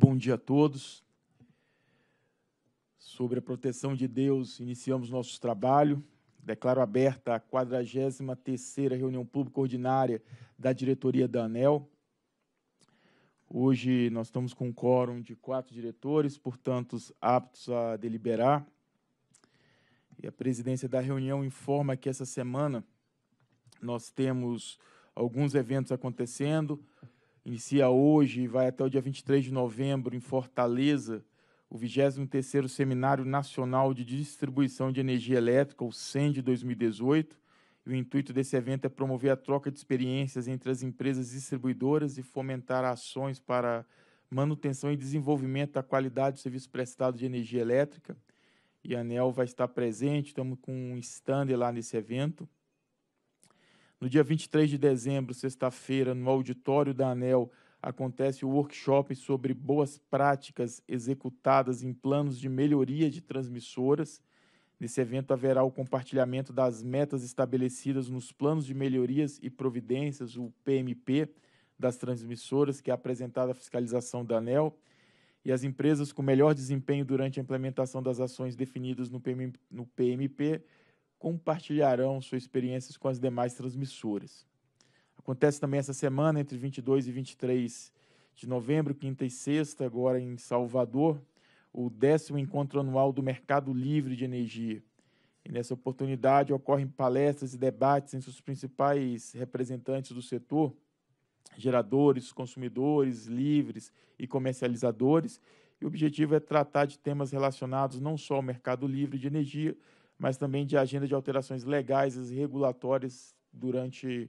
Bom dia a todos. Sobre a proteção de Deus, iniciamos nosso trabalho. Declaro aberta a 43 reunião pública ordinária da diretoria da ANEL. Hoje nós estamos com um quórum de quatro diretores, portanto, aptos a deliberar. E a presidência da reunião informa que essa semana nós temos alguns eventos acontecendo, Inicia hoje e vai até o dia 23 de novembro em Fortaleza o 23º Seminário Nacional de Distribuição de Energia Elétrica, o SEND 2018. E o intuito desse evento é promover a troca de experiências entre as empresas distribuidoras e fomentar ações para manutenção e desenvolvimento da qualidade do serviço prestado de energia elétrica. E a ANEL vai estar presente, estamos com um stand lá nesse evento. No dia 23 de dezembro, sexta-feira, no auditório da ANEL, acontece o workshop sobre boas práticas executadas em planos de melhoria de transmissoras. Nesse evento haverá o compartilhamento das metas estabelecidas nos planos de melhorias e providências, o PMP, das transmissoras, que é apresentada à fiscalização da ANEL, e as empresas com melhor desempenho durante a implementação das ações definidas no PMP, no PMP compartilharão suas experiências com as demais transmissoras. Acontece também essa semana, entre 22 e 23 de novembro, quinta e sexta, agora em Salvador, o décimo encontro anual do Mercado Livre de Energia. E nessa oportunidade ocorrem palestras e debates entre os principais representantes do setor, geradores, consumidores, livres e comercializadores. E o objetivo é tratar de temas relacionados não só ao mercado livre de energia, mas também de agenda de alterações legais e regulatórias durante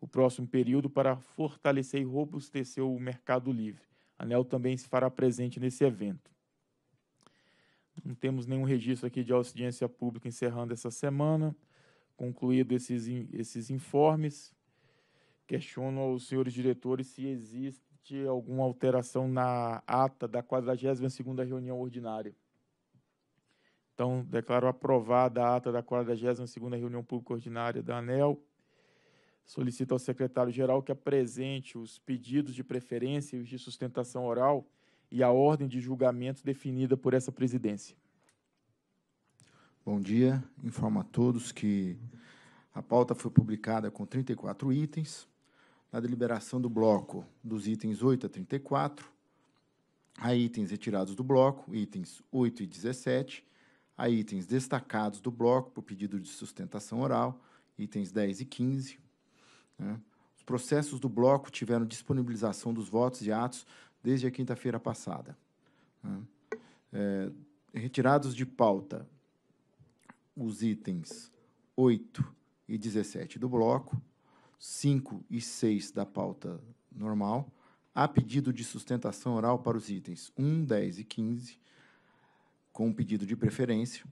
o próximo período para fortalecer e robustecer o mercado livre. A ANEL também se fará presente nesse evento. Não temos nenhum registro aqui de audiência pública encerrando essa semana. Concluído esses, esses informes, questiono aos senhores diretores se existe alguma alteração na ata da 42ª reunião ordinária. Então, declaro aprovada a ata da 42ª reunião pública ordinária da ANEL. Solicito ao secretário-geral que apresente os pedidos de preferência e os de sustentação oral e a ordem de julgamento definida por essa presidência. Bom dia. Informo a todos que a pauta foi publicada com 34 itens. Na deliberação do bloco, dos itens 8 a 34, há itens retirados do bloco, itens 8 e 17, a itens destacados do bloco por pedido de sustentação oral, itens 10 e 15. Né? Os processos do bloco tiveram disponibilização dos votos e atos desde a quinta-feira passada. Né? É, retirados de pauta os itens 8 e 17 do bloco, 5 e 6 da pauta normal, há pedido de sustentação oral para os itens 1, 10 e 15, com um pedido de preferência.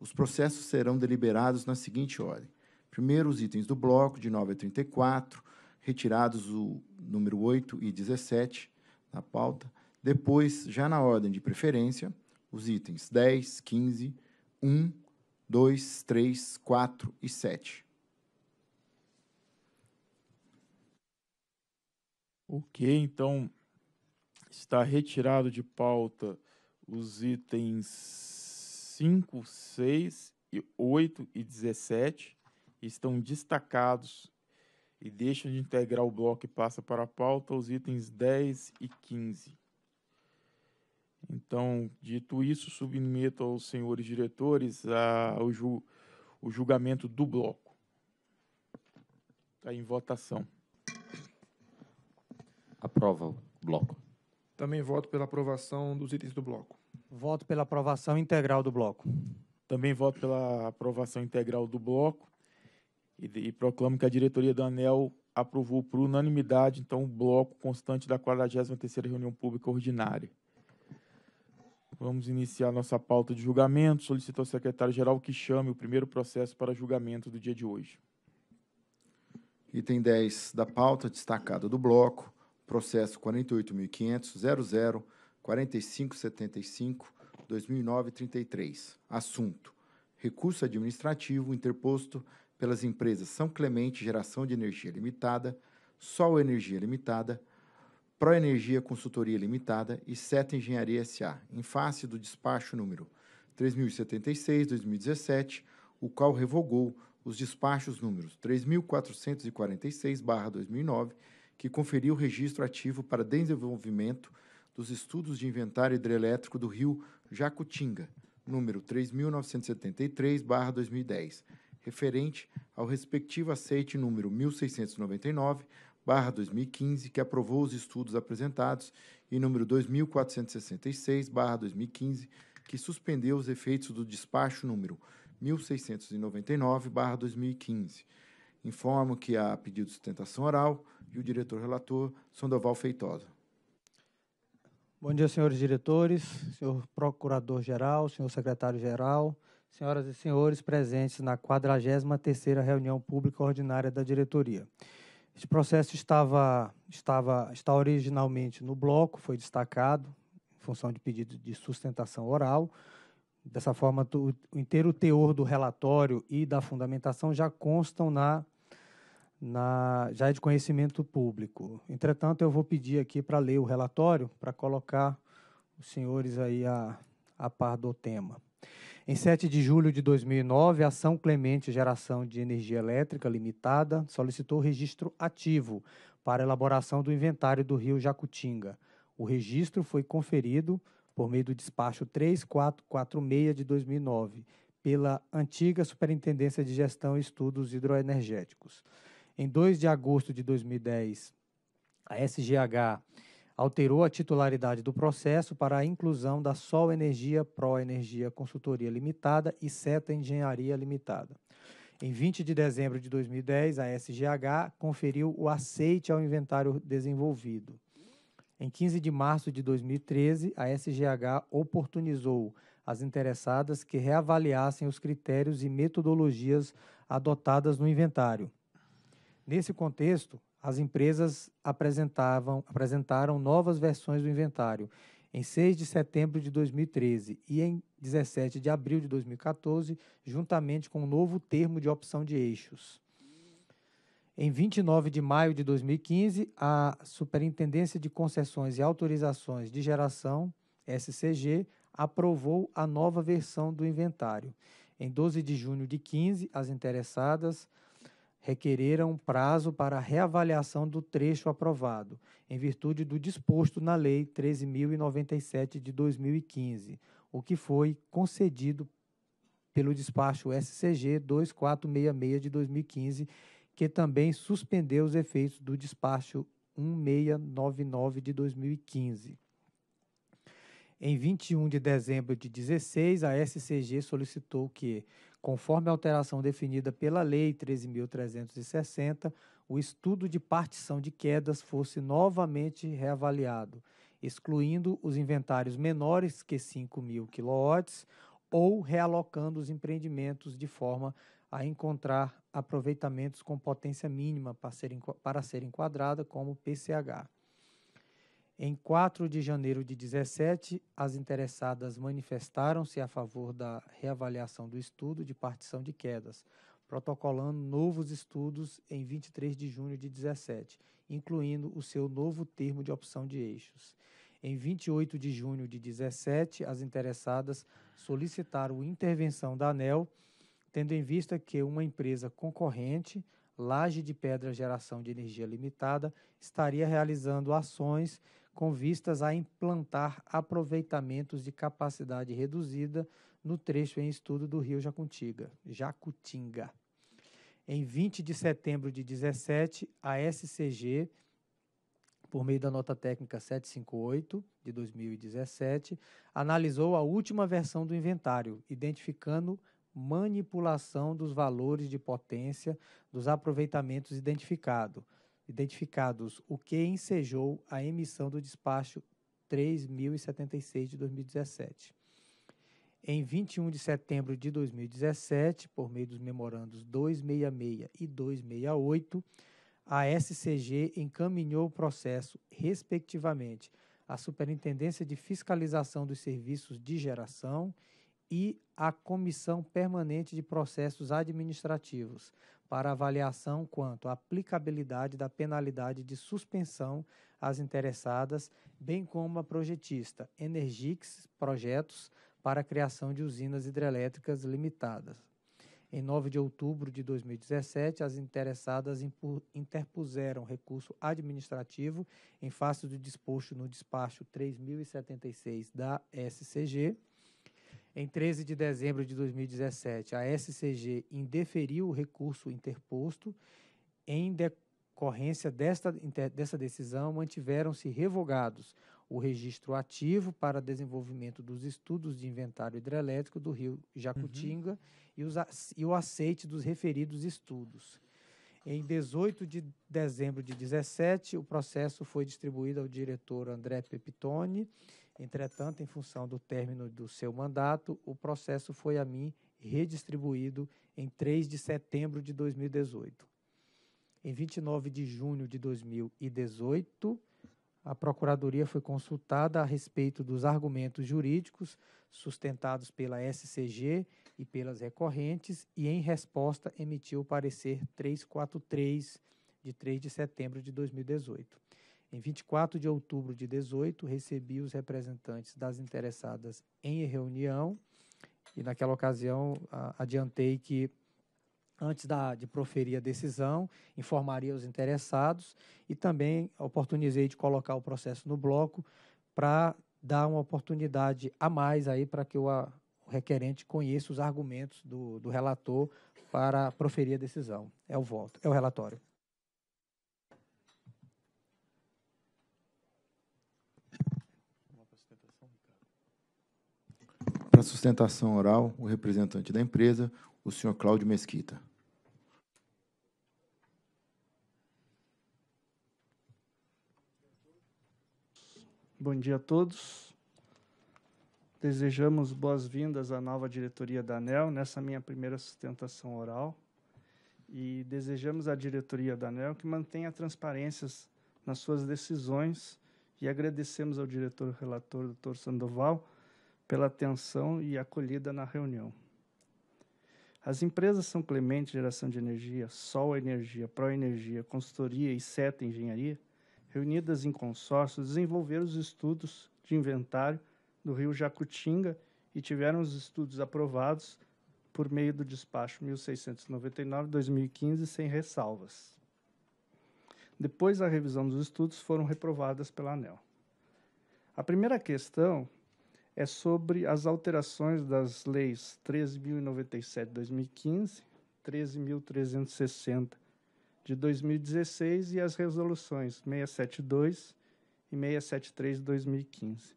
Os processos serão deliberados na seguinte ordem. Primeiro, os itens do bloco, de 9 a 34, retirados o número 8 e 17 na pauta. Depois, já na ordem de preferência, os itens 10, 15, 1, 2, 3, 4 e 7. Ok, então está retirado de pauta os itens 5, 6, 8 e 17 estão destacados e deixam de integrar o bloco e passa para a pauta os itens 10 e 15. Então, dito isso, submeto aos senhores diretores a, o, ju, o julgamento do bloco. Está em votação. Aprova o bloco. Também voto pela aprovação dos itens do bloco. Voto pela aprovação integral do bloco. Também voto pela aprovação integral do bloco e, e proclamo que a diretoria do ANEL aprovou por unanimidade, então, o bloco constante da 43ª reunião pública ordinária. Vamos iniciar nossa pauta de julgamento. Solicito ao secretário-geral que chame o primeiro processo para julgamento do dia de hoje. Item 10 da pauta destacada do bloco, processo 48.500.00 4575 2009-33. Assunto: Recurso administrativo interposto pelas empresas São Clemente Geração de Energia Limitada, Sol Energia Limitada, Proenergia Consultoria Limitada e Seta Engenharia SA, em face do despacho número 3076/2017, o qual revogou os despachos números 3446/2009, que conferiu registro ativo para desenvolvimento dos estudos de inventário hidrelétrico do rio Jacutinga, número 3973/2010, referente ao respectivo aceite número 1699/2015, que aprovou os estudos apresentados, e número 2466/2015, que suspendeu os efeitos do despacho número 1699/2015. Informo que há pedido de sustentação oral e o diretor relator Sandoval Feitosa. Bom dia, senhores diretores, senhor procurador-geral, senhor secretário-geral, senhoras e senhores presentes na 43ª reunião pública ordinária da diretoria. Este processo estava, estava está originalmente no bloco, foi destacado em função de pedido de sustentação oral. Dessa forma, o inteiro teor do relatório e da fundamentação já constam na na, já é de conhecimento público. Entretanto, eu vou pedir aqui para ler o relatório, para colocar os senhores aí a, a par do tema. Em 7 de julho de 2009, a São Clemente Geração de Energia Elétrica Limitada solicitou registro ativo para elaboração do inventário do rio Jacutinga. O registro foi conferido por meio do despacho 3446 de 2009 pela antiga Superintendência de Gestão e Estudos Hidroenergéticos. Em 2 de agosto de 2010, a SGH alterou a titularidade do processo para a inclusão da Sol Energia, Pro Energia Consultoria Limitada e Seta Engenharia Limitada. Em 20 de dezembro de 2010, a SGH conferiu o aceite ao inventário desenvolvido. Em 15 de março de 2013, a SGH oportunizou as interessadas que reavaliassem os critérios e metodologias adotadas no inventário. Nesse contexto, as empresas apresentavam, apresentaram novas versões do inventário em 6 de setembro de 2013 e em 17 de abril de 2014, juntamente com o um novo termo de opção de eixos. Em 29 de maio de 2015, a Superintendência de Concessões e Autorizações de Geração, SCG, aprovou a nova versão do inventário. Em 12 de junho de 15, as interessadas requereram um prazo para reavaliação do trecho aprovado, em virtude do disposto na Lei 13.097 de 2015, o que foi concedido pelo despacho SCG 2466 de 2015, que também suspendeu os efeitos do despacho 1699 de 2015. Em 21 de dezembro de 16, a SCG solicitou que Conforme a alteração definida pela Lei 13.360, o estudo de partição de quedas fosse novamente reavaliado, excluindo os inventários menores que 5.000 kW ou realocando os empreendimentos de forma a encontrar aproveitamentos com potência mínima para ser, para ser enquadrada como PCH. Em 4 de janeiro de 17, as interessadas manifestaram-se a favor da reavaliação do estudo de partição de quedas, protocolando novos estudos em 23 de junho de 17, incluindo o seu novo termo de opção de eixos. Em 28 de junho de 17, as interessadas solicitaram intervenção da ANEL, tendo em vista que uma empresa concorrente Laje de Pedra Geração de Energia Limitada estaria realizando ações com vistas a implantar aproveitamentos de capacidade reduzida no trecho em estudo do Rio Jacutinga. Jacutinga. Em 20 de setembro de 17, a SCG, por meio da nota técnica 758 de 2017, analisou a última versão do inventário, identificando manipulação dos valores de potência dos aproveitamentos identificados identificados o que ensejou a emissão do despacho 3076 de 2017. Em 21 de setembro de 2017, por meio dos memorandos 266 e 268, a SCG encaminhou o processo, respectivamente, à Superintendência de Fiscalização dos Serviços de Geração e à Comissão Permanente de Processos Administrativos, para avaliação quanto à aplicabilidade da penalidade de suspensão às interessadas, bem como a projetista Energix Projetos para a criação de usinas hidrelétricas limitadas. Em 9 de outubro de 2017, as interessadas interpuseram recurso administrativo em face do disposto no despacho 3076 da SCG, em 13 de dezembro de 2017, a SCG indeferiu o recurso interposto. Em decorrência desta, dessa decisão, mantiveram-se revogados o registro ativo para desenvolvimento dos estudos de inventário hidrelétrico do rio Jacutinga uhum. e, os, e o aceite dos referidos estudos. Em 18 de dezembro de 2017, o processo foi distribuído ao diretor André Pepitone Entretanto, em função do término do seu mandato, o processo foi a mim redistribuído em 3 de setembro de 2018. Em 29 de junho de 2018, a Procuradoria foi consultada a respeito dos argumentos jurídicos sustentados pela SCG e pelas recorrentes e, em resposta, emitiu o parecer 343 de 3 de setembro de 2018. Em 24 de outubro de 18, recebi os representantes das interessadas em reunião e naquela ocasião adiantei que antes da, de proferir a decisão, informaria os interessados e também oportunizei de colocar o processo no bloco para dar uma oportunidade a mais aí para que o, a, o, requerente conheça os argumentos do, do relator para proferir a decisão. É o voto, é o relatório. sustentação oral, o representante da empresa, o senhor Cláudio Mesquita. Bom dia a todos. Desejamos boas-vindas à nova diretoria da ANEL nessa minha primeira sustentação oral. E desejamos à diretoria da ANEL que mantenha transparências nas suas decisões e agradecemos ao diretor relator, doutor Sandoval, pela atenção e acolhida na reunião. As empresas São Clemente Geração de Energia, Sol é Energia, Pro é Energia, Consultoria e Seta é Engenharia, reunidas em consórcio, desenvolveram os estudos de inventário do rio Jacutinga e tiveram os estudos aprovados por meio do despacho 1699-2015, sem ressalvas. Depois da revisão dos estudos, foram reprovadas pela ANEL. A primeira questão é sobre as alterações das leis 13.097 de 2015, 13.360 de 2016 e as resoluções 672 e 673 de 2015,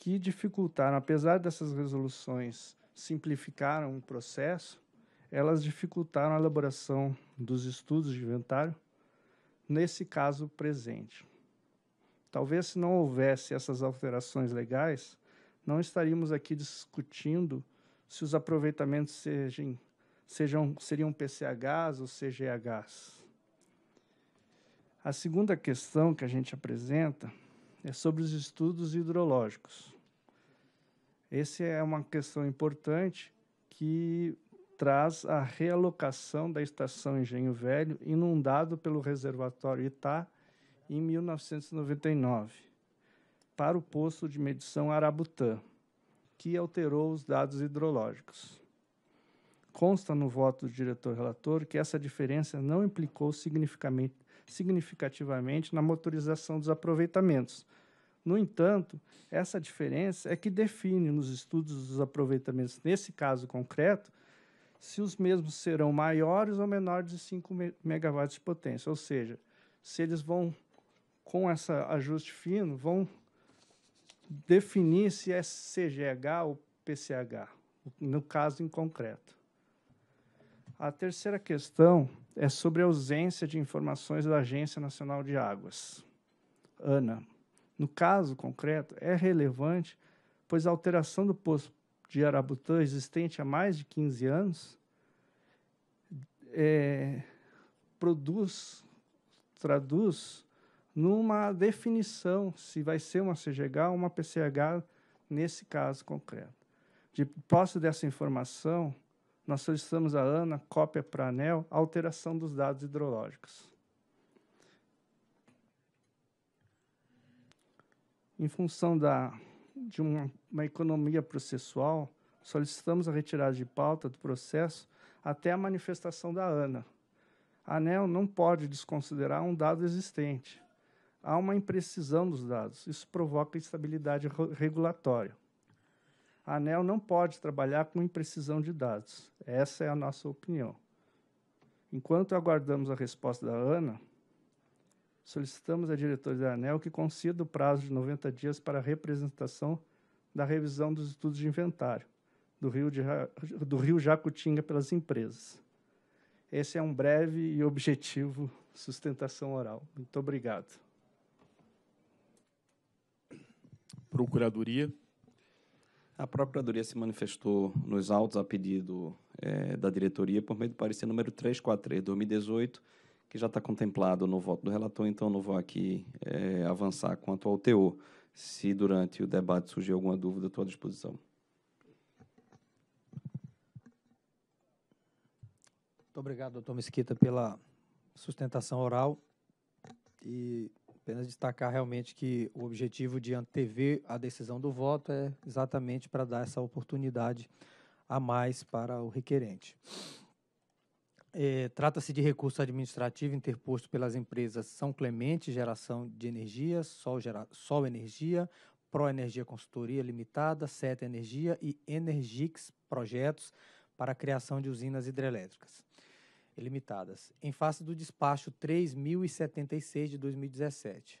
que dificultaram, apesar dessas resoluções simplificaram o processo, elas dificultaram a elaboração dos estudos de inventário nesse caso presente. Talvez se não houvesse essas alterações legais, não estaríamos aqui discutindo se os aproveitamentos sejam, sejam, seriam PCHs ou CGHs. A segunda questão que a gente apresenta é sobre os estudos hidrológicos. Essa é uma questão importante que traz a realocação da estação Engenho Velho, inundado pelo reservatório Itá em 1999 para o posto de medição Arabutã, que alterou os dados hidrológicos. Consta no voto do diretor relator que essa diferença não implicou significativamente na motorização dos aproveitamentos. No entanto, essa diferença é que define nos estudos dos aproveitamentos, nesse caso concreto, se os mesmos serão maiores ou menores de 5 megawatts de potência, ou seja, se eles vão, com esse ajuste fino, vão definir se é CGH ou PCH, no caso em concreto. A terceira questão é sobre a ausência de informações da Agência Nacional de Águas, ANA. No caso concreto, é relevante, pois a alteração do posto de Arabutã, existente há mais de 15 anos, é, produz, traduz numa definição se vai ser uma CGH ou uma PCH nesse caso concreto. De posse dessa informação, nós solicitamos à ANA cópia para a ANEL alteração dos dados hidrológicos. Em função da, de uma, uma economia processual, solicitamos a retirada de pauta do processo até a manifestação da ANA. A ANEL não pode desconsiderar um dado existente, há uma imprecisão dos dados. Isso provoca instabilidade regulatória. A ANEL não pode trabalhar com imprecisão de dados. Essa é a nossa opinião. Enquanto aguardamos a resposta da ANA, solicitamos à diretora da ANEL que conceda o prazo de 90 dias para a representação da revisão dos estudos de inventário do Rio, de, do Rio Jacutinga pelas empresas. Esse é um breve e objetivo sustentação oral. Muito obrigado. Procuradoria. A Procuradoria se manifestou nos autos a pedido é, da diretoria por meio do parecer número 343 2018, que já está contemplado no voto do relator, então não vou aqui é, avançar quanto ao teor. Se durante o debate surgir alguma dúvida, estou à disposição. Muito obrigado, doutor Mesquita, pela sustentação oral. E Apenas destacar realmente que o objetivo de antever a decisão do voto é exatamente para dar essa oportunidade a mais para o requerente. É, Trata-se de recurso administrativo interposto pelas empresas São Clemente Geração de Energia, Sol, Gera, Sol Energia, Pro Energia Consultoria Limitada, Seta Energia e Energix Projetos para a criação de usinas hidrelétricas limitadas, em face do despacho 3076 de 2017.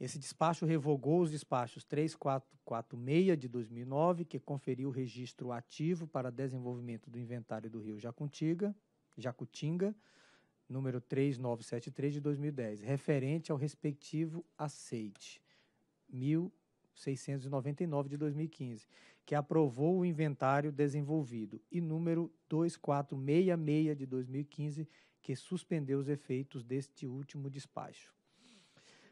Esse despacho revogou os despachos 3446 de 2009, que conferiu o registro ativo para desenvolvimento do inventário do Rio Jacutinga, Jacutinga, número 3973 de 2010, referente ao respectivo aceite 1000 699 de 2015, que aprovou o inventário desenvolvido, e número 2466 de 2015, que suspendeu os efeitos deste último despacho.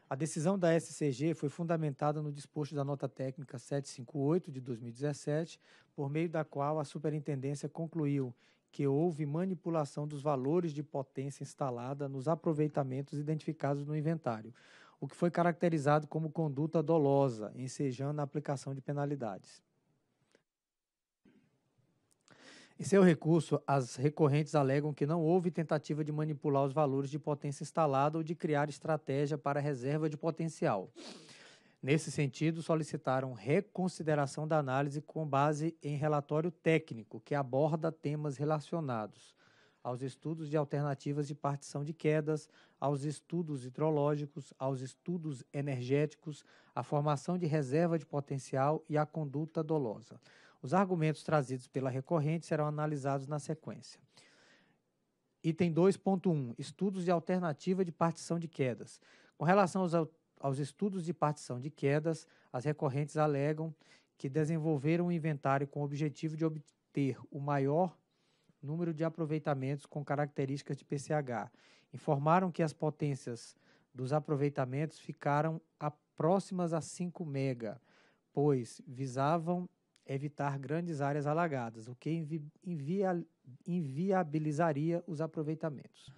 A decisão da SCG foi fundamentada no disposto da nota técnica 758 de 2017, por meio da qual a superintendência concluiu que houve manipulação dos valores de potência instalada nos aproveitamentos identificados no inventário, o que foi caracterizado como conduta dolosa, ensejando a aplicação de penalidades. Em seu recurso, as recorrentes alegam que não houve tentativa de manipular os valores de potência instalada ou de criar estratégia para reserva de potencial. Nesse sentido, solicitaram reconsideração da análise com base em relatório técnico que aborda temas relacionados, aos estudos de alternativas de partição de quedas, aos estudos hidrológicos, aos estudos energéticos, à formação de reserva de potencial e à conduta dolosa. Os argumentos trazidos pela recorrente serão analisados na sequência. Item 2.1. Estudos de alternativa de partição de quedas. Com relação aos, aos estudos de partição de quedas, as recorrentes alegam que desenvolveram um inventário com o objetivo de obter o maior número de aproveitamentos com características de PCH. Informaram que as potências dos aproveitamentos ficaram a próximas a 5 mega, pois visavam evitar grandes áreas alagadas, o que invi inviabilizaria os aproveitamentos.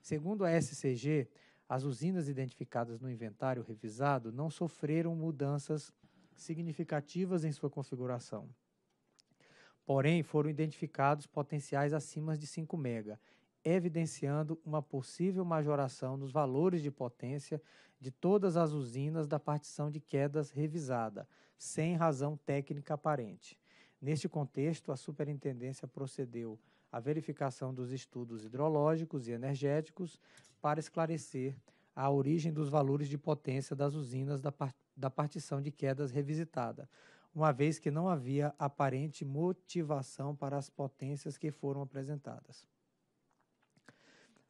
Segundo a SCG, as usinas identificadas no inventário revisado não sofreram mudanças significativas em sua configuração. Porém, foram identificados potenciais acima de 5 MB, evidenciando uma possível majoração nos valores de potência de todas as usinas da partição de quedas revisada, sem razão técnica aparente. Neste contexto, a Superintendência procedeu à verificação dos estudos hidrológicos e energéticos para esclarecer a origem dos valores de potência das usinas da, da partição de quedas revisitada, uma vez que não havia aparente motivação para as potências que foram apresentadas.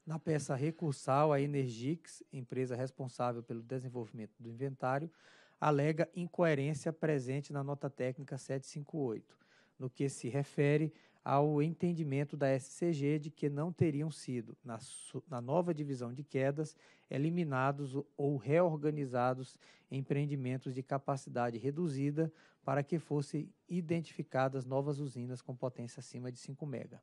Na peça recursal, a Energix, empresa responsável pelo desenvolvimento do inventário, alega incoerência presente na nota técnica 758, no que se refere ao entendimento da SCG de que não teriam sido, na, na nova divisão de quedas, eliminados ou reorganizados empreendimentos de capacidade reduzida para que fossem identificadas novas usinas com potência acima de 5 MB.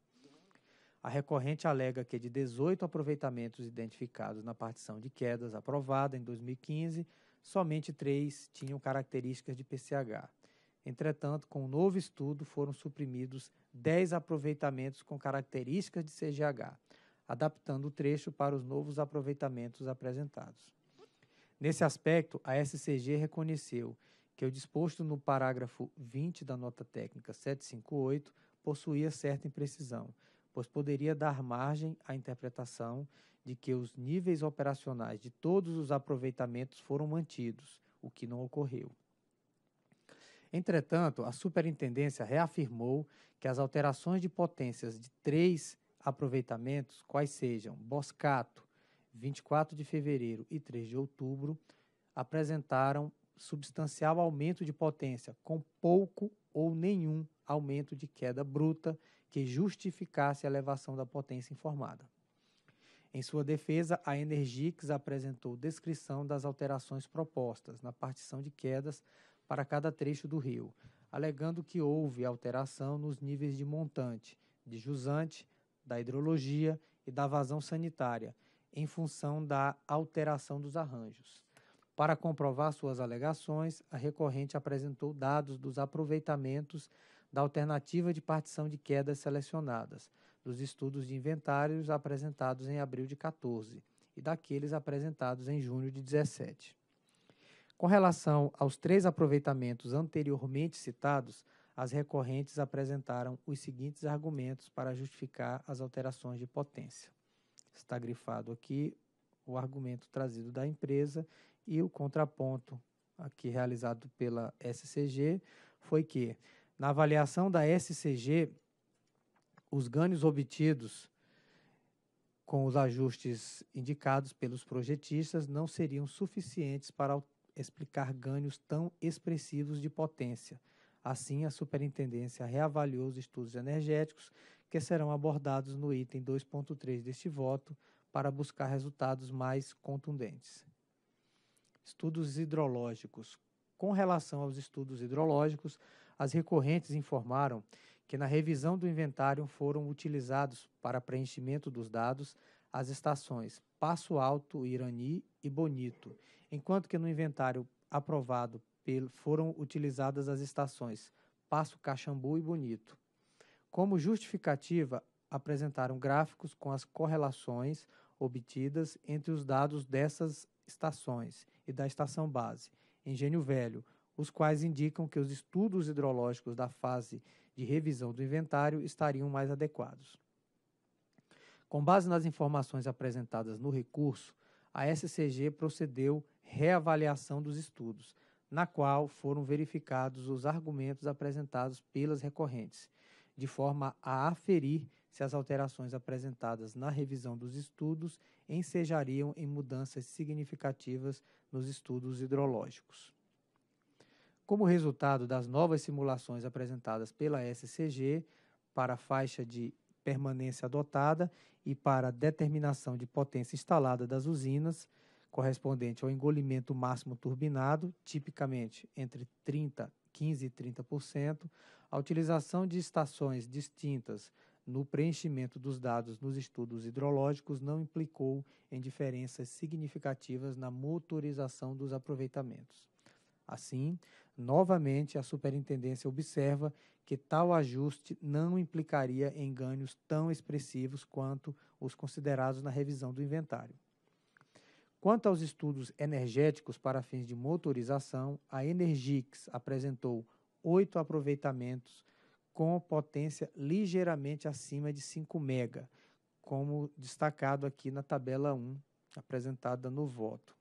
A recorrente alega que de 18 aproveitamentos identificados na partição de quedas aprovada em 2015, somente três tinham características de PCH. Entretanto, com o um novo estudo, foram suprimidos 10 aproveitamentos com características de CGH, adaptando o trecho para os novos aproveitamentos apresentados. Nesse aspecto, a SCG reconheceu que o disposto no parágrafo 20 da nota técnica 758 possuía certa imprecisão, pois poderia dar margem à interpretação de que os níveis operacionais de todos os aproveitamentos foram mantidos, o que não ocorreu. Entretanto, a superintendência reafirmou que as alterações de potências de três aproveitamentos, quais sejam Boscato, 24 de fevereiro e 3 de outubro, apresentaram substancial aumento de potência, com pouco ou nenhum aumento de queda bruta que justificasse a elevação da potência informada. Em sua defesa, a Energix apresentou descrição das alterações propostas na partição de quedas para cada trecho do rio, alegando que houve alteração nos níveis de montante, de jusante, da hidrologia e da vazão sanitária, em função da alteração dos arranjos. Para comprovar suas alegações, a recorrente apresentou dados dos aproveitamentos da alternativa de partição de quedas selecionadas, dos estudos de inventários apresentados em abril de 14 e daqueles apresentados em junho de 17. Com relação aos três aproveitamentos anteriormente citados, as recorrentes apresentaram os seguintes argumentos para justificar as alterações de potência. Está grifado aqui o argumento trazido da empresa e o contraponto aqui realizado pela SCG foi que, na avaliação da SCG, os ganhos obtidos com os ajustes indicados pelos projetistas não seriam suficientes para explicar ganhos tão expressivos de potência. Assim, a superintendência reavaliou os estudos energéticos que serão abordados no item 2.3 deste voto para buscar resultados mais contundentes. Estudos hidrológicos. Com relação aos estudos hidrológicos, as recorrentes informaram que na revisão do inventário foram utilizados para preenchimento dos dados as estações Passo Alto, Irani e Bonito, enquanto que no inventário aprovado pelo, foram utilizadas as estações Passo Caxambu e Bonito. Como justificativa, apresentaram gráficos com as correlações obtidas entre os dados dessas estações e da estação base, Engenho Velho, os quais indicam que os estudos hidrológicos da fase de revisão do inventário estariam mais adequados. Com base nas informações apresentadas no recurso, a SCG procedeu reavaliação dos estudos, na qual foram verificados os argumentos apresentados pelas recorrentes, de forma a aferir se as alterações apresentadas na revisão dos estudos ensejariam em mudanças significativas nos estudos hidrológicos. Como resultado das novas simulações apresentadas pela SCG para a faixa de permanência adotada e para determinação de potência instalada das usinas, correspondente ao engolimento máximo turbinado, tipicamente entre 30, 15 e 30%, a utilização de estações distintas no preenchimento dos dados nos estudos hidrológicos não implicou em diferenças significativas na motorização dos aproveitamentos. Assim, Novamente, a superintendência observa que tal ajuste não implicaria em ganhos tão expressivos quanto os considerados na revisão do inventário. Quanto aos estudos energéticos para fins de motorização, a Energix apresentou oito aproveitamentos com potência ligeiramente acima de 5 mega, como destacado aqui na tabela 1, apresentada no voto.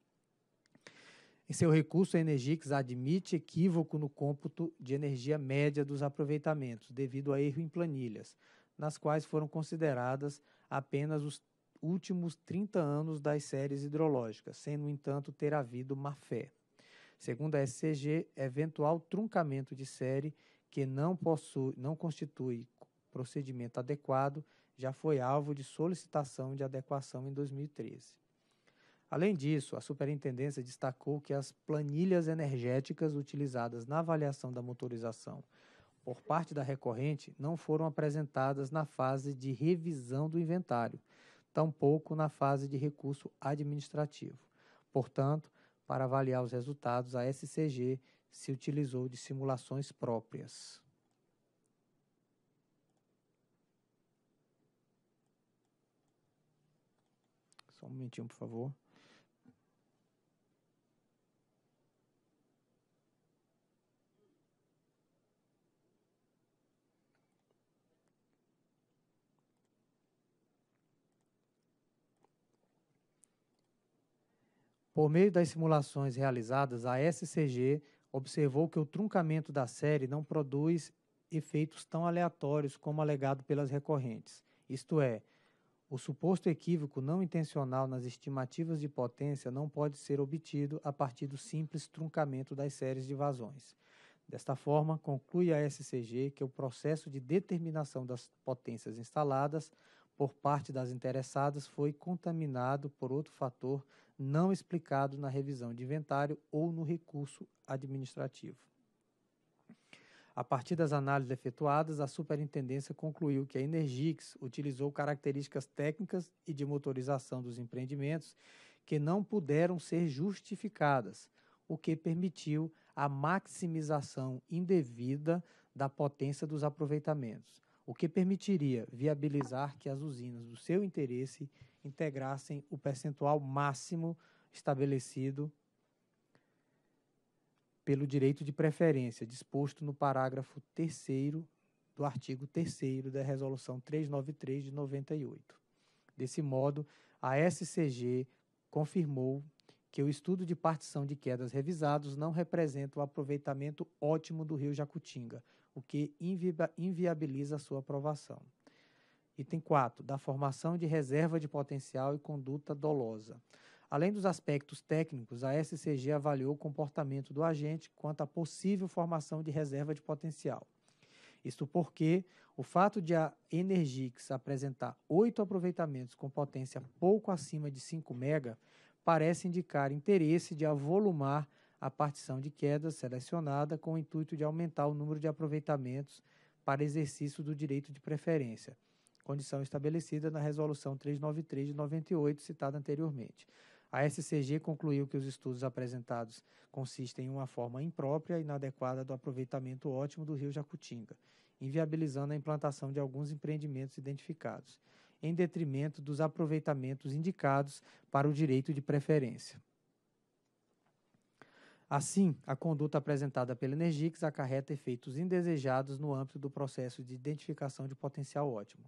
Em seu recurso, a Energix admite equívoco no cômputo de energia média dos aproveitamentos, devido a erro em planilhas, nas quais foram consideradas apenas os últimos 30 anos das séries hidrológicas, sem, no entanto, ter havido má-fé. Segundo a SCG, eventual truncamento de série que não, possui, não constitui procedimento adequado já foi alvo de solicitação de adequação em 2013. Além disso, a superintendência destacou que as planilhas energéticas utilizadas na avaliação da motorização por parte da recorrente não foram apresentadas na fase de revisão do inventário, tampouco na fase de recurso administrativo. Portanto, para avaliar os resultados, a SCG se utilizou de simulações próprias. Só um momentinho, por favor. Por meio das simulações realizadas, a SCG observou que o truncamento da série não produz efeitos tão aleatórios como alegado pelas recorrentes, isto é, o suposto equívoco não intencional nas estimativas de potência não pode ser obtido a partir do simples truncamento das séries de vazões. Desta forma, conclui a SCG que o processo de determinação das potências instaladas por parte das interessadas foi contaminado por outro fator não explicado na revisão de inventário ou no recurso administrativo. A partir das análises efetuadas, a superintendência concluiu que a Energix utilizou características técnicas e de motorização dos empreendimentos que não puderam ser justificadas, o que permitiu a maximização indevida da potência dos aproveitamentos o que permitiria viabilizar que as usinas do seu interesse integrassem o percentual máximo estabelecido pelo direito de preferência disposto no parágrafo 3 do artigo 3 da Resolução 393 de 98. Desse modo, a SCG confirmou que o estudo de partição de quedas revisados não representa o aproveitamento ótimo do rio Jacutinga, o que inviabiliza a sua aprovação. Item 4. Da formação de reserva de potencial e conduta dolosa. Além dos aspectos técnicos, a SCG avaliou o comportamento do agente quanto à possível formação de reserva de potencial. Isto porque o fato de a Energix apresentar oito aproveitamentos com potência pouco acima de 5 mega parece indicar interesse de avolumar a partição de quedas selecionada com o intuito de aumentar o número de aproveitamentos para exercício do direito de preferência, condição estabelecida na Resolução 393 de 98, citada anteriormente. A SCG concluiu que os estudos apresentados consistem em uma forma imprópria e inadequada do aproveitamento ótimo do rio Jacutinga, inviabilizando a implantação de alguns empreendimentos identificados, em detrimento dos aproveitamentos indicados para o direito de preferência. Assim, a conduta apresentada pela Energix acarreta efeitos indesejados no âmbito do processo de identificação de potencial ótimo.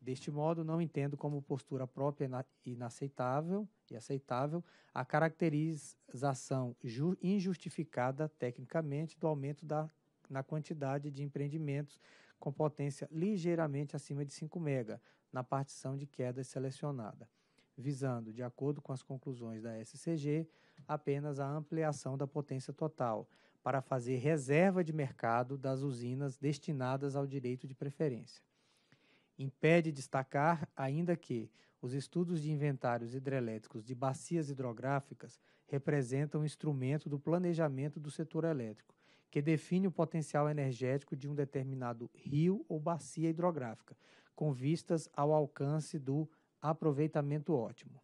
Deste modo, não entendo como postura própria e inaceitável e aceitável a caracterização injustificada tecnicamente do aumento da, na quantidade de empreendimentos com potência ligeiramente acima de 5 mega na partição de queda selecionada visando, de acordo com as conclusões da SCG, apenas a ampliação da potência total, para fazer reserva de mercado das usinas destinadas ao direito de preferência. Impede destacar, ainda que, os estudos de inventários hidrelétricos de bacias hidrográficas representam um instrumento do planejamento do setor elétrico, que define o potencial energético de um determinado rio ou bacia hidrográfica, com vistas ao alcance do aproveitamento ótimo.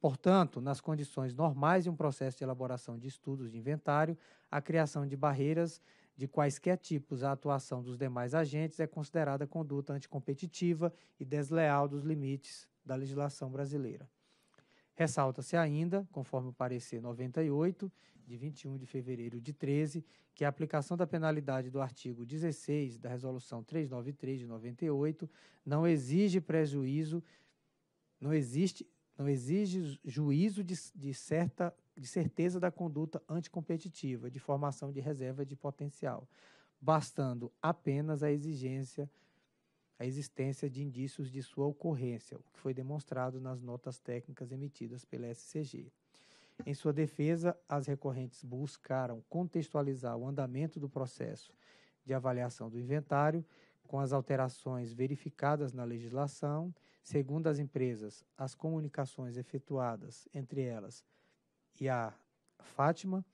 Portanto, nas condições normais de um processo de elaboração de estudos de inventário, a criação de barreiras de quaisquer tipos à atuação dos demais agentes é considerada conduta anticompetitiva e desleal dos limites da legislação brasileira. Ressalta-se ainda, conforme o parecer 98, de 21 de fevereiro de 13, que a aplicação da penalidade do artigo 16 da Resolução 393 de 98 não exige prejuízo não existe, não exige juízo de, de certa de certeza da conduta anticompetitiva, de formação de reserva de potencial, bastando apenas a exigência a existência de indícios de sua ocorrência, o que foi demonstrado nas notas técnicas emitidas pela SCG. Em sua defesa, as recorrentes buscaram contextualizar o andamento do processo de avaliação do inventário com as alterações verificadas na legislação, segundo as empresas, as comunicações efetuadas entre elas e a Fátima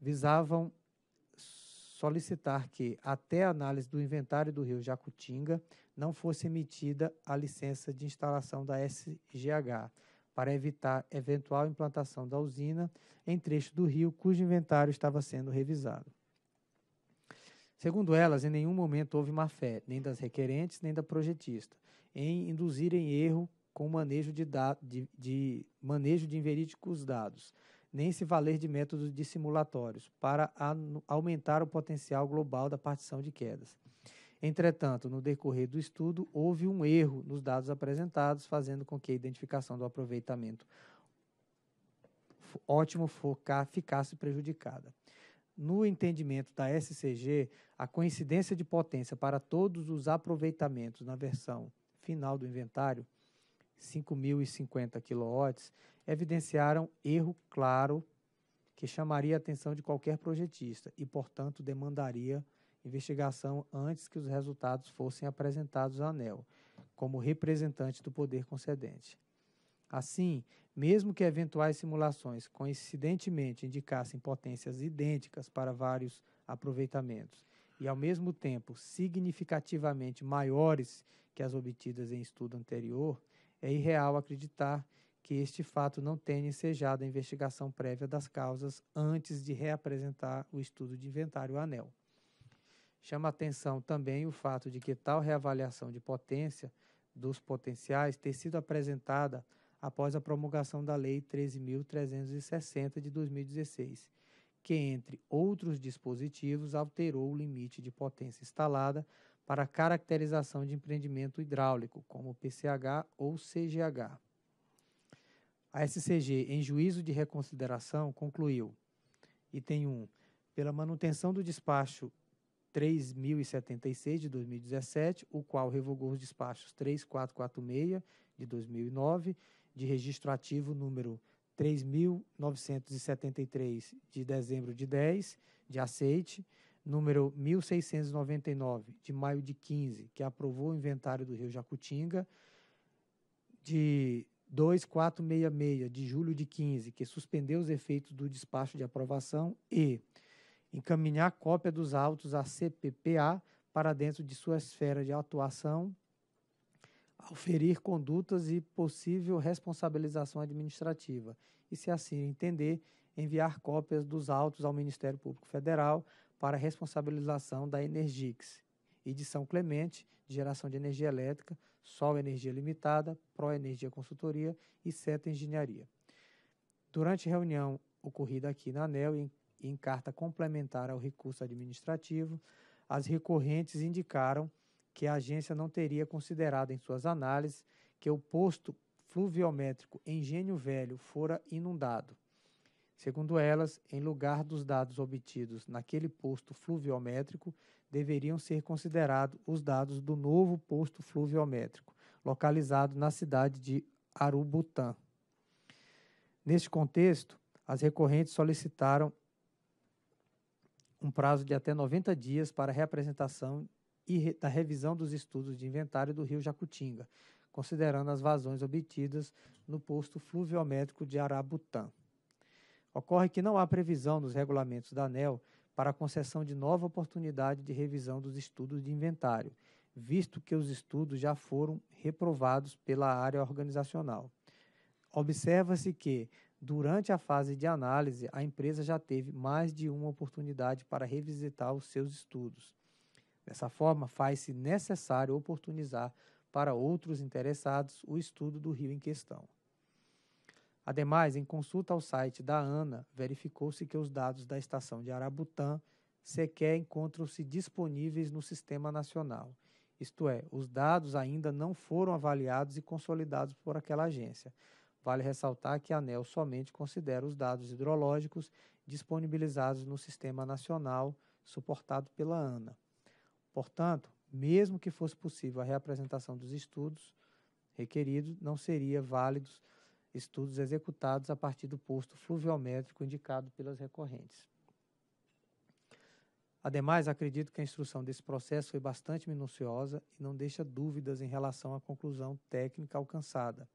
visavam solicitar que, até a análise do inventário do rio Jacutinga, não fosse emitida a licença de instalação da SGH, para evitar eventual implantação da usina em trecho do rio cujo inventário estava sendo revisado. Segundo elas, em nenhum momento houve má fé, nem das requerentes, nem da projetista, em induzirem erro com manejo de, de, de manejo de inverídicos dados, nem se valer de métodos dissimulatórios para aumentar o potencial global da partição de quedas. Entretanto, no decorrer do estudo, houve um erro nos dados apresentados, fazendo com que a identificação do aproveitamento ótimo ficasse prejudicada no entendimento da SCG, a coincidência de potência para todos os aproveitamentos na versão final do inventário, 5.050 kW, evidenciaram erro claro que chamaria a atenção de qualquer projetista e, portanto, demandaria investigação antes que os resultados fossem apresentados à ANEL, como representante do poder concedente. Assim, mesmo que eventuais simulações coincidentemente indicassem potências idênticas para vários aproveitamentos e, ao mesmo tempo, significativamente maiores que as obtidas em estudo anterior, é irreal acreditar que este fato não tenha ensejado a investigação prévia das causas antes de reapresentar o estudo de inventário anel. Chama atenção também o fato de que tal reavaliação de potência dos potenciais ter sido apresentada após a promulgação da Lei 13.360 de 2016, que, entre outros dispositivos, alterou o limite de potência instalada para caracterização de empreendimento hidráulico, como PCH ou CGH. A SCG, em juízo de reconsideração, concluiu: item 1. Pela manutenção do despacho 3076 de 2017, o qual revogou os despachos 3446 de 2009 de registro ativo número 3.973, de dezembro de 10, de aceite, número 1699, de maio de 15, que aprovou o inventário do Rio Jacutinga, de 2466, de julho de 15, que suspendeu os efeitos do despacho de aprovação, e encaminhar cópia dos autos à CPPA para dentro de sua esfera de atuação auferir condutas e possível responsabilização administrativa e, se assim entender, enviar cópias dos autos ao Ministério Público Federal para responsabilização da Energix e de São Clemente, de geração de energia elétrica, Sol Energia Limitada, Pro Energia Consultoria e Seta Engenharia. Durante reunião ocorrida aqui na ANEL e em carta complementar ao recurso administrativo, as recorrentes indicaram que a agência não teria considerado em suas análises que o posto fluviométrico Engenho Velho fora inundado. Segundo elas, em lugar dos dados obtidos naquele posto fluviométrico, deveriam ser considerados os dados do novo posto fluviométrico, localizado na cidade de Arubutã. Neste contexto, as recorrentes solicitaram um prazo de até 90 dias para a representação e da revisão dos estudos de inventário do rio Jacutinga, considerando as vazões obtidas no posto fluviométrico de Arabutã. Ocorre que não há previsão nos regulamentos da ANEL para a concessão de nova oportunidade de revisão dos estudos de inventário, visto que os estudos já foram reprovados pela área organizacional. Observa-se que, durante a fase de análise, a empresa já teve mais de uma oportunidade para revisitar os seus estudos. Dessa forma, faz-se necessário oportunizar para outros interessados o estudo do rio em questão. Ademais, em consulta ao site da ANA, verificou-se que os dados da estação de Arabutã sequer encontram-se disponíveis no Sistema Nacional, isto é, os dados ainda não foram avaliados e consolidados por aquela agência. Vale ressaltar que a ANEL somente considera os dados hidrológicos disponibilizados no Sistema Nacional suportado pela ANA. Portanto, mesmo que fosse possível a reapresentação dos estudos requeridos, não seria válidos estudos executados a partir do posto fluviométrico indicado pelas recorrentes. Ademais, acredito que a instrução desse processo foi bastante minuciosa e não deixa dúvidas em relação à conclusão técnica alcançada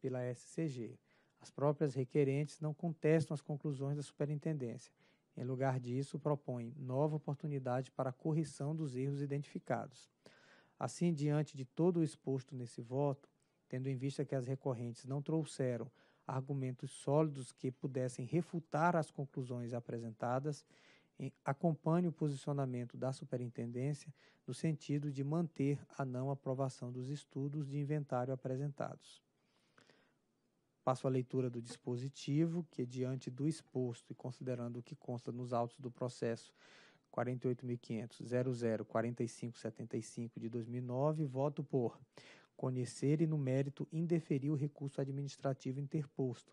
pela SCG. As próprias requerentes não contestam as conclusões da superintendência em lugar disso, propõe nova oportunidade para a correção dos erros identificados. Assim, diante de todo o exposto nesse voto, tendo em vista que as recorrentes não trouxeram argumentos sólidos que pudessem refutar as conclusões apresentadas, acompanhe o posicionamento da superintendência no sentido de manter a não aprovação dos estudos de inventário apresentados. Passo a leitura do dispositivo, que, diante do exposto e considerando o que consta nos autos do processo 48.500.004575 de 2009, voto por conhecer e, no mérito, indeferir o recurso administrativo interposto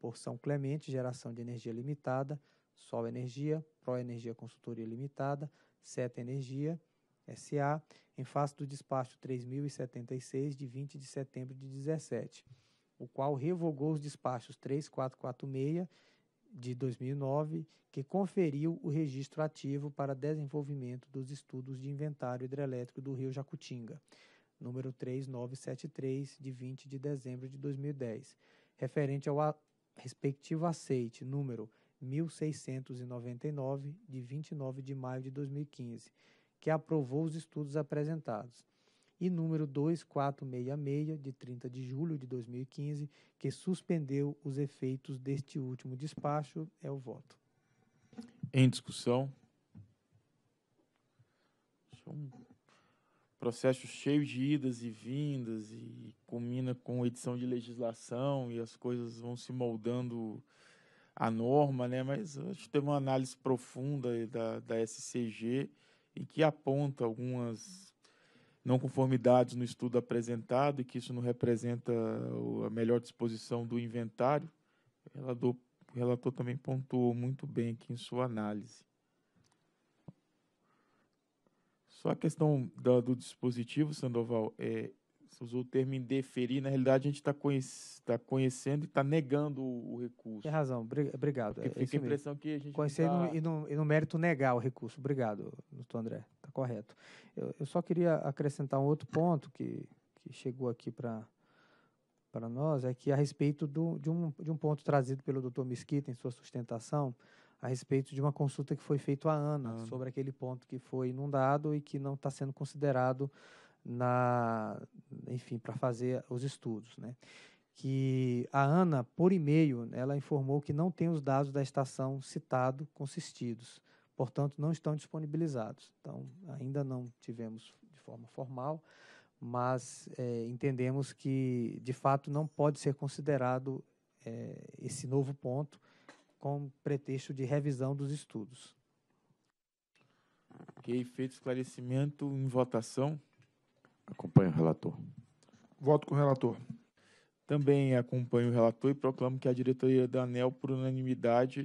por São Clemente, Geração de Energia Limitada, Sol Energia, Pro Energia Consultoria Limitada, Seta Energia, SA, em face do despacho 3076, de 20 de setembro de 17 o qual revogou os despachos 3446 de 2009, que conferiu o registro ativo para desenvolvimento dos estudos de inventário hidrelétrico do Rio Jacutinga, número 3973 de 20 de dezembro de 2010, referente ao respectivo aceite número 1699 de 29 de maio de 2015, que aprovou os estudos apresentados e número 2466, de 30 de julho de 2015, que suspendeu os efeitos deste último despacho. É o voto. Em discussão. Um processo cheio de idas e vindas e combina com edição de legislação e as coisas vão se moldando à norma, né? Mas acho que teve uma análise profunda da, da SCG e que aponta algumas não conformidades no estudo apresentado e que isso não representa a melhor disposição do inventário, o relator, o relator também pontuou muito bem aqui em sua análise. Só a questão da, do dispositivo, Sandoval, é, você usou o termo indeferir, na realidade a gente está conhece, tá conhecendo e está negando o, o, recurso. Tem razão, obrigado. Porque é, fica a impressão mesmo. que a gente. Conhecer tá... e, no, e, no, mérito negar o recurso. Obrigado, doutor André, está correto. Eu, eu, só queria acrescentar um outro ponto que, que chegou aqui para para nós é que a respeito do, de, um, de um ponto trazido pelo doutor Mesquita em sua sustentação, a respeito de uma consulta que foi feita à ANA, Ana. sobre aquele ponto que foi inundado e que não está sendo considerado na, enfim, para fazer os estudos, né? Que a Ana, por e-mail, ela informou que não tem os dados da estação citado consistidos, portanto, não estão disponibilizados. Então, ainda não tivemos de forma formal, mas é, entendemos que, de fato, não pode ser considerado é, esse novo ponto com pretexto de revisão dos estudos. Ok, feito esclarecimento em votação. Acompanho o relator. Voto com o relator. Também acompanho o relator e proclamo que a diretoria da ANEL, por unanimidade,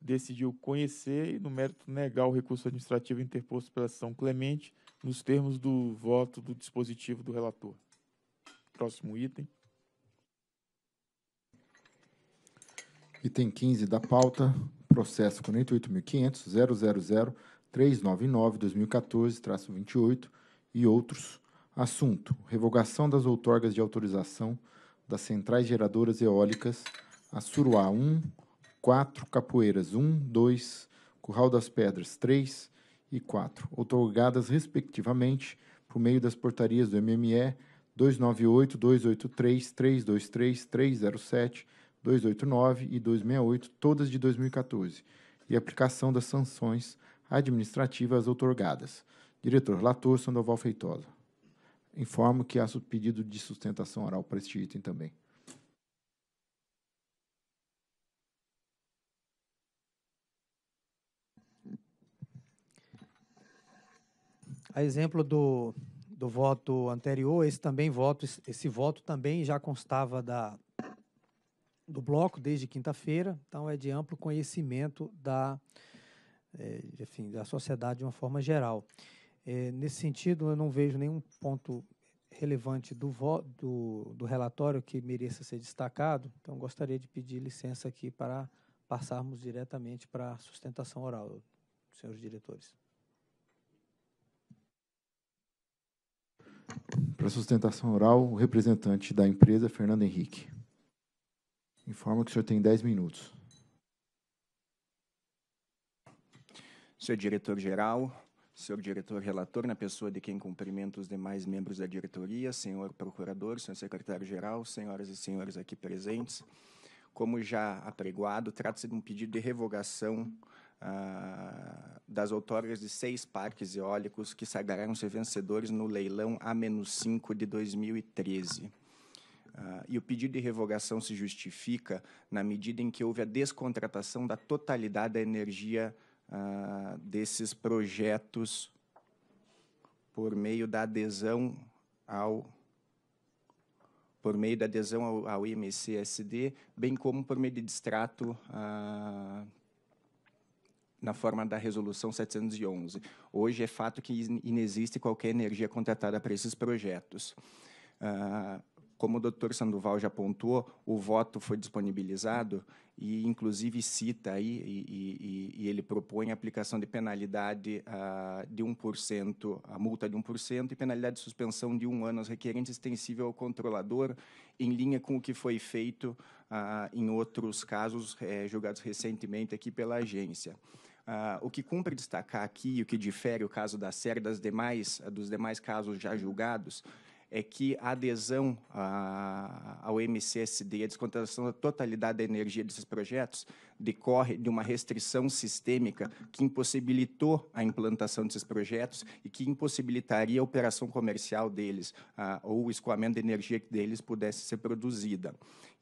decidiu conhecer e, no mérito, negar o recurso administrativo interposto pela sessão Clemente, nos termos do voto do dispositivo do relator. Próximo item. Item 15 da pauta, processo 48500000399 28 e outros, Assunto: revogação das outorgas de autorização das centrais geradoras eólicas Assuruá 1, 4, Capoeiras 1, 2, Curral das Pedras 3 e 4, outorgadas respectivamente por meio das portarias do MME 298, 283, 323, 307, 289 e 268, todas de 2014, e aplicação das sanções administrativas outorgadas. Diretor relator Sandoval Feitosa. Informo que há pedido de sustentação oral para este item também. A exemplo do, do voto anterior, esse também voto, esse voto também já constava da, do bloco desde quinta-feira, então é de amplo conhecimento da, é, enfim, da sociedade de uma forma geral. É, nesse sentido, eu não vejo nenhum ponto relevante do, do, do, relatório que mereça ser destacado, então gostaria de pedir licença aqui para passarmos diretamente para a sustentação oral, senhores diretores. Para a sustentação oral, o representante da empresa, Fernando Henrique. Informa que o senhor tem 10 minutos. Senhor diretor-geral, senhor diretor relator, na né, pessoa de quem cumprimento os demais membros da diretoria, senhor procurador, senhor secretário-geral, senhoras e senhores aqui presentes. Como já apregoado, trata-se de um pedido de revogação ah, das outorgas de seis parques eólicos que sagraram-se vencedores no leilão A-5 de 2013. Ah, e o pedido de revogação se justifica na medida em que houve a descontratação da totalidade da energia ah, desses projetos por meio da adesão ao por meio da adesão ao, ao bem como por meio de distrato ah, na forma da resolução 711. Hoje é fato que inexiste qualquer energia contratada para esses projetos. Ah, como o doutor Sandoval já apontou, o voto foi disponibilizado e, inclusive, cita aí, e, e, e ele propõe a aplicação de penalidade uh, de 1%, a multa de 1% e penalidade de suspensão de um ano aos requerentes extensível ao controlador, em linha com o que foi feito uh, em outros casos eh, julgados recentemente aqui pela agência. Uh, o que cumpre destacar aqui, o que difere o caso da série das demais, dos demais casos já julgados, é que a adesão a, ao MCSD, a descontração da totalidade da energia desses projetos, decorre de uma restrição sistêmica que impossibilitou a implantação desses projetos e que impossibilitaria a operação comercial deles, a, ou o escoamento de energia que deles pudesse ser produzida.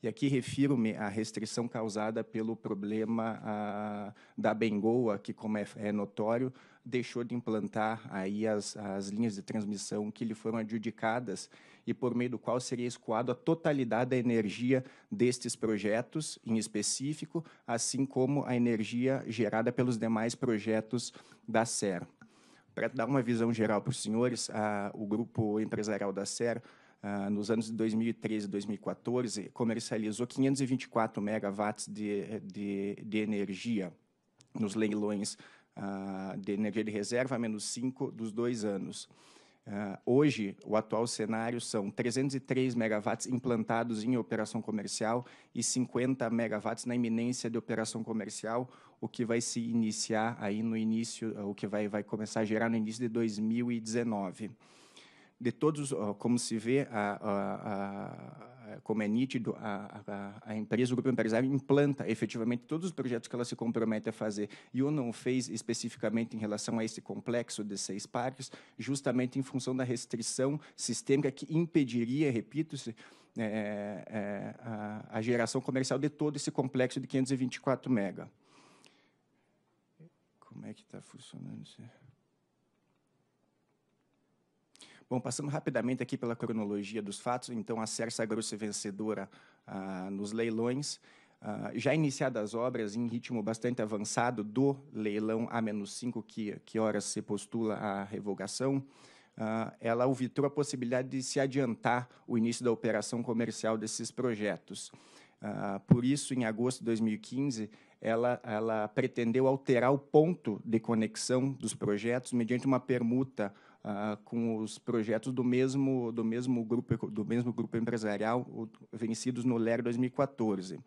E aqui refiro-me à restrição causada pelo problema a, da Bengoa, que, como é, é notório, deixou de implantar aí as, as linhas de transmissão que lhe foram adjudicadas e por meio do qual seria escoado a totalidade da energia destes projetos em específico, assim como a energia gerada pelos demais projetos da SER. Para dar uma visão geral para os senhores, a, o grupo empresarial da SER Uh, nos anos de 2013 e 2014, comercializou 524 megawatts de, de, de energia nos leilões ah, de energia de reserva a menos 5 dos dois anos. Uh, hoje, o atual cenário são 303 megawatts implantados em operação comercial e 50 megawatts na iminência de operação comercial, o que vai se iniciar aí no início, ah, o que vai, vai começar a gerar no início de 2019. De todos, uh, como se vê, a, a eh, como é nítido, a, a, a, empresa, o grupo empresário, implanta efetivamente todos os projetos que ela se compromete a fazer. E o não fez especificamente em relação a esse complexo de seis parques, justamente em função da restrição sistêmica que impediria, repito-se, é, é, a, a geração comercial de todo esse complexo de 524 mega. Como é que está funcionando isso? Bom, passando rapidamente aqui pela cronologia dos fatos, então a Cersa sagrou-se vencedora ah, nos leilões. Ah, já iniciadas as obras em ritmo bastante avançado do leilão A-5, que, que horas se postula a revogação, ah, ela ouvitou a possibilidade de se adiantar o início da operação comercial desses projetos. Uh, por isso, em agosto de 2015, ela, ela pretendeu alterar o ponto de conexão dos projetos mediante uma permuta ah, com os projetos do mesmo do mesmo grupo do mesmo grupo empresarial vencidos no LER 2014. Uh,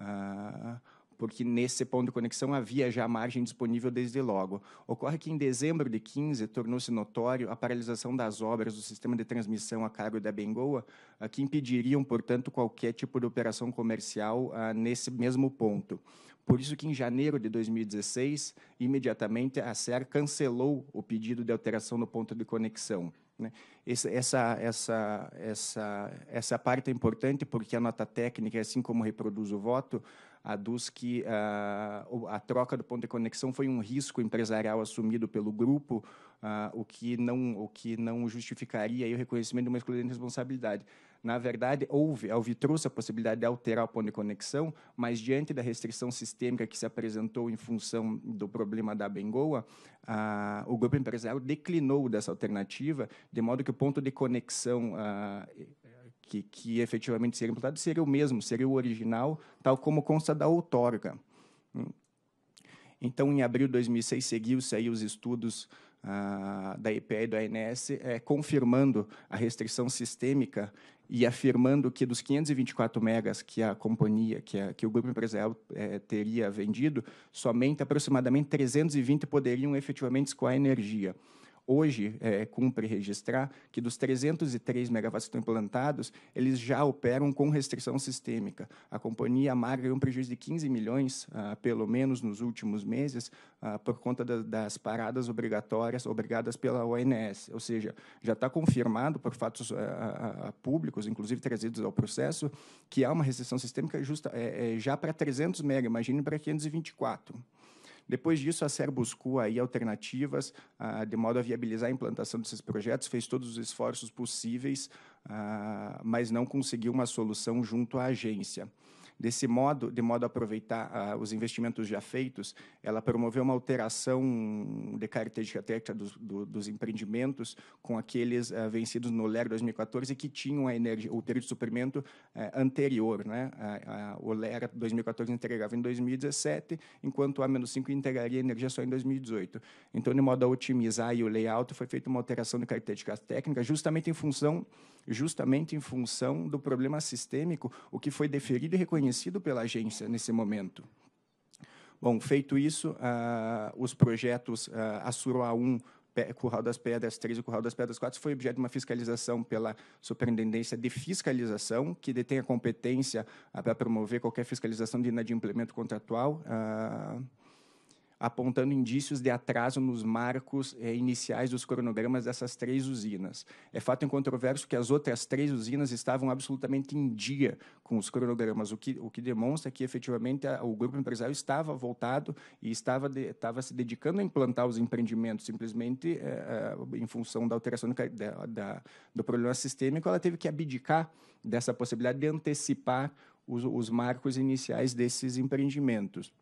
ah, porque nesse ponto de conexão havia já margem disponível desde logo. Ocorre que em dezembro de 15 tornou-se notório a paralisação das obras do sistema de transmissão a cargo da Bengoa, que impediriam, portanto, qualquer tipo de operação comercial ah, nesse mesmo ponto. Por isso que em janeiro de 2016, imediatamente a SER cancelou o pedido de alteração no ponto de conexão. Né? Esse, essa, essa, essa, essa parte é importante porque a nota técnica, assim como reproduz o voto, aduz que uh, a troca do ponto de conexão foi um risco empresarial assumido pelo grupo, uh, o, que não, o que não justificaria o reconhecimento de uma de responsabilidade. Na verdade, houve ao trouxe a possibilidade de alterar o ponto de conexão, mas diante da restrição sistêmica que se apresentou em função do problema da Bengoa, o grupo empresarial declinou dessa alternativa, de modo que o ponto de conexão que, que, efetivamente seria implantado seria o mesmo, seria o original, tal como consta da outorga. Então, em abril de 2006, seguiu-se aí os estudos ah, da IPE e do ANS, eh, é, confirmando a restrição sistêmica e afirmando que dos 524 megas que a companhia, que, a, que o grupo empresarial é, teria vendido, somente aproximadamente 320 poderiam efetivamente escoar energia. Hoje, é, cumpre registrar que dos 303 megawatts que estão implantados, eles já operam com restrição sistêmica. A companhia amarga um prejuízo de 15 milhões, ah, pelo menos nos últimos meses, ah, por conta da, das paradas obrigatórias obrigadas pela ONS. Ou seja, já está confirmado por fatos ah, ah, ah, públicos, inclusive trazidos ao processo, que há uma restrição sistêmica justa, é, é, já para 300 mega, imagine para 524. Depois disso, a SER buscou aí alternativas ah, de modo a viabilizar a implantação desses projetos, fez todos os esforços possíveis, ah, mas não conseguiu uma solução junto à agência. Desse modo, de modo a aproveitar uh, os investimentos já feitos, ela promoveu uma alteração de característica técnica dos, do, dos empreendimentos com aqueles uh, vencidos no LER 2014 que tinham a energia, o período de suprimento uh, anterior. Né? o LER 2014 entregava em 2017, enquanto o A-5 entregaria energia só em 2018. Então, de modo a otimizar o layout, foi feita uma alteração de características técnicas, justamente em função justamente em função do problema sistêmico, o que foi deferido e reconhecido pela agência nesse momento. Bom, feito isso, ah, os projetos ah, a 1, Curral das Pedras 3 e Curral das Pedras 4 foi objeto de uma fiscalização pela Superintendência de Fiscalização, que detém a competência ah, para promover qualquer fiscalização de inadimplemento contratual. Ah, apontando indícios de atraso nos marcos eh, iniciais dos cronogramas dessas três usinas. É fato incontroverso que as outras três usinas estavam absolutamente em dia com os cronogramas, o que, o que demonstra que efetivamente a, o grupo empresarial estava voltado e estava, de, estava se dedicando a implantar os empreendimentos, simplesmente eh, eh, em função da alteração do, da, da, do problema sistêmico, ela teve que abdicar dessa possibilidade de antecipar os, os marcos iniciais desses empreendimentos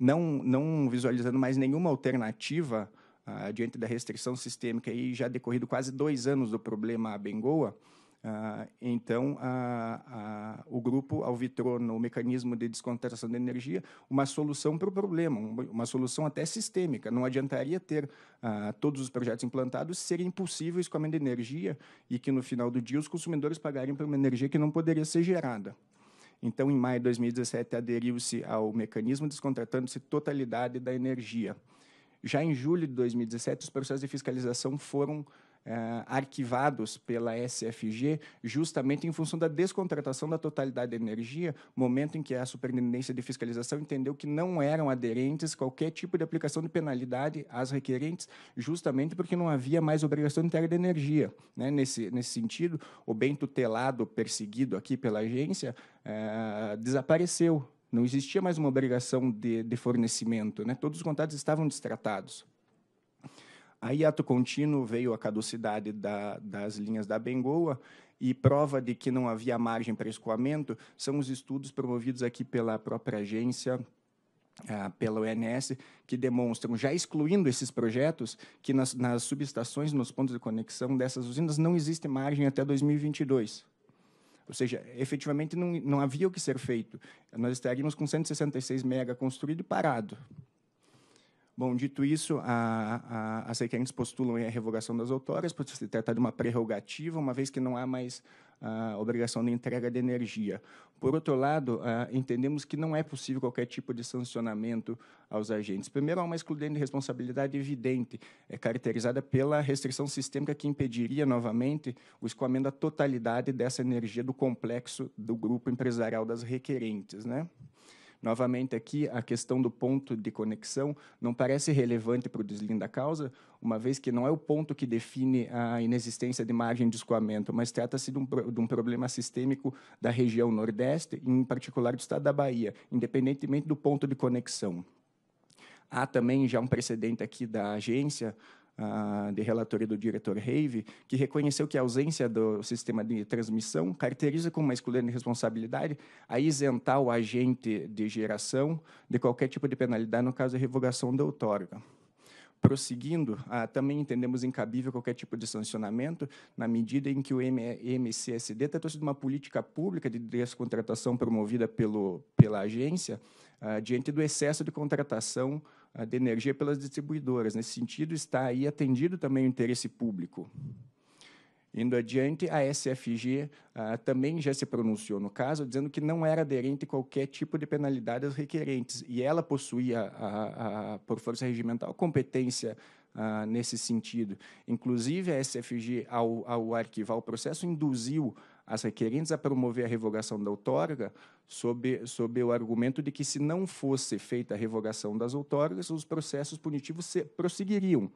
não, não visualizando mais nenhuma alternativa uh, diante da restrição sistêmica e já decorrido quase dois anos do problema Bengoa, uh, então uh, o grupo alvitrou no mecanismo de descontação de energia uma solução para o problema, uma solução até sistêmica. Não adiantaria ter ah, todos os projetos implantados serem impossíveis com a de energia e que no final do dia os consumidores pagariam por uma energia que não poderia ser gerada. Então, em maio de 2017, aderiu-se ao mecanismo descontratando-se totalidade da energia. Já em julho de 2017, os processos de fiscalização foram Uh, arquivados pela SFG, justamente em função da descontratação da totalidade da energia, momento em que a Superintendência de Fiscalização entendeu que não eram aderentes qualquer tipo de aplicação de penalidade às requerentes, justamente porque não havia mais obrigação de entrega de energia. Né? Nesse, nesse sentido, o bem tutelado, perseguido aqui pela agência, uh, desapareceu. Não existia mais uma obrigação de, de fornecimento, né? todos os contatos estavam destratados. Aí, ato contínuo, veio a caducidade da, das linhas da Bengoa, e prova de que não havia margem para escoamento são os estudos promovidos aqui pela própria agência, ah, pela ONS, que demonstram, já excluindo esses projetos, que nas, nas subestações, nos pontos de conexão dessas usinas, não existe margem até 2022. Ou seja, efetivamente não, não havia o que ser feito. Nós estaríamos com 166 mega construído e parado. Bom, dito isso, a, a, as requerentes postulam a revogação das outorgas, por se tratar de uma prerrogativa, uma vez que não há mais a obrigação de entrega de energia. Por outro lado, entendemos que não é possível qualquer tipo de sancionamento aos agentes. Primeiro, há uma excludente de responsabilidade evidente, é caracterizada pela restrição sistêmica que impediria novamente o escoamento da totalidade dessa energia do complexo do grupo empresarial das requerentes, né? Novamente aqui, a questão do ponto de conexão não parece relevante para o deslindo da causa, uma vez que não é o ponto que define a inexistência de margem de escoamento, mas trata-se de, um, de um problema sistêmico da região Nordeste, em particular do estado da Bahia, independentemente do ponto de conexão. Há também já um precedente aqui da agência, de relatório do diretor Rave, que reconheceu que a ausência do sistema de transmissão caracteriza como uma excludente de responsabilidade a isentar o agente de geração de qualquer tipo de penalidade no caso de revogação da outorga. Prosseguindo, ah, também entendemos incabível qualquer tipo de sancionamento, na medida em que o MCSD tratou-se de uma política pública de descontratação promovida pelo, pela agência, ah, diante do excesso de contratação de energia pelas distribuidoras. Nesse sentido, está aí atendido também o interesse público. Indo adiante, a SFG ah, também já se pronunciou no caso, dizendo que não era aderente a qualquer tipo de penalidade aos requerentes, e ela possuía, a, a, por força regimental, competência ah, nesse sentido. Inclusive, a SFG, ao, ao arquivar o processo, induziu as requerentes a promover a revogação da outorga sob, sob o argumento de que, se não fosse feita a revogação das outorgas, os processos punitivos se, prosseguiriam.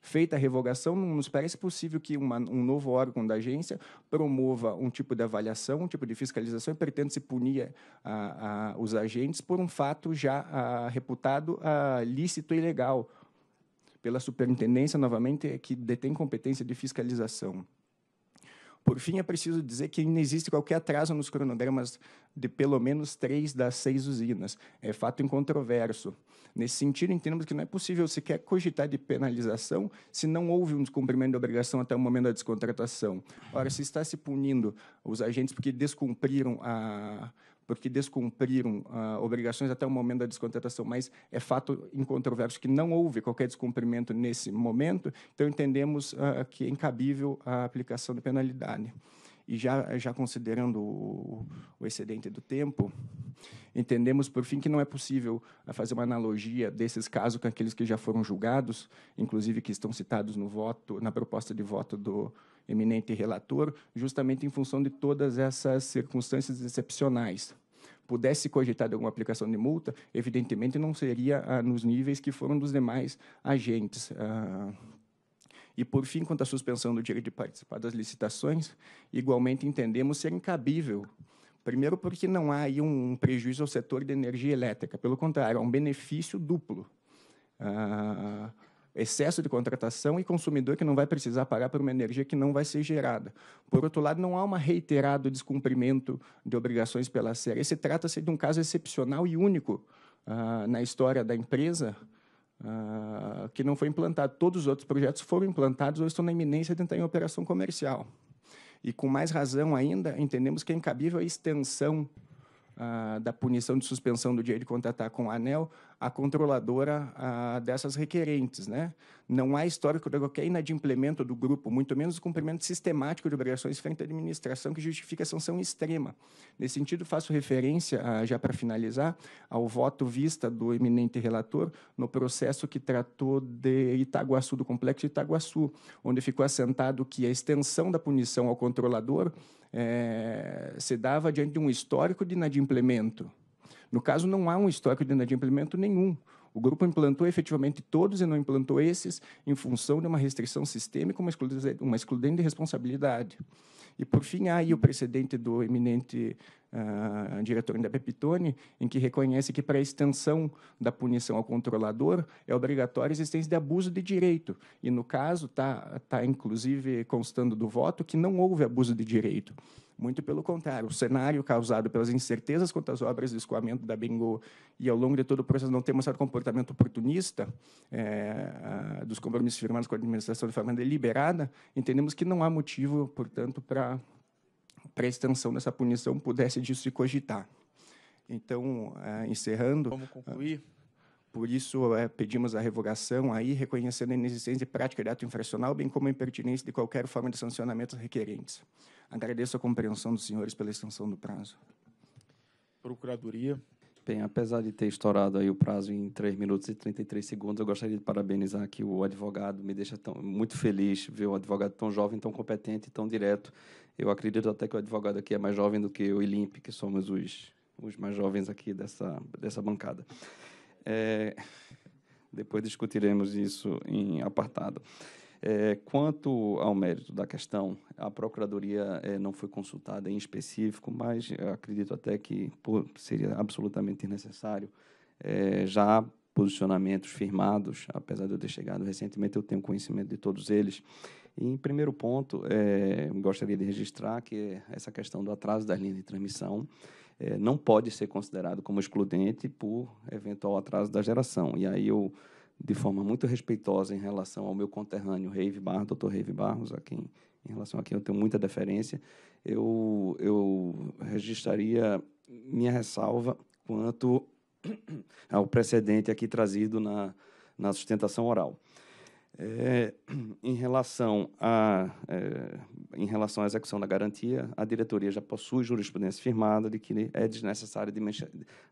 Feita a revogação, não nos parece possível que uma, um novo órgão da agência promova um tipo de avaliação, um tipo de fiscalização e pretende se punir a, a, os agentes por um fato já a, reputado lícito e legal pela superintendência, novamente, que detém competência de fiscalização. Por fim, é preciso dizer que não existe qualquer atraso nos cronogramas de pelo menos três das seis usinas. É fato incontroverso. Nesse sentido, entendemos que não é possível sequer cogitar de penalização se não houve um descumprimento de obrigação até o momento da descontratação. Ora, se está se punindo os agentes porque descumpriram a porque descumpriram ah, obrigações até o momento da descontratação, mas é fato incontroverso que não houve qualquer descumprimento nesse momento, então entendemos ah, que é incabível a aplicação de penalidade. E já, já considerando o, o excedente do tempo, entendemos, por fim, que não é possível ah, fazer uma analogia desses casos com aqueles que já foram julgados, inclusive que estão citados no voto, na proposta de voto do, eminente relator, justamente em função de todas essas circunstâncias excepcionais pudesse cogitar de alguma aplicação de multa, evidentemente não seria ah, nos níveis que foram dos demais agentes. Ah, e, por fim, quanto à suspensão do direito de participar das licitações, igualmente entendemos ser incabível. Primeiro, porque não há aí um prejuízo ao setor de energia elétrica, pelo contrário, há um benefício duplo. Ah, excesso de contratação e consumidor que não vai precisar pagar por uma energia que não vai ser gerada. Por outro lado, não há um reiterado descumprimento de obrigações pela série. Esse trata-se de um caso excepcional e único ah, na história da empresa ah, que não foi implantado. Todos os outros projetos foram implantados ou estão na iminência de entrar em operação comercial. E com mais razão ainda, entendemos que é incabível a extensão ah, da punição de suspensão do direito de contratar com a ANEL, a controladora ah, dessas requerentes. Né? Não há histórico de qualquer inadimplemento do grupo, muito menos o cumprimento sistemático de obrigações frente à administração que justifica a sanção extrema. Nesse sentido, faço referência, ah, já para finalizar, ao voto vista do eminente relator no processo que tratou de Itaguaçu, do complexo Itaguaçu, onde ficou assentado que a extensão da punição ao controlador é, se dava diante de um histórico de inadimplemento. No caso, não há um histórico de inadimplemento nenhum. O grupo implantou efetivamente todos e não implantou esses em função de uma restrição sistêmica, uma, excludente de responsabilidade. E, por fim, há aí o precedente do eminente uh, diretor da Peptone, em que reconhece que, para a extensão da punição ao controlador, é obrigatória a existência de abuso de direito. E, no caso, está, tá, inclusive, constando do voto que não houve abuso de direito. Muito pelo contrário, o cenário causado pelas incertezas quanto às obras de escoamento da Bengo e, ao longo de todo o processo, não ter mostrado comportamento oportunista é, a, dos compromissos firmados com a administração de forma deliberada, entendemos que não há motivo, portanto, para a extensão dessa punição pudesse disso se cogitar. Então, é, encerrando... Vamos concluir? Ah, por isso, é, pedimos a revogação, aí reconhecendo a inexistência de prática de ato infracional, bem como a impertinência de qualquer forma de sancionamento requerentes. Agradeço a compreensão dos senhores pela extensão do prazo. Procuradoria. Bem, apesar de ter estourado aí o prazo em 3 minutos e 33 segundos, eu gostaria de parabenizar aqui o advogado. Me deixa tão, muito feliz ver o advogado tão jovem, tão competente, tão direto. Eu acredito até que o advogado aqui é mais jovem do que eu e Limp, que somos os, os mais jovens aqui dessa, dessa bancada. É, depois discutiremos isso em apartado. É, quanto ao mérito da questão, a Procuradoria é, não foi consultada em específico, mas acredito até que pô, seria absolutamente necessário. É, já há posicionamentos firmados, apesar de eu ter chegado recentemente, eu tenho conhecimento de todos eles. E, em primeiro ponto, é, gostaria de registrar que essa questão do atraso das linhas de transmissão é, não pode ser considerado como excludente por eventual atraso da geração. E aí eu de forma muito respeitosa em relação ao meu conterrâneo Reive Barros, Dr. Reive Barros, a quem, em relação a quem eu tenho muita deferência, eu, eu registraria minha ressalva quanto ao precedente aqui trazido na, na sustentação oral. É, em, relação a, é, em relação à execução da garantia, a diretoria já possui jurisprudência firmada de que é desnecessária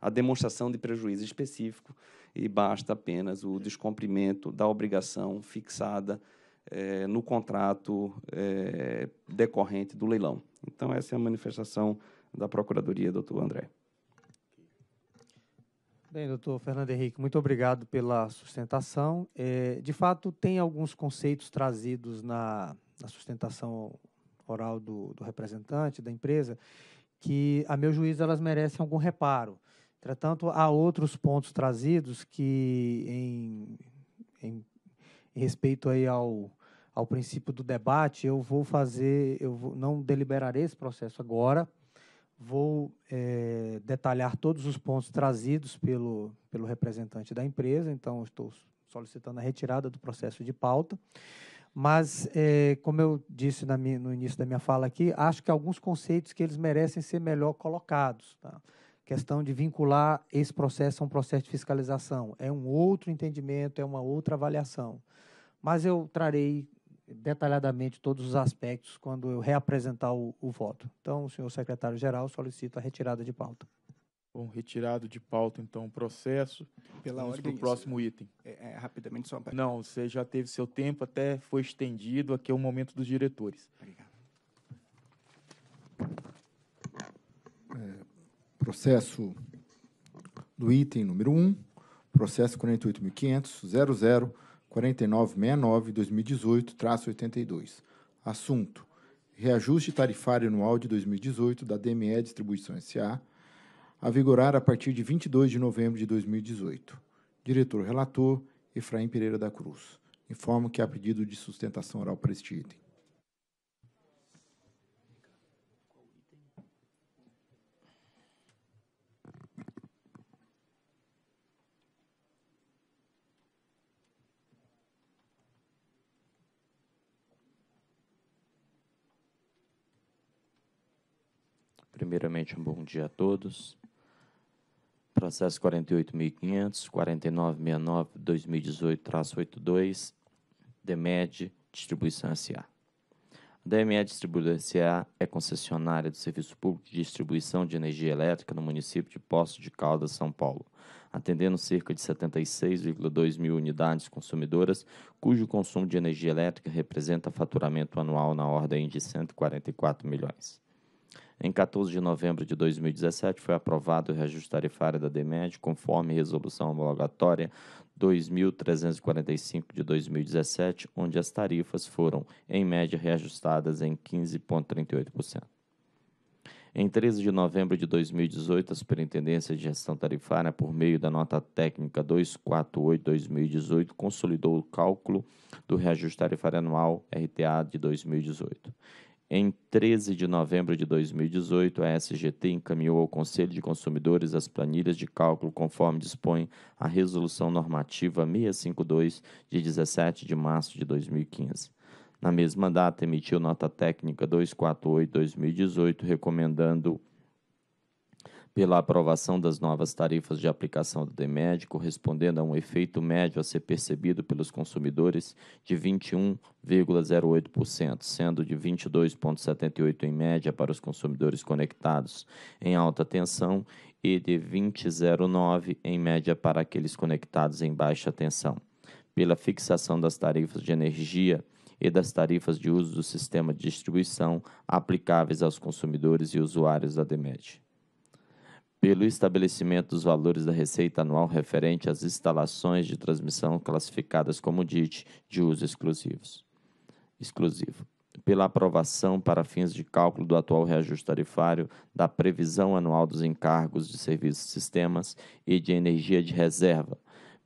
a demonstração de prejuízo específico e basta apenas o descumprimento da obrigação fixada é, no contrato é, decorrente do leilão. Então, essa é a manifestação da Procuradoria, doutor André. Bem, doutor Fernando Henrique, muito obrigado pela sustentação. É, de fato, tem alguns conceitos trazidos na, na sustentação oral do, do, representante da empresa que, a meu juízo, elas merecem algum reparo. Entretanto, há outros pontos trazidos que, em, em, em respeito aí ao, ao princípio do debate, eu vou fazer, eu vou, não deliberarei esse processo agora, vou é, detalhar todos os pontos trazidos pelo, pelo representante da empresa, então estou solicitando a retirada do processo de pauta. Mas, é, como eu disse minha, no início da minha fala aqui, acho que alguns conceitos que eles merecem ser melhor colocados. Tá? questão de vincular esse processo a um processo de fiscalização. É um outro entendimento, é uma outra avaliação. Mas eu trarei detalhadamente todos os aspectos quando eu reapresentar o, o voto. Então, senhor secretário-geral, solicito a retirada de pauta. Bom, retirado de pauta, então, o processo. Pela Vamos ordem. Para o próximo isso. item. É, é, rapidamente, só para. Não, você já teve seu tempo, até foi estendido. Aqui é o momento dos diretores. Obrigado. É, processo do item número 1, processo 48.500.004969-2018-82. Assunto, reajuste tarifário anual de 2018 da DME Distribuição S.A., a vigorar a partir de 22 de novembro de 2018. Diretor-relator, Efraim Pereira da Cruz. Informo que há pedido de sustentação oral para este item. Primeiramente, um bom dia a todos. Processo 48.500, 4969, 2018-82, DEMED, Distribuição S.A. A DME Distribuição S.A. é concessionária do Serviço Público de Distribuição de Energia Elétrica no município de Poço de Caldas, São Paulo, atendendo cerca de 76,2 mil unidades consumidoras, cujo consumo de energia elétrica representa faturamento anual na ordem de 144 milhões. Em 14 de novembro de 2017, foi aprovado o reajuste tarifário da DEMED, conforme resolução homologatória 2345 de 2017, onde as tarifas foram, em média, reajustadas em 15,38%. Em 13 de novembro de 2018, a Superintendência de Gestão Tarifária, por meio da nota técnica 248-2018, consolidou o cálculo do reajuste tarifário anual RTA de 2018. Em 13 de novembro de 2018, a SGT encaminhou ao Conselho de Consumidores as planilhas de cálculo conforme dispõe a Resolução Normativa 652, de 17 de março de 2015. Na mesma data, emitiu nota técnica 248-2018, recomendando pela aprovação das novas tarifas de aplicação do DEMED, correspondendo a um efeito médio a ser percebido pelos consumidores de 21,08%, sendo de 22,78% em média para os consumidores conectados em alta tensão e de 20,09% em média para aqueles conectados em baixa tensão. Pela fixação das tarifas de energia, e das tarifas de uso do sistema de distribuição aplicáveis aos consumidores e usuários da Demed pelo estabelecimento dos valores da receita anual referente às instalações de transmissão classificadas como DIT de uso exclusivos. exclusivo, pela aprovação para fins de cálculo do atual reajuste tarifário da previsão anual dos encargos de serviços sistemas e de energia de reserva,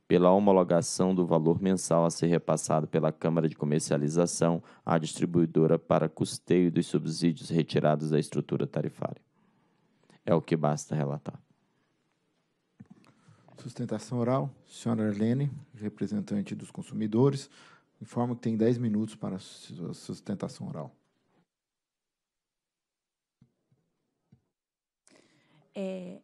pela homologação do valor mensal a ser repassado pela Câmara de Comercialização à distribuidora para custeio dos subsídios retirados da estrutura tarifária. É o que basta relatar. Sustentação oral, senhora Arlene, representante dos consumidores, informa que tem 10 minutos para a sustentação oral. É,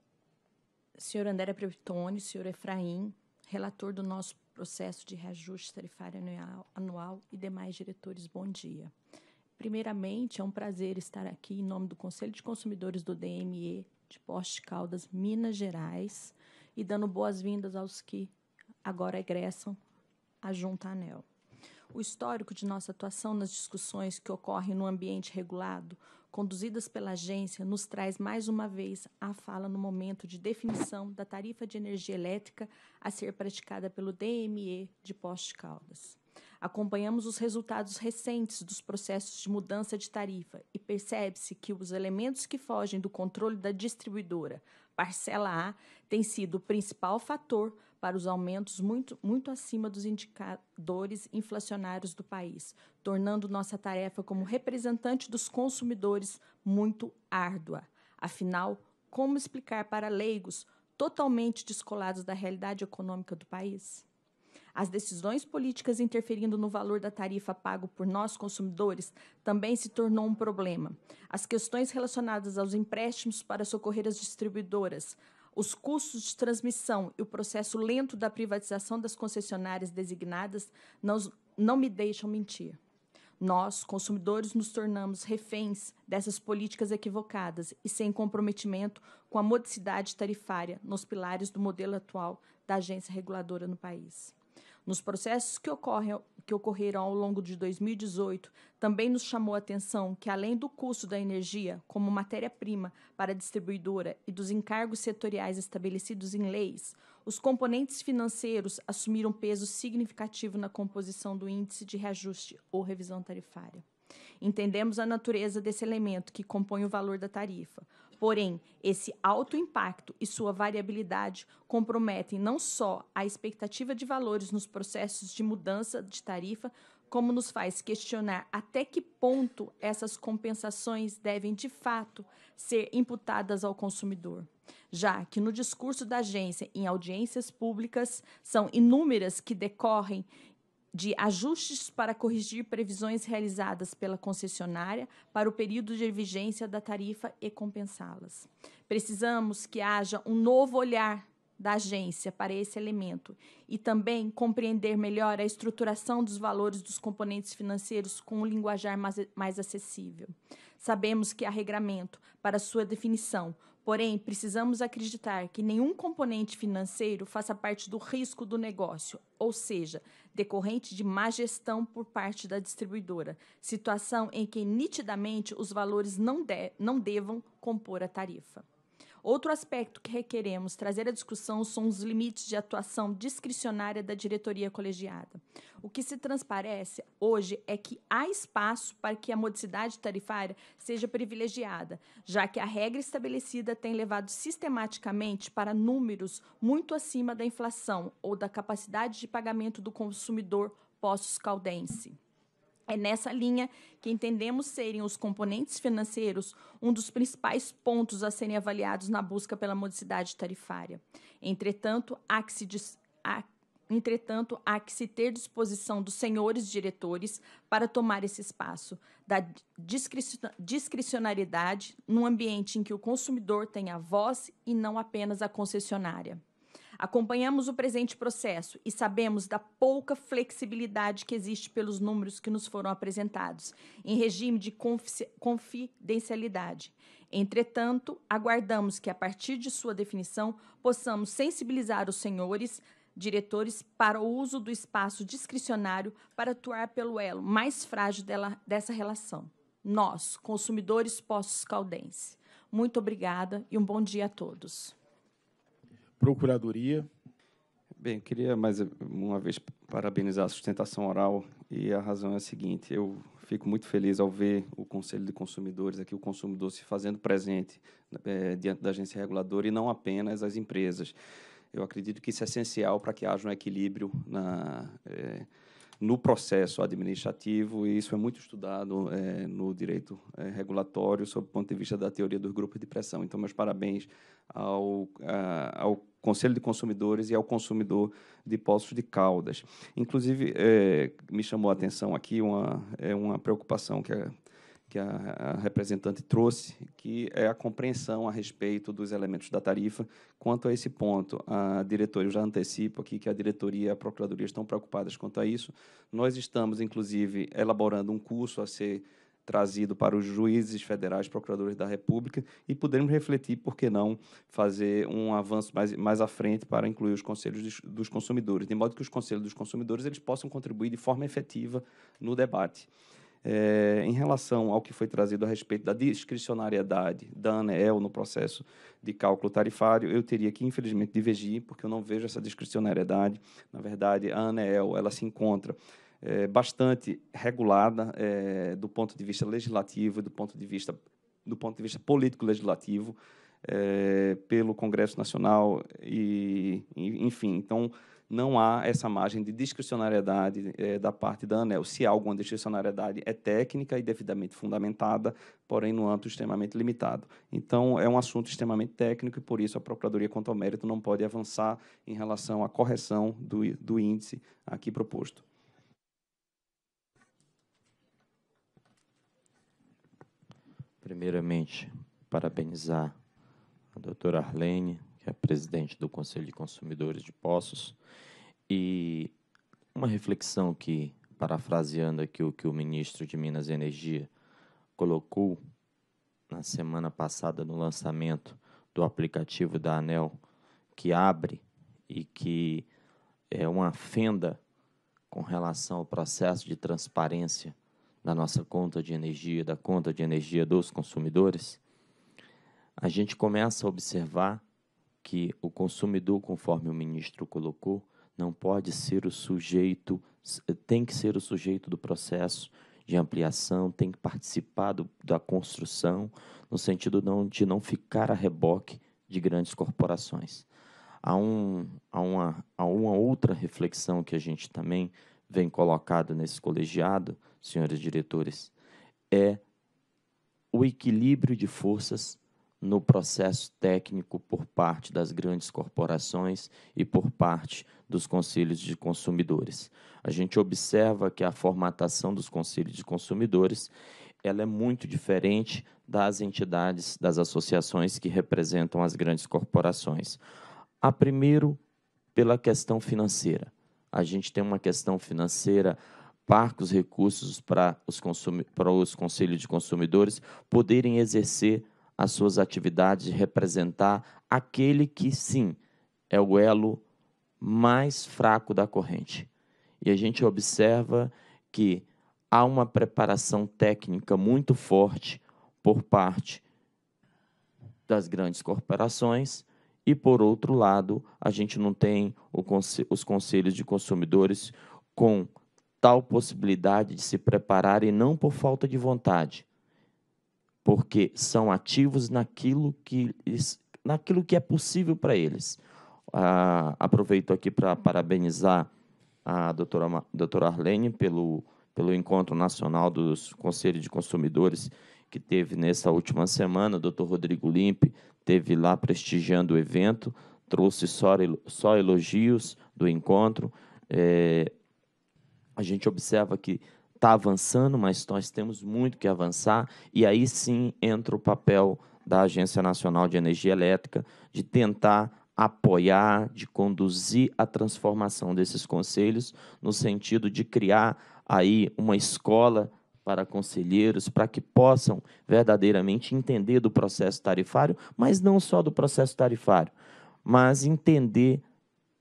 senhor André Previtone, senhor Efraim, relator do nosso processo de reajuste tarifário anual, anual e demais diretores, bom dia. Primeiramente, é um prazer estar aqui em nome do Conselho de Consumidores do DME de Poste Caldas, Minas Gerais, e dando boas-vindas aos que agora egressam a Junta Anel. O histórico de nossa atuação nas discussões que ocorrem no ambiente regulado, conduzidas pela agência, nos traz mais uma vez a fala no momento de definição da tarifa de energia elétrica a ser praticada pelo DME de Poste Caldas. Acompanhamos os resultados recentes dos processos de mudança de tarifa e percebe-se que os elementos que fogem do controle da distribuidora, parcela A, têm sido o principal fator para os aumentos muito, muito acima dos indicadores inflacionários do país, tornando nossa tarefa como representante dos consumidores muito árdua. Afinal, como explicar para leigos totalmente descolados da realidade econômica do país? As decisões políticas interferindo no valor da tarifa pago por nós consumidores também se tornou um problema. As questões relacionadas aos empréstimos para socorrer as distribuidoras, os custos de transmissão e o processo lento da privatização das concessionárias designadas não, não me deixam mentir. Nós, consumidores, nos tornamos reféns dessas políticas equivocadas e sem comprometimento com a modicidade tarifária nos pilares do modelo atual da agência reguladora no país. Nos processos que, ocorre, que ocorreram ao longo de 2018, também nos chamou a atenção que, além do custo da energia como matéria-prima para a distribuidora e dos encargos setoriais estabelecidos em leis, os componentes financeiros assumiram peso significativo na composição do índice de reajuste ou revisão tarifária. Entendemos a natureza desse elemento que compõe o valor da tarifa, Porém, esse alto impacto e sua variabilidade comprometem não só a expectativa de valores nos processos de mudança de tarifa, como nos faz questionar até que ponto essas compensações devem de fato ser imputadas ao consumidor. Já que no discurso da agência, em audiências públicas, são inúmeras que decorrem de ajustes para corrigir previsões realizadas pela concessionária para o período de vigência da tarifa e compensá-las. Precisamos que haja um novo olhar da agência para esse elemento e também compreender melhor a estruturação dos valores dos componentes financeiros com um linguajar mais, acessível. Sabemos que há regramento para sua definição, Porém, precisamos acreditar que nenhum componente financeiro faça parte do risco do negócio, ou seja, decorrente de má gestão por parte da distribuidora, situação em que nitidamente os valores não, de não devam compor a tarifa. Outro aspecto que requeremos trazer à discussão são os limites de atuação discricionária da diretoria colegiada. O que se transparece hoje é que há espaço para que a modicidade tarifária seja privilegiada, já que a regra estabelecida tem levado sistematicamente para números muito acima da inflação ou da capacidade de pagamento do consumidor pós-caldense. É nessa linha que entendemos serem os componentes financeiros um dos principais pontos a serem avaliados na busca pela modicidade tarifária. Entretanto, há que se, há... Entretanto, há que se ter disposição dos senhores diretores para tomar esse espaço da discricionariedade num ambiente em que o consumidor tem a voz e não apenas a concessionária. Acompanhamos o presente processo e sabemos da pouca flexibilidade que existe pelos números que nos foram apresentados, em regime de confidencialidade. Entretanto, aguardamos que, a partir de sua definição, possamos sensibilizar os senhores diretores para o uso do espaço discricionário para atuar pelo elo mais frágil dela, dessa relação. Nós, consumidores postos caldense. Muito obrigada e um bom dia a todos. Procuradoria. Bem, queria mais uma vez parabenizar a sustentação oral e a razão é a seguinte: eu fico muito feliz ao ver o Conselho de Consumidores aqui, o consumidor se fazendo presente é, diante da agência reguladora e não apenas as empresas. Eu acredito que isso é essencial para que haja um equilíbrio na. É, no processo administrativo, e isso é muito estudado é, no direito é, regulatório, sob o ponto de vista da teoria dos grupos de pressão. Então, meus parabéns ao, a, ao Conselho de Consumidores e ao consumidor de Poços de Caldas. Inclusive, é, me chamou a atenção aqui uma, é uma preocupação que a que a, representante trouxe, que é a compreensão a respeito dos elementos da tarifa. Quanto a esse ponto, a diretoria, eu já antecipo aqui que a diretoria e a procuradoria estão preocupadas quanto a isso. Nós estamos, inclusive, elaborando um curso a ser trazido para os juízes federais, procuradores da República, e podemos refletir, por que não, fazer um avanço mais, mais à frente para incluir os conselhos dos consumidores, de modo que os conselhos dos consumidores eles possam contribuir de forma efetiva no debate. É, em relação ao que foi trazido a respeito da discricionariedade da ANEEL no processo de cálculo tarifário, eu teria que, infelizmente, divergir, porque eu não vejo essa discricionariedade. Na verdade, a ANEEL ela se encontra é, bastante regulada é, do ponto de vista legislativo e do ponto de vista, do ponto de vista político-legislativo pelo Congresso Nacional e, enfim, então não há essa margem de discricionariedade é, da parte da ANEL. Se há alguma discricionariedade, é técnica e devidamente fundamentada, porém no âmbito extremamente limitado. Então, é um assunto extremamente técnico e, por isso, a Procuradoria quanto ao mérito não pode avançar em relação à correção do, do índice aqui proposto. Primeiramente, parabenizar a doutora Arlene, é presidente do Conselho de Consumidores de Poços, e uma reflexão que, parafraseando aqui o que o ministro de Minas e Energia colocou na semana passada no lançamento do aplicativo da ANEL, que abre e que é uma fenda com relação ao processo de transparência da nossa conta de energia, da conta de energia dos consumidores, a gente começa a observar que o consumidor, conforme o ministro colocou, não pode ser o sujeito, tem que ser o sujeito do processo de ampliação, tem que participar do, da construção, no sentido não, de não ficar a reboque de grandes corporações. Há, um, há, uma, há uma outra reflexão que a gente também vem colocada nesse colegiado, senhores diretores, é o equilíbrio de forças no processo técnico por parte das grandes corporações e por parte dos conselhos de consumidores. A gente observa que a formatação dos conselhos de consumidores ela é muito diferente das entidades, das associações que representam as grandes corporações. A primeiro, pela questão financeira. A gente tem uma questão financeira os recursos para os, para os conselhos de consumidores poderem exercer as suas atividades, representar aquele que, sim, é o elo mais fraco da corrente. E a gente observa que há uma preparação técnica muito forte por parte das grandes corporações e, por outro lado, a gente não tem consel os conselhos de consumidores com tal possibilidade de se preparar e não por falta de vontade, porque são ativos naquilo que, naquilo que é possível para eles. Ah, aproveito aqui para parabenizar a doutora, doutora Arlene pelo, pelo Encontro Nacional dos Conselhos de Consumidores que teve nessa última semana. O doutor Rodrigo Limpe teve lá prestigiando o evento, trouxe só, só elogios do encontro. É, a gente observa que está avançando, mas nós temos muito que avançar, e aí sim entra o papel da Agência Nacional de Energia Elétrica de tentar apoiar, de conduzir a transformação desses conselhos no sentido de criar aí uma escola para conselheiros, para que possam verdadeiramente entender do processo tarifário, mas não só do processo tarifário, mas entender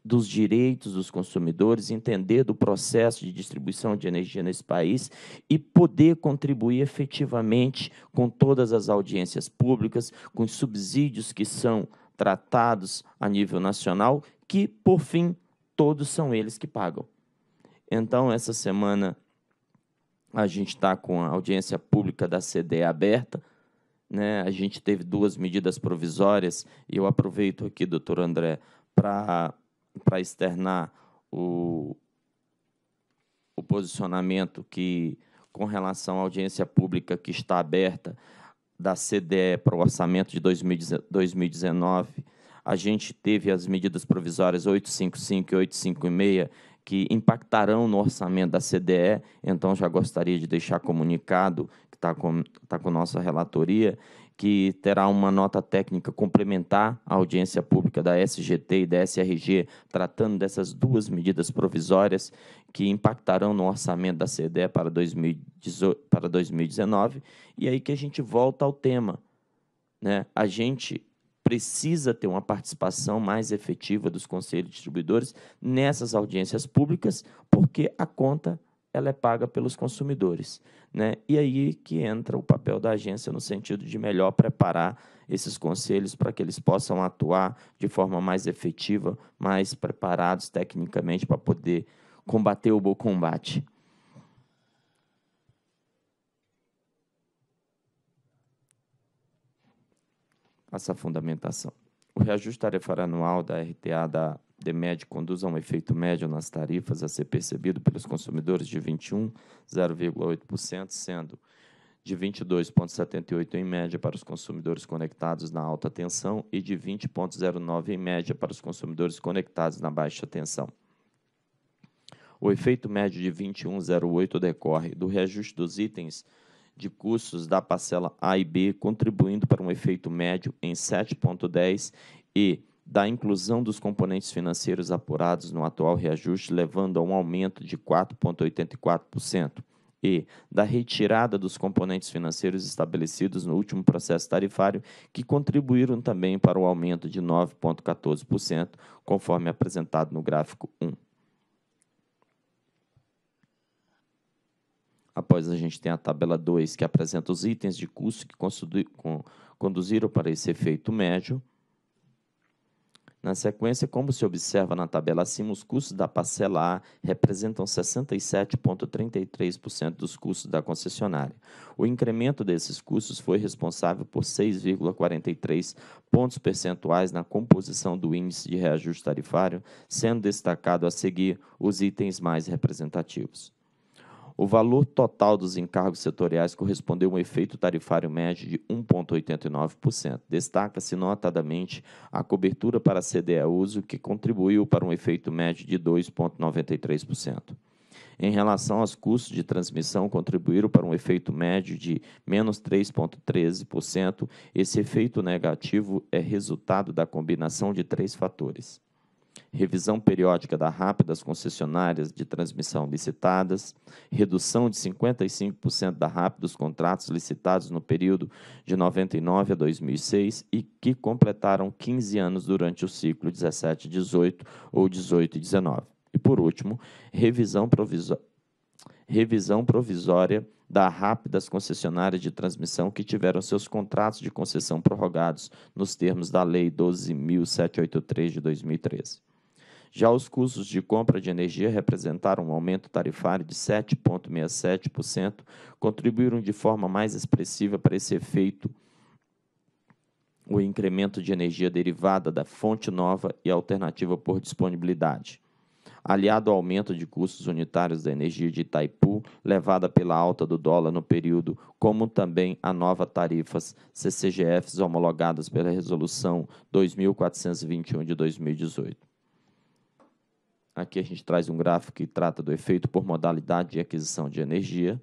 dos direitos dos consumidores, entender do processo de distribuição de energia nesse país e poder contribuir efetivamente com todas as audiências públicas, com os subsídios que são tratados a nível nacional, que, por fim, todos são eles que pagam. Então, essa semana, a gente está com a audiência pública da CDE aberta. Né? A gente teve duas medidas provisórias, e eu aproveito aqui, doutor André, para para externar o, o posicionamento que, com relação à audiência pública que está aberta da CDE para o orçamento de 2019, a gente teve as medidas provisórias 855 e 856 que impactarão no orçamento da CDE, então já gostaria de deixar comunicado que está com, tá com nossa relatoria, que terá uma nota técnica complementar à audiência pública da SGT e da SRG, tratando dessas duas medidas provisórias que impactarão no orçamento da CDE para 2019. E aí que a gente volta ao tema. Né? A gente precisa ter uma participação mais efetiva dos conselhos distribuidores nessas audiências públicas, porque a conta ela é paga pelos consumidores. Né? E aí que entra o papel da agência no sentido de melhor preparar esses conselhos para que eles possam atuar de forma mais efetiva, mais preparados tecnicamente para poder combater o bom combate. Essa fundamentação. O reajuste tarifário anual da RTA da de médio conduz a um efeito médio nas tarifas a ser percebido pelos consumidores de 21,08%, sendo de 22,78 em média para os consumidores conectados na alta tensão e de 20,09 em média para os consumidores conectados na baixa tensão. O efeito médio de 21,08 decorre do reajuste dos itens de custos da parcela A e B, contribuindo para um efeito médio em 7,10 e da inclusão dos componentes financeiros apurados no atual reajuste, levando a um aumento de 4,84%, e da retirada dos componentes financeiros estabelecidos no último processo tarifário, que contribuíram também para o aumento de 9,14%, conforme apresentado no gráfico 1. Após a gente tem a tabela 2, que apresenta os itens de custo que conduziram para esse efeito médio. Na sequência, como se observa na tabela acima, os custos da parcela A representam 67,33% dos custos da concessionária. O incremento desses custos foi responsável por 6,43 pontos percentuais na composição do índice de reajuste tarifário, sendo destacado a seguir os itens mais representativos. O valor total dos encargos setoriais correspondeu a um efeito tarifário médio de 1,89%. Destaca-se notadamente a cobertura para a CDE uso, que contribuiu para um efeito médio de 2,93%. Em relação aos custos de transmissão, contribuíram para um efeito médio de menos 3,13%. Esse efeito negativo é resultado da combinação de três fatores revisão periódica da rápida das concessionárias de transmissão licitadas, redução de 55% da rápida dos contratos licitados no período de 99 a 2006 e que completaram 15 anos durante o ciclo 17 18 ou 18 19. E por último, revisão provisória revisão provisória da rápidas concessionárias de transmissão que tiveram seus contratos de concessão prorrogados nos termos da Lei 12.783 de 2013. Já os custos de compra de energia representaram um aumento tarifário de 7,67%, contribuíram de forma mais expressiva para esse efeito o incremento de energia derivada da fonte nova e alternativa por disponibilidade aliado ao aumento de custos unitários da energia de Itaipu, levada pela alta do dólar no período, como também a nova tarifas CCGFs homologadas pela Resolução 2421 de 2018. Aqui a gente traz um gráfico que trata do efeito por modalidade de aquisição de energia.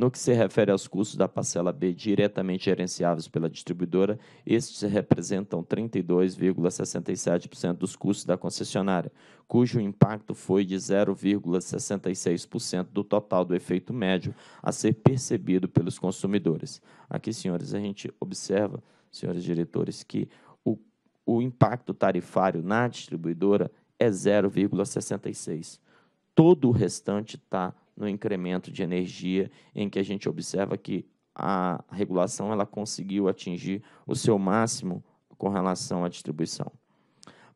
No que se refere aos custos da parcela B diretamente gerenciáveis pela distribuidora, estes representam 32,67% dos custos da concessionária, cujo impacto foi de 0,66% do total do efeito médio a ser percebido pelos consumidores. Aqui, senhores, a gente observa, senhores diretores, que o, o impacto tarifário na distribuidora é 0,66%. Todo o restante está no incremento de energia, em que a gente observa que a regulação ela conseguiu atingir o seu máximo com relação à distribuição.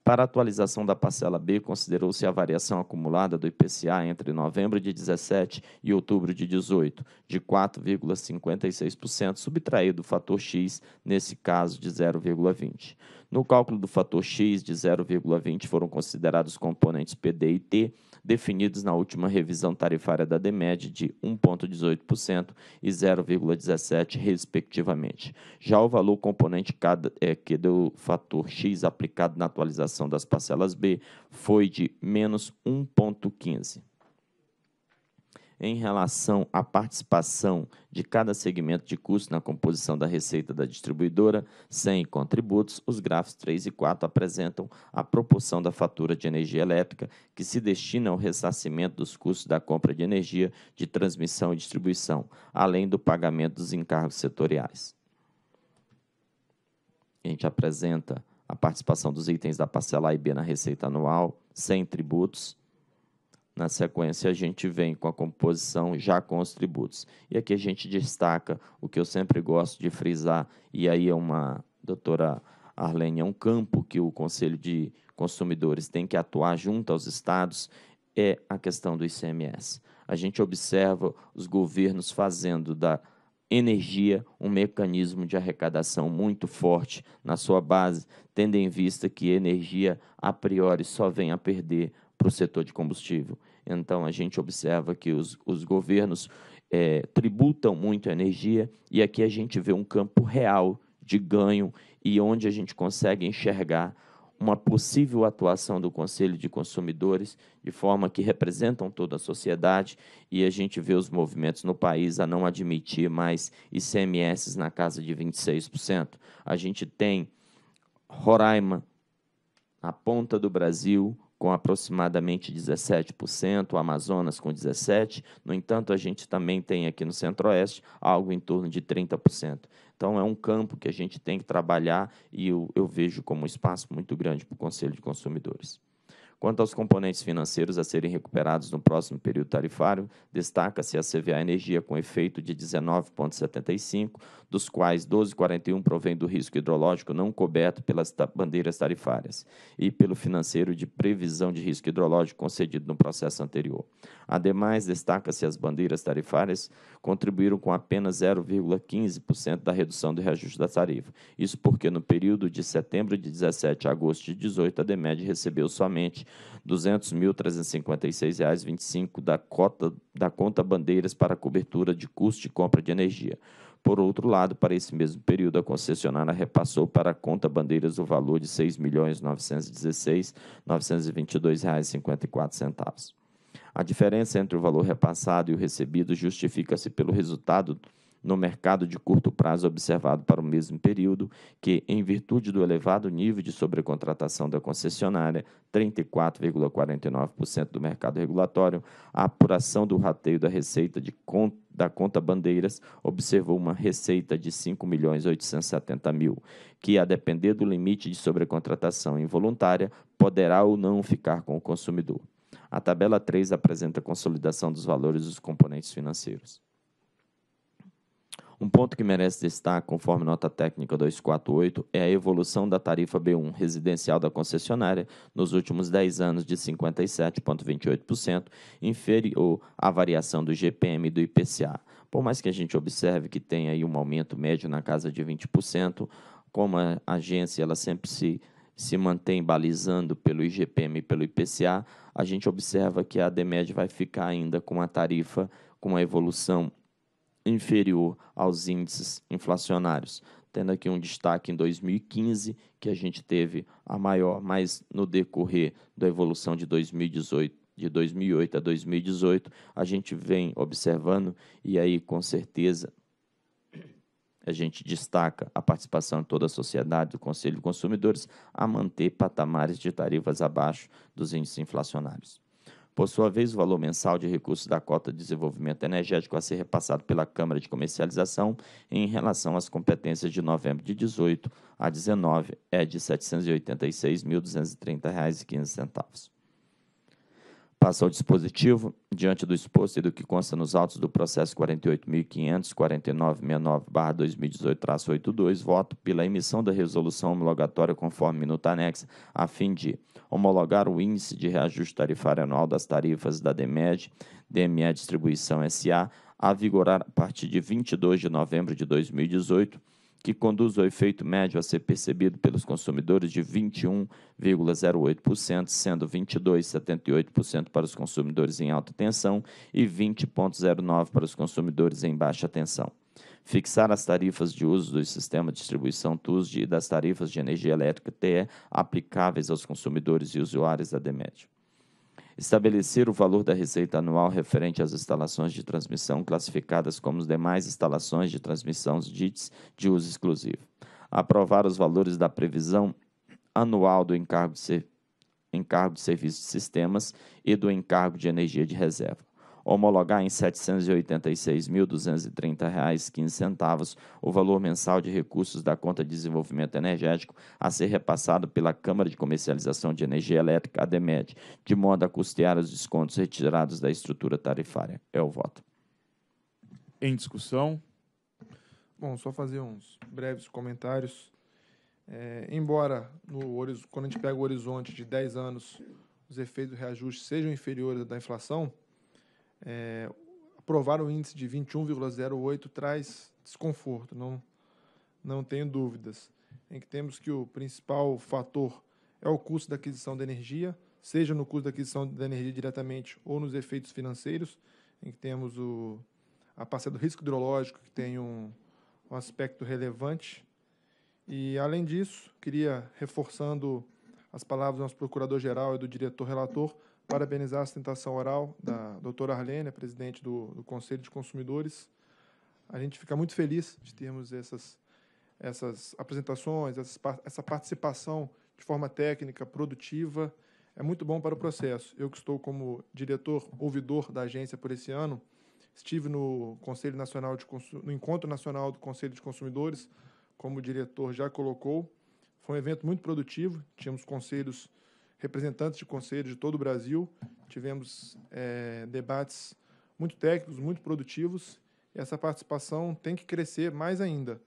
Para a atualização da parcela B, considerou-se a variação acumulada do IPCA entre novembro de 17 e outubro de 18, de 4,56%, subtraído o fator X, nesse caso de 0,20. No cálculo do fator X de 0,20 foram considerados componentes PD e T, definidos na última revisão tarifária da DEMED de 1,18% e 0,17%, respectivamente. Já o valor componente cada, é, que deu fator X aplicado na atualização das parcelas B foi de menos 1,15% em relação à participação de cada segmento de custo na composição da receita da distribuidora, sem contributos, os gráficos 3 e 4 apresentam a proporção da fatura de energia elétrica que se destina ao ressarcimento dos custos da compra de energia de transmissão e distribuição, além do pagamento dos encargos setoriais. A gente apresenta a participação dos itens da parcela A e B na receita anual, sem tributos, na sequência, a gente vem com a composição já com os tributos. E aqui a gente destaca o que eu sempre gosto de frisar, e aí é uma, doutora Arlene, é um campo que o Conselho de Consumidores tem que atuar junto aos estados, é a questão do ICMS. A gente observa os governos fazendo da energia um mecanismo de arrecadação muito forte na sua base, tendo em vista que energia a priori só vem a perder para o setor de combustível. Então, a gente observa que os, os governos é, tributam muito a energia e aqui a gente vê um campo real de ganho e onde a gente consegue enxergar uma possível atuação do Conselho de Consumidores de forma que representam toda a sociedade e a gente vê os movimentos no país a não admitir mais ICMS na casa de 26%. A gente tem Roraima, a ponta do Brasil, com aproximadamente 17%, o Amazonas com 17%. No entanto, a gente também tem aqui no Centro-Oeste algo em torno de 30%. Então, é um campo que a gente tem que trabalhar e eu, eu vejo como um espaço muito grande para o Conselho de Consumidores. Quanto aos componentes financeiros a serem recuperados no próximo período tarifário, destaca-se a CVA Energia com efeito de 19,75, dos quais 12,41 provém do risco hidrológico não coberto pelas ta bandeiras tarifárias e pelo financeiro de previsão de risco hidrológico concedido no processo anterior. Ademais, destaca-se as bandeiras tarifárias contribuíram com apenas 0,15% da redução do reajuste da tarifa. Isso porque no período de setembro de 17 a agosto de 18 a DEMED recebeu somente 200.356,25 reais 25 da cota da conta bandeiras para cobertura de custo de compra de energia. Por outro lado, para esse mesmo período, a concessionária repassou para a conta bandeiras o valor de R$ 6.916.922,54. A diferença entre o valor repassado e o recebido justifica-se pelo resultado no mercado de curto prazo observado para o mesmo período, que, em virtude do elevado nível de sobrecontratação da concessionária, 34,49% do mercado regulatório, a apuração do rateio da receita de conta da conta Bandeiras observou uma receita de 5 milhões mil, que, a depender do limite de sobrecontratação involuntária, poderá ou não ficar com o consumidor. A tabela 3 apresenta a consolidação dos valores dos componentes financeiros. Um ponto que merece destaque, conforme nota técnica 248, é a evolução da tarifa B1 residencial da concessionária nos últimos 10 anos de 57,28%, inferior à variação do GPM e do IPCA. Por mais que a gente observe que tem aí um aumento médio na casa de 20%, como a agência ela sempre se se mantém balizando pelo IGPM e pelo IPCA, a gente observa que a DEMED vai ficar ainda com a tarifa com uma evolução inferior aos índices inflacionários, tendo aqui um destaque em 2015, que a gente teve a maior, mas no decorrer da evolução de 2018, de 2008 a 2018, a gente vem observando e aí com certeza a gente destaca a participação de toda a sociedade do Conselho de Consumidores a manter patamares de tarifas abaixo dos índices inflacionários. Por sua vez, o valor mensal de recursos da cota de desenvolvimento energético a ser repassado pela Câmara de Comercialização em relação às competências de novembro de 18 a 19 é de R$ 786.230,15. Passa ao dispositivo, diante do exposto e do que consta nos autos do processo 48.549.69-2018-82, voto pela emissão da resolução homologatória conforme minuta anexa, a fim de homologar o índice de reajuste tarifário anual das tarifas da DEMED, DME Distribuição SA, a vigorar a partir de 22 de novembro de 2018, que conduz o efeito médio a ser percebido pelos consumidores de 21,08%, sendo 22,78% para os consumidores em alta tensão e 20,09% para os consumidores em baixa tensão fixar as tarifas de uso do sistema de distribuição TUSD e das tarifas de energia elétrica TE aplicáveis aos consumidores e usuários da DEMET. Estabelecer o valor da receita anual referente às instalações de transmissão classificadas como as demais instalações de transmissão DITs de uso exclusivo. Aprovar os valores da previsão anual do encargo de, ser, encargo de serviços de sistemas e do encargo de energia de reserva homologar em R$ 786.230,15 o valor mensal de recursos da conta de desenvolvimento energético a ser repassado pela Câmara de Comercialização de Energia Elétrica, ADEMED, de modo a custear os descontos retirados da estrutura tarifária. É o voto. Em discussão. Bom, só fazer uns breves comentários. É, embora no, quando a gente pega o horizonte de 10 anos os efeitos do reajuste sejam inferiores à da inflação, é, aprovar o índice de 21,08 traz desconforto, não, não tenho dúvidas. Em que temos que o principal fator é o custo da aquisição da energia, seja no custo da aquisição da energia diretamente ou nos efeitos financeiros, em que temos o, a parcela do risco hidrológico, que tem um, um aspecto relevante. E, além disso, queria, reforçando as palavras do nosso procurador-geral e do diretor-relator, parabenizar a sustentação oral da doutora Arlene, a presidente do, do, Conselho de Consumidores. A gente fica muito feliz de termos essas, essas apresentações, essas, essa participação de forma técnica, produtiva. É muito bom para o processo. Eu que estou como diretor ouvidor da agência por esse ano, estive no Conselho Nacional de no Encontro Nacional do Conselho de Consumidores, como o diretor já colocou. Foi um evento muito produtivo, tínhamos conselhos representantes de conselhos de todo o Brasil. Tivemos é, debates muito técnicos, muito produtivos, e essa participação tem que crescer mais ainda.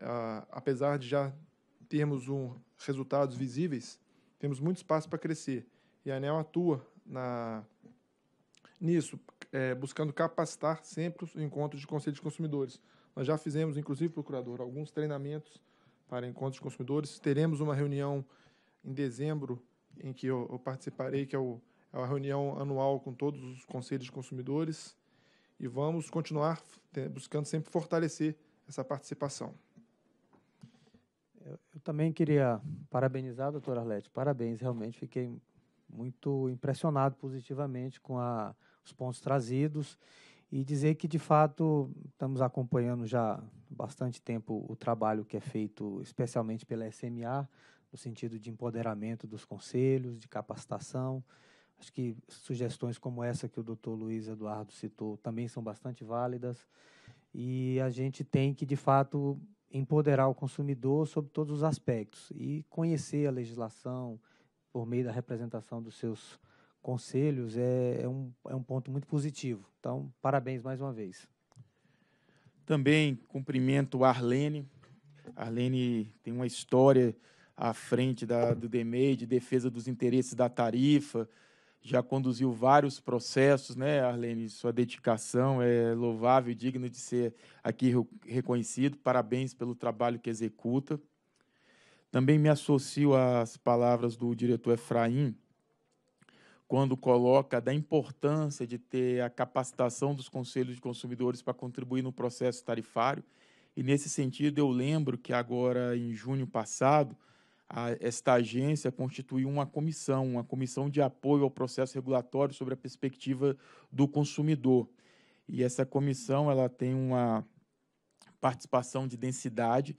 Ah, apesar de já termos um, resultados visíveis, temos muito espaço para crescer. E a ANEL atua na, nisso, é, buscando capacitar sempre os encontros de conselhos de consumidores. Nós já fizemos, inclusive, procurador, alguns treinamentos para encontros de consumidores. Teremos uma reunião em dezembro em que eu, eu participarei, que é, o, é a reunião anual com todos os conselhos de consumidores. E vamos continuar buscando sempre fortalecer essa participação. Eu, eu também queria parabenizar, doutor Arlete, parabéns, realmente fiquei muito impressionado positivamente com a, os pontos trazidos e dizer que, de fato, estamos acompanhando já bastante tempo o trabalho que é feito, especialmente pela SMA, no sentido de empoderamento dos conselhos, de capacitação. Acho que sugestões como essa que o doutor Luiz Eduardo citou também são bastante válidas. E a gente tem que, de fato, empoderar o consumidor sobre todos os aspectos e conhecer a legislação por meio da representação dos seus conselhos é, é, um, é um ponto muito positivo. Então, parabéns mais uma vez. Também cumprimento a Arlene. A Arlene tem uma história à frente da, do DEMEI, de defesa dos interesses da tarifa, já conduziu vários processos, né, Arlene? Sua dedicação é louvável e digna de ser aqui reconhecido. Parabéns pelo trabalho que executa. Também me associo às palavras do diretor Efraim, quando coloca da importância de ter a capacitação dos conselhos de consumidores para contribuir no processo tarifário. E nesse sentido, eu lembro que agora em junho passado, a, esta agência constituiu uma comissão, uma comissão de apoio ao processo regulatório sobre a perspectiva do consumidor. E essa comissão ela tem uma participação de densidade,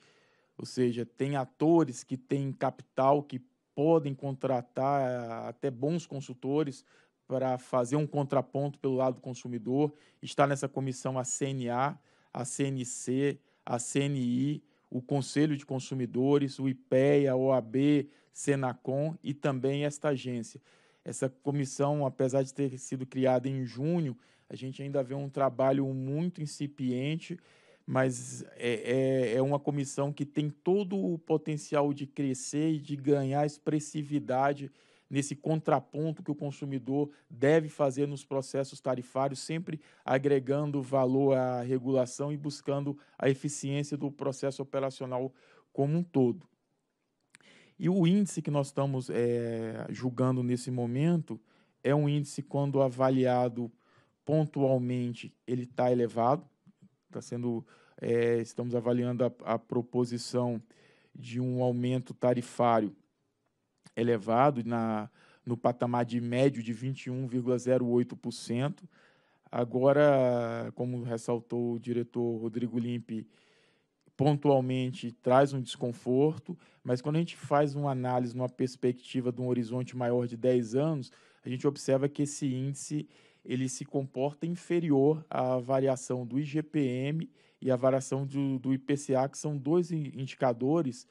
ou seja, tem atores que têm capital que podem contratar eh, até bons consultores para fazer um contraponto pelo lado do consumidor. Está nessa comissão a CNA, a CNC, a CNI, o Conselho de Consumidores, o IPEA, a OAB, Senacom e também esta agência. Essa comissão, apesar de ter sido criada em junho, a gente ainda vê um trabalho muito incipiente, mas é, é, é uma comissão que tem todo o potencial de crescer e de ganhar expressividade nesse contraponto que o consumidor deve fazer nos processos tarifários, sempre agregando valor à regulação e buscando a eficiência do processo operacional como um todo. E o índice que nós estamos é, julgando nesse momento é um índice quando avaliado pontualmente ele está elevado, está sendo é, estamos avaliando a, a, proposição de um aumento tarifário elevado, na, no patamar de médio de 21,08%. Agora, como ressaltou o diretor Rodrigo Limpe, pontualmente traz um desconforto, mas quando a gente faz uma análise numa perspectiva de um horizonte maior de 10 anos, a gente observa que esse índice ele se comporta inferior à variação do IGPM e à variação do, do IPCA, que são dois indicadores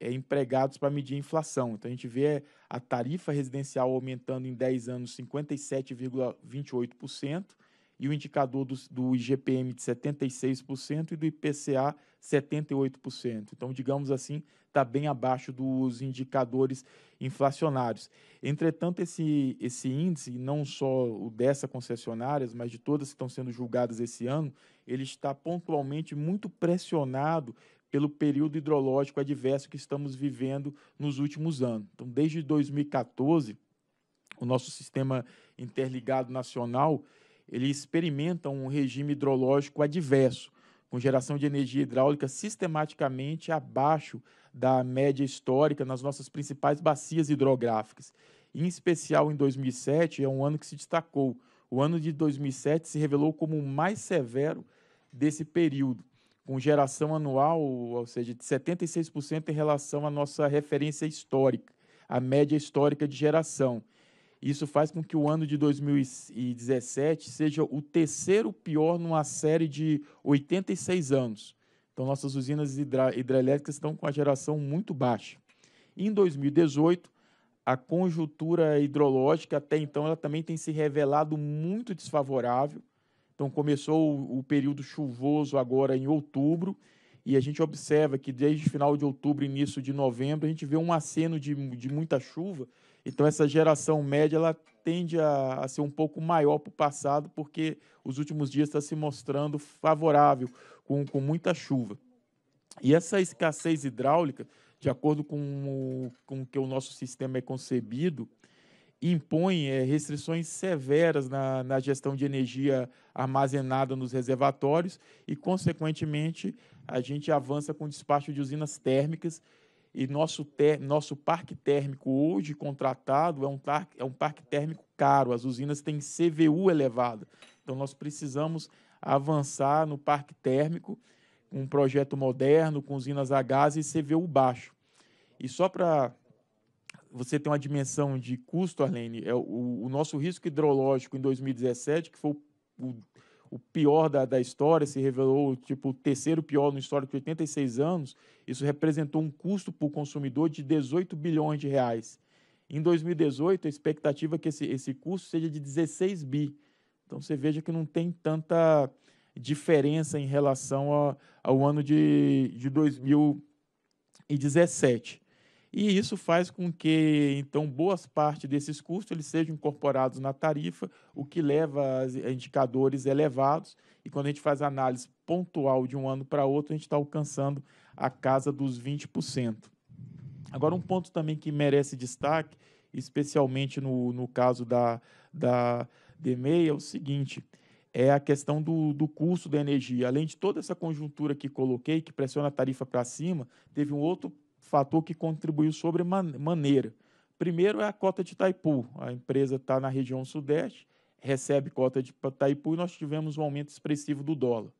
é, empregados para medir a inflação. Então a gente vê é, a tarifa residencial aumentando em 10 anos 57,28% e o indicador do, do IGPM de 76% e do IPCA 78%. Então, digamos assim, está bem abaixo dos indicadores inflacionários. Entretanto, esse, esse índice, não só o dessa concessionárias, mas de todas que estão sendo julgadas esse ano, ele está pontualmente muito pressionado pelo período hidrológico adverso que estamos vivendo nos últimos anos. Então, desde 2014, o nosso sistema interligado nacional ele experimenta um regime hidrológico adverso, com geração de energia hidráulica sistematicamente abaixo da média histórica nas nossas principais bacias hidrográficas. Em especial em 2007, é um ano que se destacou. O ano de 2007 se revelou como o mais severo desse período com geração anual, ou seja, de 76% em relação à nossa referência histórica, a média histórica de geração. Isso faz com que o ano de 2017 seja o terceiro pior numa série de 86 anos. Então, nossas usinas hidrelétricas estão com a geração muito baixa. Em 2018, a conjuntura hidrológica até então ela também tem se revelado muito desfavorável então começou o período chuvoso agora em outubro e a gente observa que desde final de outubro, início de novembro, a gente vê um aceno de, de muita chuva. Então essa geração média ela tende a, a ser um pouco maior para o passado, porque os últimos dias está se mostrando favorável, com, com muita chuva. E essa escassez hidráulica, de acordo com o, com que o nosso sistema é concebido, impõe é, restrições severas na, na, gestão de energia armazenada nos reservatórios e, consequentemente, a gente avança com o despacho de usinas térmicas e nosso, ter, nosso parque térmico hoje contratado é um, tar, é um parque térmico caro, as usinas têm CVU elevada. Então, nós precisamos avançar no parque térmico, um projeto moderno com usinas a gás e CVU baixo. E só para você tem uma dimensão de custo, Arlene, é o, o nosso risco hidrológico em 2017, que foi o, o, pior da, da, história, se revelou tipo, o terceiro pior no histórico de 86 anos, isso representou um custo para o consumidor de 18 bilhões de reais. Em 2018, a expectativa é que esse, esse custo seja de 16 bi. Então você veja que não tem tanta diferença em relação a, ao ano de, de 2017. E isso faz com que, então, boas parte desses custos eles sejam incorporados na tarifa, o que leva a indicadores elevados. E quando a gente faz análise pontual de um ano para outro, a gente está alcançando a casa dos 20%. Agora, um ponto também que merece destaque, especialmente no, no caso da, da DMEI, é o seguinte: é a questão do, do custo da energia. Além de toda essa conjuntura que coloquei, que pressiona a tarifa para cima, teve um outro fator que contribuiu sobre maneira. Primeiro é a cota de Taipu. A empresa está na região sudeste, recebe cota de Taipu e nós tivemos um aumento expressivo do dólar.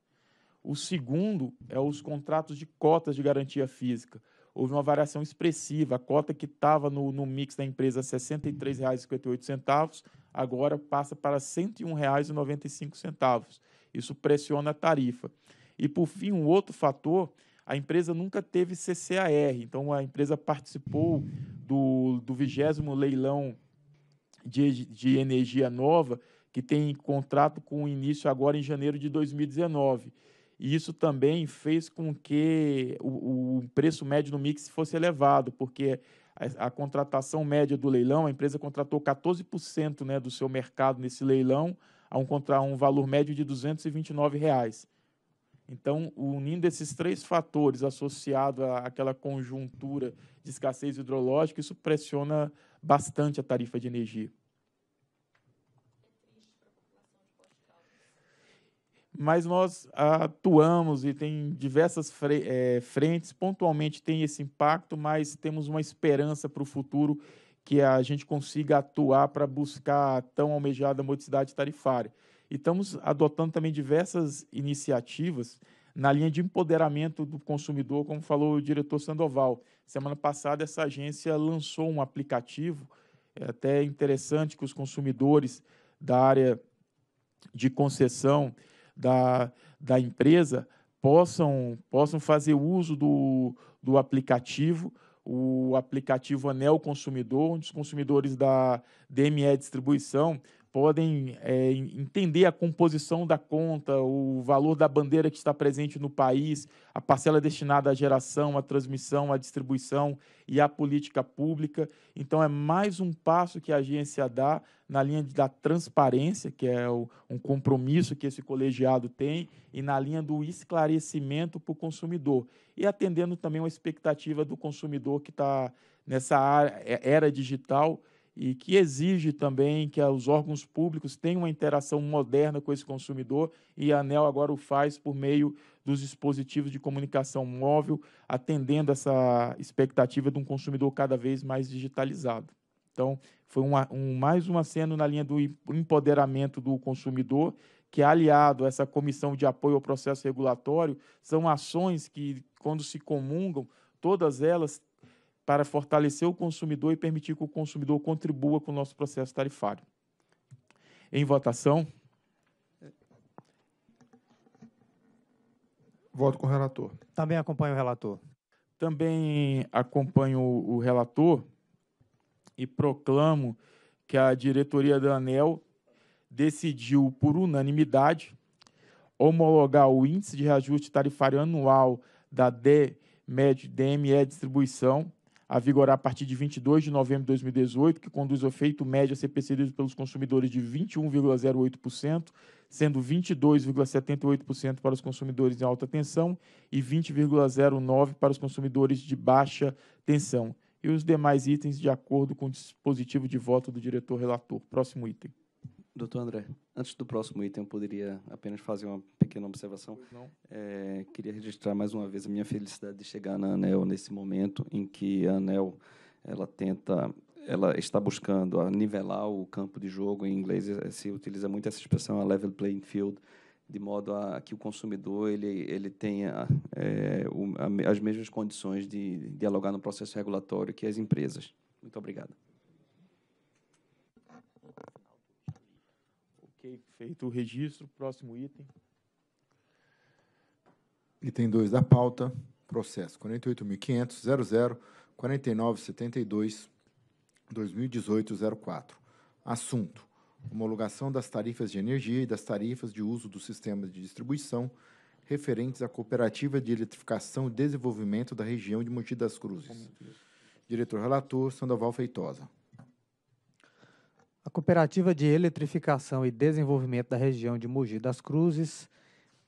O segundo é os contratos de cotas de garantia física. Houve uma variação expressiva. A cota que estava no, no, mix da empresa R$ 63,58 agora passa para R$ 101,95. Isso pressiona a tarifa. E, por fim, um outro fator a empresa nunca teve CCAR, então a empresa participou do, do leilão de, de energia nova, que tem contrato com início agora em janeiro de 2019. E isso também fez com que o, o preço médio no mix fosse elevado, porque a, a, contratação média do leilão, a empresa contratou 14% né, do seu mercado nesse leilão a um, a um valor médio de R$ 229. Reais. Então, unindo esses três fatores associado àquela conjuntura de escassez hidrológica, isso pressiona bastante a tarifa de energia. Mas nós atuamos e tem diversas eh, frentes, pontualmente tem esse impacto, mas temos uma esperança para o futuro que a gente consiga atuar para buscar a tão almejada modicidade tarifária. E estamos adotando também diversas iniciativas na linha de empoderamento do consumidor, como falou o diretor Sandoval. Semana passada, essa agência lançou um aplicativo, é até interessante que os consumidores da área de concessão da, da empresa possam, possam fazer uso do, do aplicativo, o aplicativo Anel Consumidor, onde os consumidores da DME Distribuição podem é, entender a composição da conta, o valor da bandeira que está presente no país, a parcela destinada à geração, à transmissão, à distribuição e à política pública. Então, é mais um passo que a agência dá na linha da transparência, que é o, um compromisso que esse colegiado tem, e na linha do esclarecimento para o consumidor. E atendendo também uma expectativa do consumidor que está nessa área, é, era digital e que exige também que os órgãos públicos tenham uma interação moderna com esse consumidor, e a ANEL agora o faz por meio dos dispositivos de comunicação móvel, atendendo essa expectativa de um consumidor cada vez mais digitalizado. Então, foi uma, um, mais um aceno na linha do empoderamento do consumidor, que aliado a essa comissão de apoio ao processo regulatório, são ações que, quando se comungam, todas elas para fortalecer o consumidor e permitir que o consumidor contribua com o nosso processo tarifário. Em votação. Voto com o relator. Também acompanho o relator. Também acompanho o relator e proclamo que a diretoria da ANEL decidiu, por unanimidade, homologar o índice de reajuste tarifário anual da DME DME Distribuição a vigorar a partir de 22 de novembro de 2018, que conduz ao efeito médio a ser percebido pelos consumidores de 21,08%, sendo 22,78% para os consumidores em alta tensão e 20,09% para os consumidores de baixa tensão. E os demais itens de acordo com o dispositivo de voto do diretor relator. Próximo item. Doutor André, antes do próximo item, eu poderia apenas fazer uma pequena observação. É, queria registrar mais uma vez a minha felicidade de chegar na ANEL nesse momento em que a ANEL ela tenta, ela está buscando nivelar o campo de jogo. Em inglês eh, se utiliza muito essa expressão, a level playing field, de modo a que o consumidor ele, ele tenha é, o, a, as mesmas condições de, de dialogar no processo regulatório que as empresas. Muito obrigado. feito o registro. Próximo item. Item 2 da pauta, processo 48.500.00.4972.2018.04. Assunto: homologação das tarifas de energia e das tarifas de uso dos sistemas de distribuição referentes à Cooperativa de Eletrificação e Desenvolvimento da região de Mogi das Cruzes. É? Diretor relator Sandoval Feitosa. Cooperativa de Eletrificação e Desenvolvimento da Região de Mogi das Cruzes,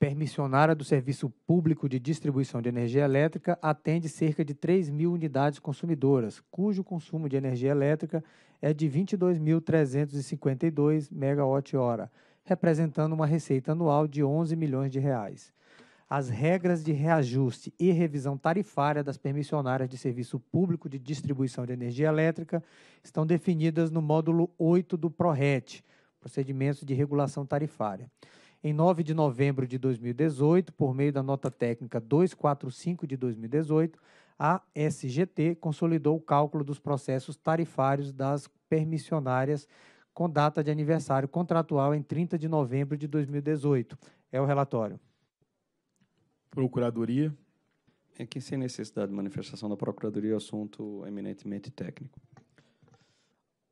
permissionária do Serviço Público de Distribuição de Energia Elétrica, atende cerca de 3 mil unidades consumidoras, cujo consumo de energia elétrica é de 22.352 megawatt-hora, representando uma receita anual de 11 milhões de reais as regras de reajuste e revisão tarifária das permissionárias de serviço público de distribuição de energia elétrica estão definidas no módulo 8 do PRORET, Procedimentos de Regulação Tarifária. Em 9 de novembro de 2018, por meio da nota técnica 245 de 2018, a SGT consolidou o cálculo dos processos tarifários das permissionárias com data de aniversário contratual em 30 de novembro de 2018. É o relatório. Procuradoria? É que, sem necessidade de manifestação da Procuradoria, o assunto é eminentemente técnico.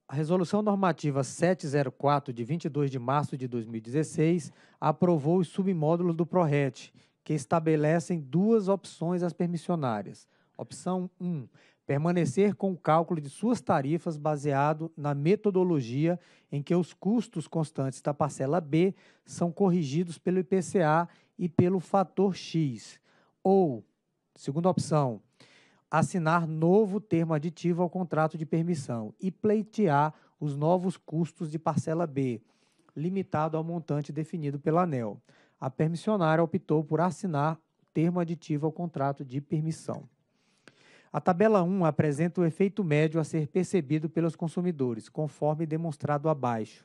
A Resolução Normativa 704, de 22 de março de 2016, aprovou os submódulos do PRORET, que estabelecem duas opções às permissionárias. Opção 1, permanecer com o cálculo de suas tarifas baseado na metodologia em que os custos constantes da parcela B são corrigidos pelo IPCA e pelo fator X. Ou, segunda opção, assinar novo termo aditivo ao contrato de permissão e pleitear os novos custos de parcela B, limitado ao montante definido pela ANEL. A permissionária optou por assinar termo aditivo ao contrato de permissão. A tabela 1 apresenta o efeito médio a ser percebido pelos consumidores, conforme demonstrado abaixo.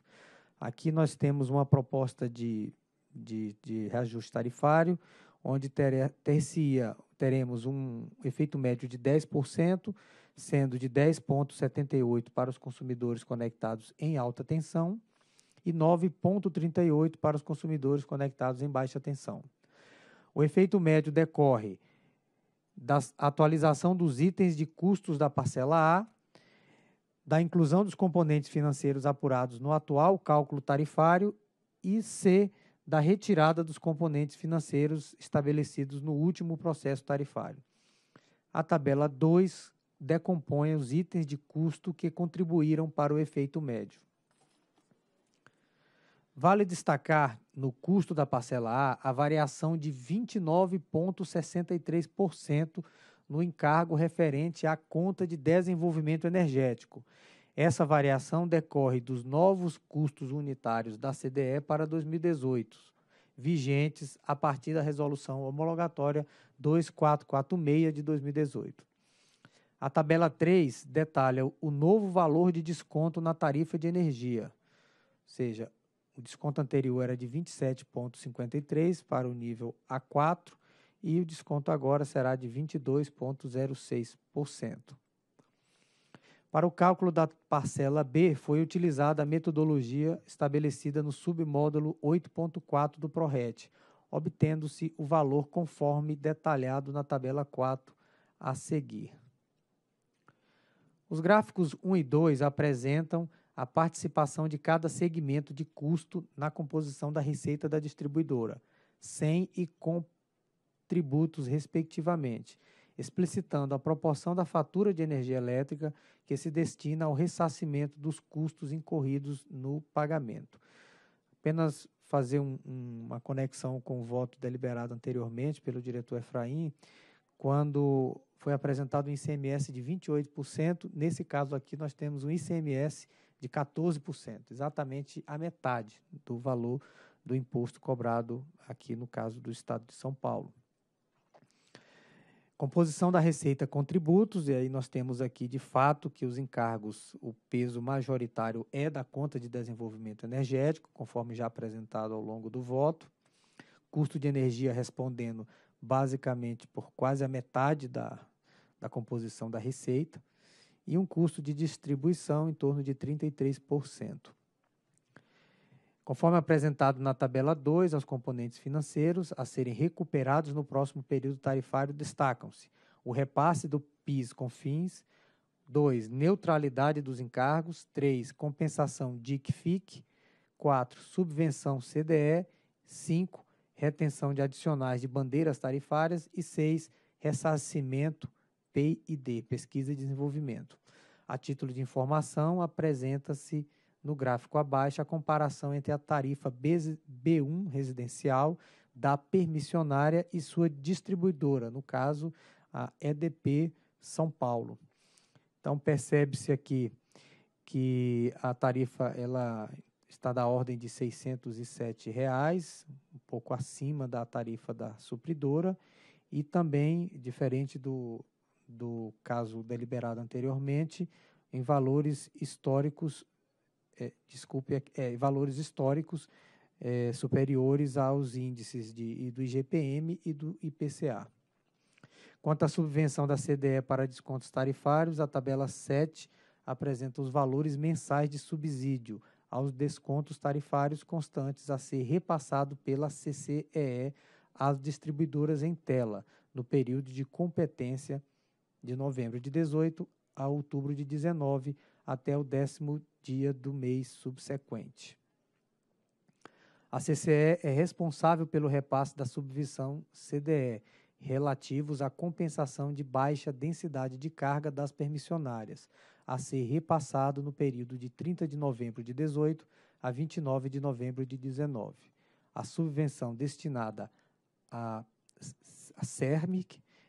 Aqui nós temos uma proposta de de, de reajuste tarifário, onde ter, tercia, teremos um efeito médio de 10%, sendo de 10,78% para os consumidores conectados em alta tensão e 9,38% para os consumidores conectados em baixa tensão. O efeito médio decorre da atualização dos itens de custos da parcela A, da inclusão dos componentes financeiros apurados no atual cálculo tarifário e C, da retirada dos componentes financeiros estabelecidos no último processo tarifário. A tabela 2 decompõe os itens de custo que contribuíram para o efeito médio. Vale destacar no custo da parcela A a variação de 29,63% no encargo referente à conta de desenvolvimento energético essa variação decorre dos novos custos unitários da CDE para 2018, vigentes a partir da resolução homologatória 2446 de 2018. A tabela 3 detalha o novo valor de desconto na tarifa de energia, ou seja, o desconto anterior era de 27,53 para o nível A4 e o desconto agora será de 22,06%. Para o cálculo da parcela B, foi utilizada a metodologia estabelecida no submódulo 8.4 do PRORET, obtendo-se o valor conforme detalhado na tabela 4 a seguir. Os gráficos 1 e 2 apresentam a participação de cada segmento de custo na composição da receita da distribuidora, sem e com tributos, respectivamente explicitando a proporção da fatura de energia elétrica que se destina ao ressarcimento dos custos incorridos no pagamento. Apenas fazer um, uma conexão com o voto deliberado anteriormente pelo diretor Efraim, quando foi apresentado um ICMS de 28%, nesse caso aqui nós temos um ICMS de 14%, exatamente a metade do valor do imposto cobrado aqui no caso do Estado de São Paulo. Composição da receita com tributos, e aí nós temos aqui de fato que os encargos, o peso majoritário é da conta de desenvolvimento energético, conforme já apresentado ao longo do voto. Custo de energia respondendo basicamente por quase a metade da, da composição da receita, e um custo de distribuição em torno de 33% conforme apresentado na tabela 2, aos componentes financeiros a serem recuperados no próximo período tarifário destacam-se o repasse do PIS com fins, 2. Neutralidade dos encargos, 3. Compensação DIC-FIC, 4. Subvenção CDE, 5. Retenção de adicionais de bandeiras tarifárias e 6. Ressarcimento PID, Pesquisa e Desenvolvimento. A título de informação, apresenta-se no gráfico abaixo a comparação entre a tarifa B1 residencial da permissionária e sua distribuidora, no caso, a EDP São Paulo. Então percebe-se aqui que a tarifa ela está da ordem de R$ 607,00, reais, um pouco acima da tarifa da supridora e também diferente do, do caso deliberado anteriormente, em valores históricos é, desculpe, é, é, valores históricos é, superiores aos índices de, do IGPM e do IPCA. Quanto à subvenção da CDE para descontos tarifários, a tabela 7 apresenta os valores mensais de subsídio aos descontos tarifários constantes a ser repassado pela CCEE às distribuidoras em tela, no período de competência de novembro de 18 a outubro de 19, até o décimo dia do mês subsequente. A CCE é responsável pelo repasse da subvenção CDE, relativos à compensação de baixa densidade de carga das permissionárias, a ser repassado no período de 30 de novembro de 18 a 29 de novembro de 19. A subvenção destinada à CERMIC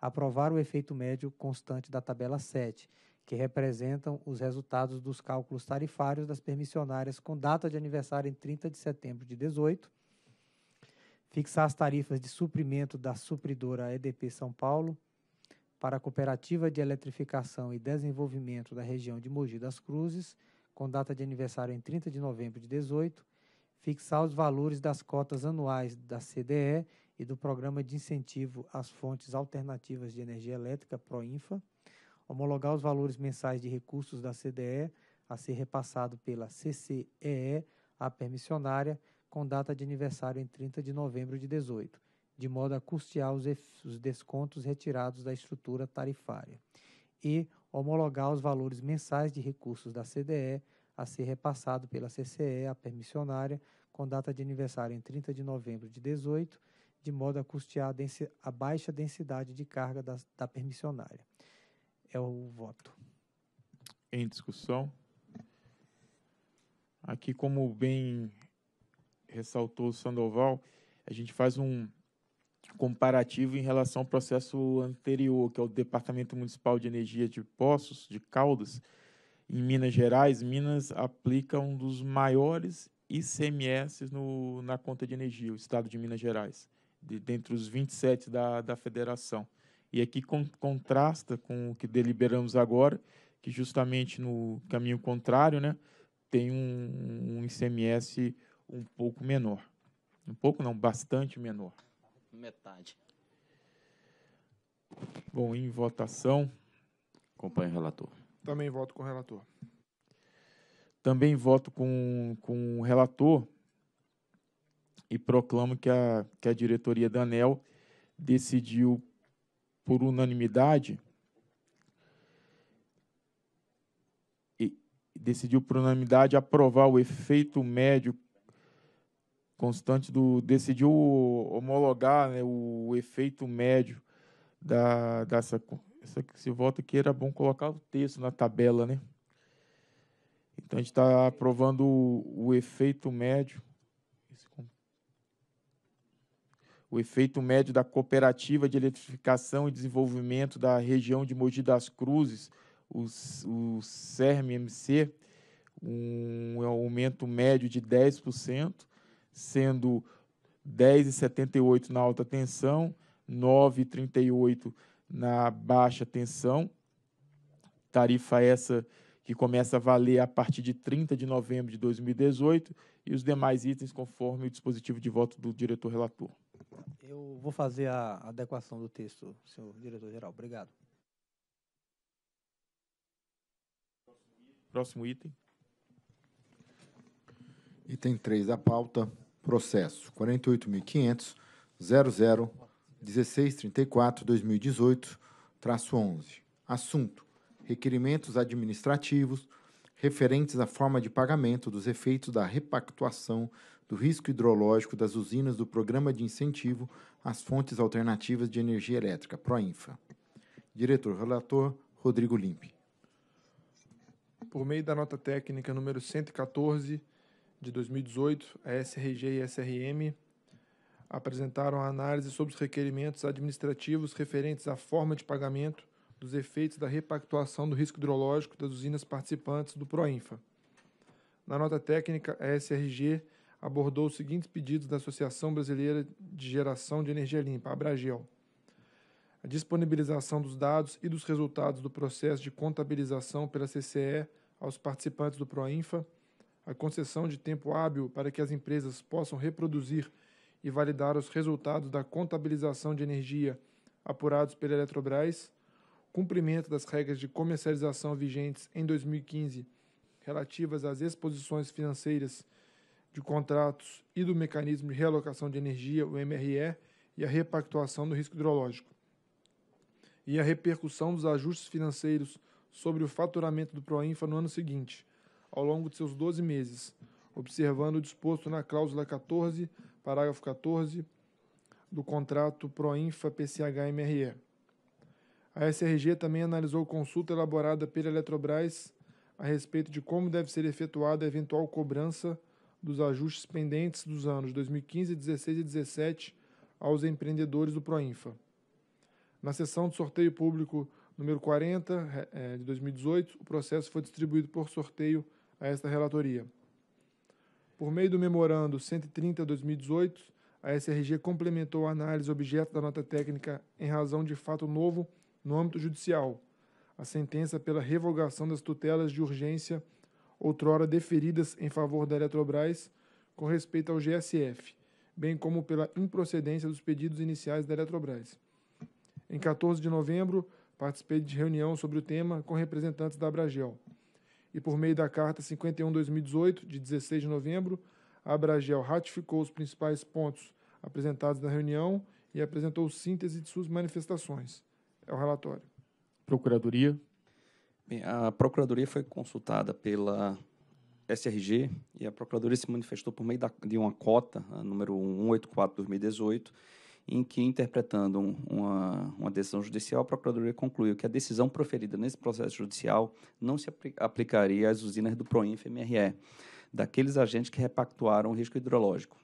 aprovar o efeito médio constante da tabela 7, que representam os resultados dos cálculos tarifários das permissionárias com data de aniversário em 30 de setembro de 18, fixar as tarifas de suprimento da supridora EDP São Paulo para a Cooperativa de Eletrificação e Desenvolvimento da região de Mogi das Cruzes, com data de aniversário em 30 de novembro de 18, fixar os valores das cotas anuais da CDE e do Programa de Incentivo às Fontes Alternativas de Energia Elétrica, PROINFA, homologar os valores mensais de recursos da CDE a ser repassado pela CCEE à permissionária com data de aniversário em 30 de novembro de 18, de modo a custear os, os descontos retirados da estrutura tarifária e homologar os valores mensais de recursos da CDE a ser repassado pela CCE à permissionária com data de aniversário em 30 de novembro de 18, de modo a custear a, densi a baixa densidade de carga da, da permissionária. É o voto. Em discussão. Aqui, como bem ressaltou o Sandoval, a gente faz um comparativo em relação ao processo anterior, que é o Departamento Municipal de Energia de Poços, de Caldas, em Minas Gerais. Minas aplica um dos maiores ICMS no, na conta de energia, o estado de Minas Gerais de, dentre os 27 da, da federação. E aqui con contrasta com o que deliberamos agora, que justamente no caminho contrário, né, tem um, um ICMS um pouco menor. Um pouco não, bastante menor. Metade. Bom, em votação. Acompanho o relator. Também voto com o relator. Também voto com, com o relator e proclamo que a, que a diretoria da ANEL decidiu por unanimidade e decidiu por unanimidade aprovar o efeito médio constante do decidiu homologar né, o efeito médio da dessa essa, esse voto aqui era bom colocar o texto na tabela, né? Então a gente está aprovando o, o efeito médio. Esse computador o efeito médio da Cooperativa de Eletrificação e Desenvolvimento da região de Mogi das Cruzes, o, o CERMMC, um aumento médio de 10%, sendo 10,78 na alta tensão, 9,38 na baixa tensão. Tarifa essa que começa a valer a partir de 30 de novembro de 2018 e os demais itens conforme o dispositivo de voto do diretor relator. Eu vou fazer a adequação do texto, senhor diretor-geral. Obrigado. Próximo item. Item 3 da pauta, processo 485000016342018 traço 11. Assunto: requerimentos administrativos referentes à forma de pagamento dos efeitos da repactuação do risco hidrológico das usinas do Programa de Incentivo às Fontes Alternativas de Energia Elétrica, PROINFA. Diretor-relator, Rodrigo Limpe. Por meio da nota técnica número 114 de 2018, a SRG e a SRM apresentaram a análise sobre os requerimentos administrativos referentes à forma de pagamento dos efeitos da repactuação do risco hidrológico das usinas participantes do PROINFA. Na nota técnica, a SRG abordou os seguintes pedidos da Associação Brasileira de Geração de Energia Limpa, Abragel. A disponibilização dos dados e dos resultados do processo de contabilização pela CCE aos participantes do Proinfa, a concessão de tempo hábil para que as empresas possam reproduzir e validar os resultados da contabilização de energia apurados pela Eletrobras, cumprimento das regras de comercialização vigentes em 2015 relativas às exposições financeiras de contratos e do mecanismo de realocação de energia, o MRE, e a repactuação do risco hidrológico. E a repercussão dos ajustes financeiros sobre o faturamento do Proinfa no ano seguinte, ao longo de seus 12 meses, observando o disposto na cláusula 14, parágrafo 14 do contrato Proinfa PCH-MRE. A SRG também analisou consulta elaborada pela Eletrobras a respeito de como deve ser efetuada a eventual cobrança dos ajustes pendentes dos anos 2015, 16 e 17 aos empreendedores do Proinfa. Na sessão de sorteio público número 40 é, de 2018, o processo foi distribuído por sorteio a esta relatoria. Por meio do memorando 130/2018, a SRG complementou a análise objeto da nota técnica em razão de fato novo no âmbito judicial, a sentença pela revogação das tutelas de urgência outrora deferidas em favor da Eletrobras com respeito ao GSF, bem como pela improcedência dos pedidos iniciais da Eletrobras. Em 14 de novembro, participei de reunião sobre o tema com representantes da Abragel. E por meio da Carta 51-2018, de 16 de novembro, a Abragel ratificou os principais pontos apresentados na reunião e apresentou síntese de suas manifestações. É o relatório. Procuradoria. Bem, a Procuradoria foi consultada pela SRG e a Procuradoria se manifestou por meio da, de uma cota, a número 184-2018, em que, interpretando uma, uma, decisão judicial, a Procuradoria concluiu que a decisão proferida nesse processo judicial não se aplicaria às usinas do PROINF-MRE, daqueles agentes que repactuaram o risco hidrológico.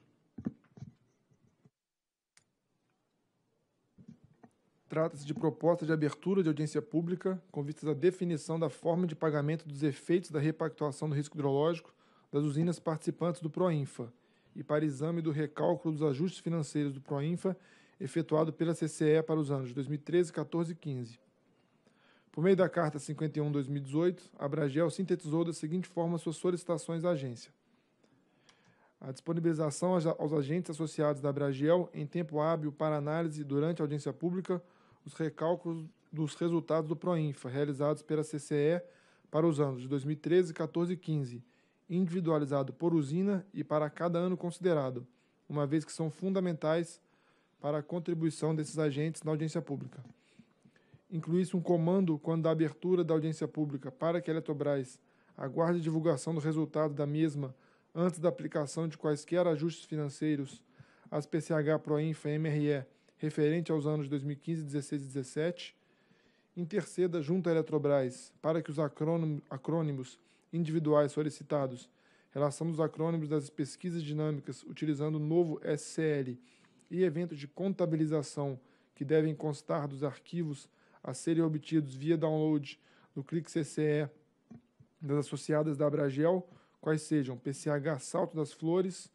Trata-se de proposta de abertura de audiência pública com vistas à definição da forma de pagamento dos efeitos da repactuação do risco hidrológico das usinas participantes do Proinfa e para exame do recálculo dos ajustes financeiros do Proinfa efetuado pela CCE para os anos 2013, 14 e 15. Por meio da Carta 51-2018, a Bragel sintetizou da seguinte forma suas solicitações à agência. A disponibilização aos agentes associados da Bragel em tempo hábil para análise durante a audiência pública os recálculos dos resultados do Proinfa, realizados pela CCE para os anos de 2013, 14 e 15, individualizado por usina e para cada ano considerado, uma vez que são fundamentais para a contribuição desses agentes na audiência pública. Incluísse um comando quando da abertura da audiência pública para que a Eletrobras aguarde a divulgação do resultado da mesma antes da aplicação de quaisquer ajustes financeiros às PCH, Proinfa e MRE referente aos anos 2015, 16 e 17, interceda junto à Eletrobras para que os acrônimos individuais solicitados, relação dos acrônimos das pesquisas dinâmicas utilizando o novo SCL e eventos de contabilização que devem constar dos arquivos a serem obtidos via download no CLIC CCE das associadas da Abragel, quais sejam PCH Salto das Flores,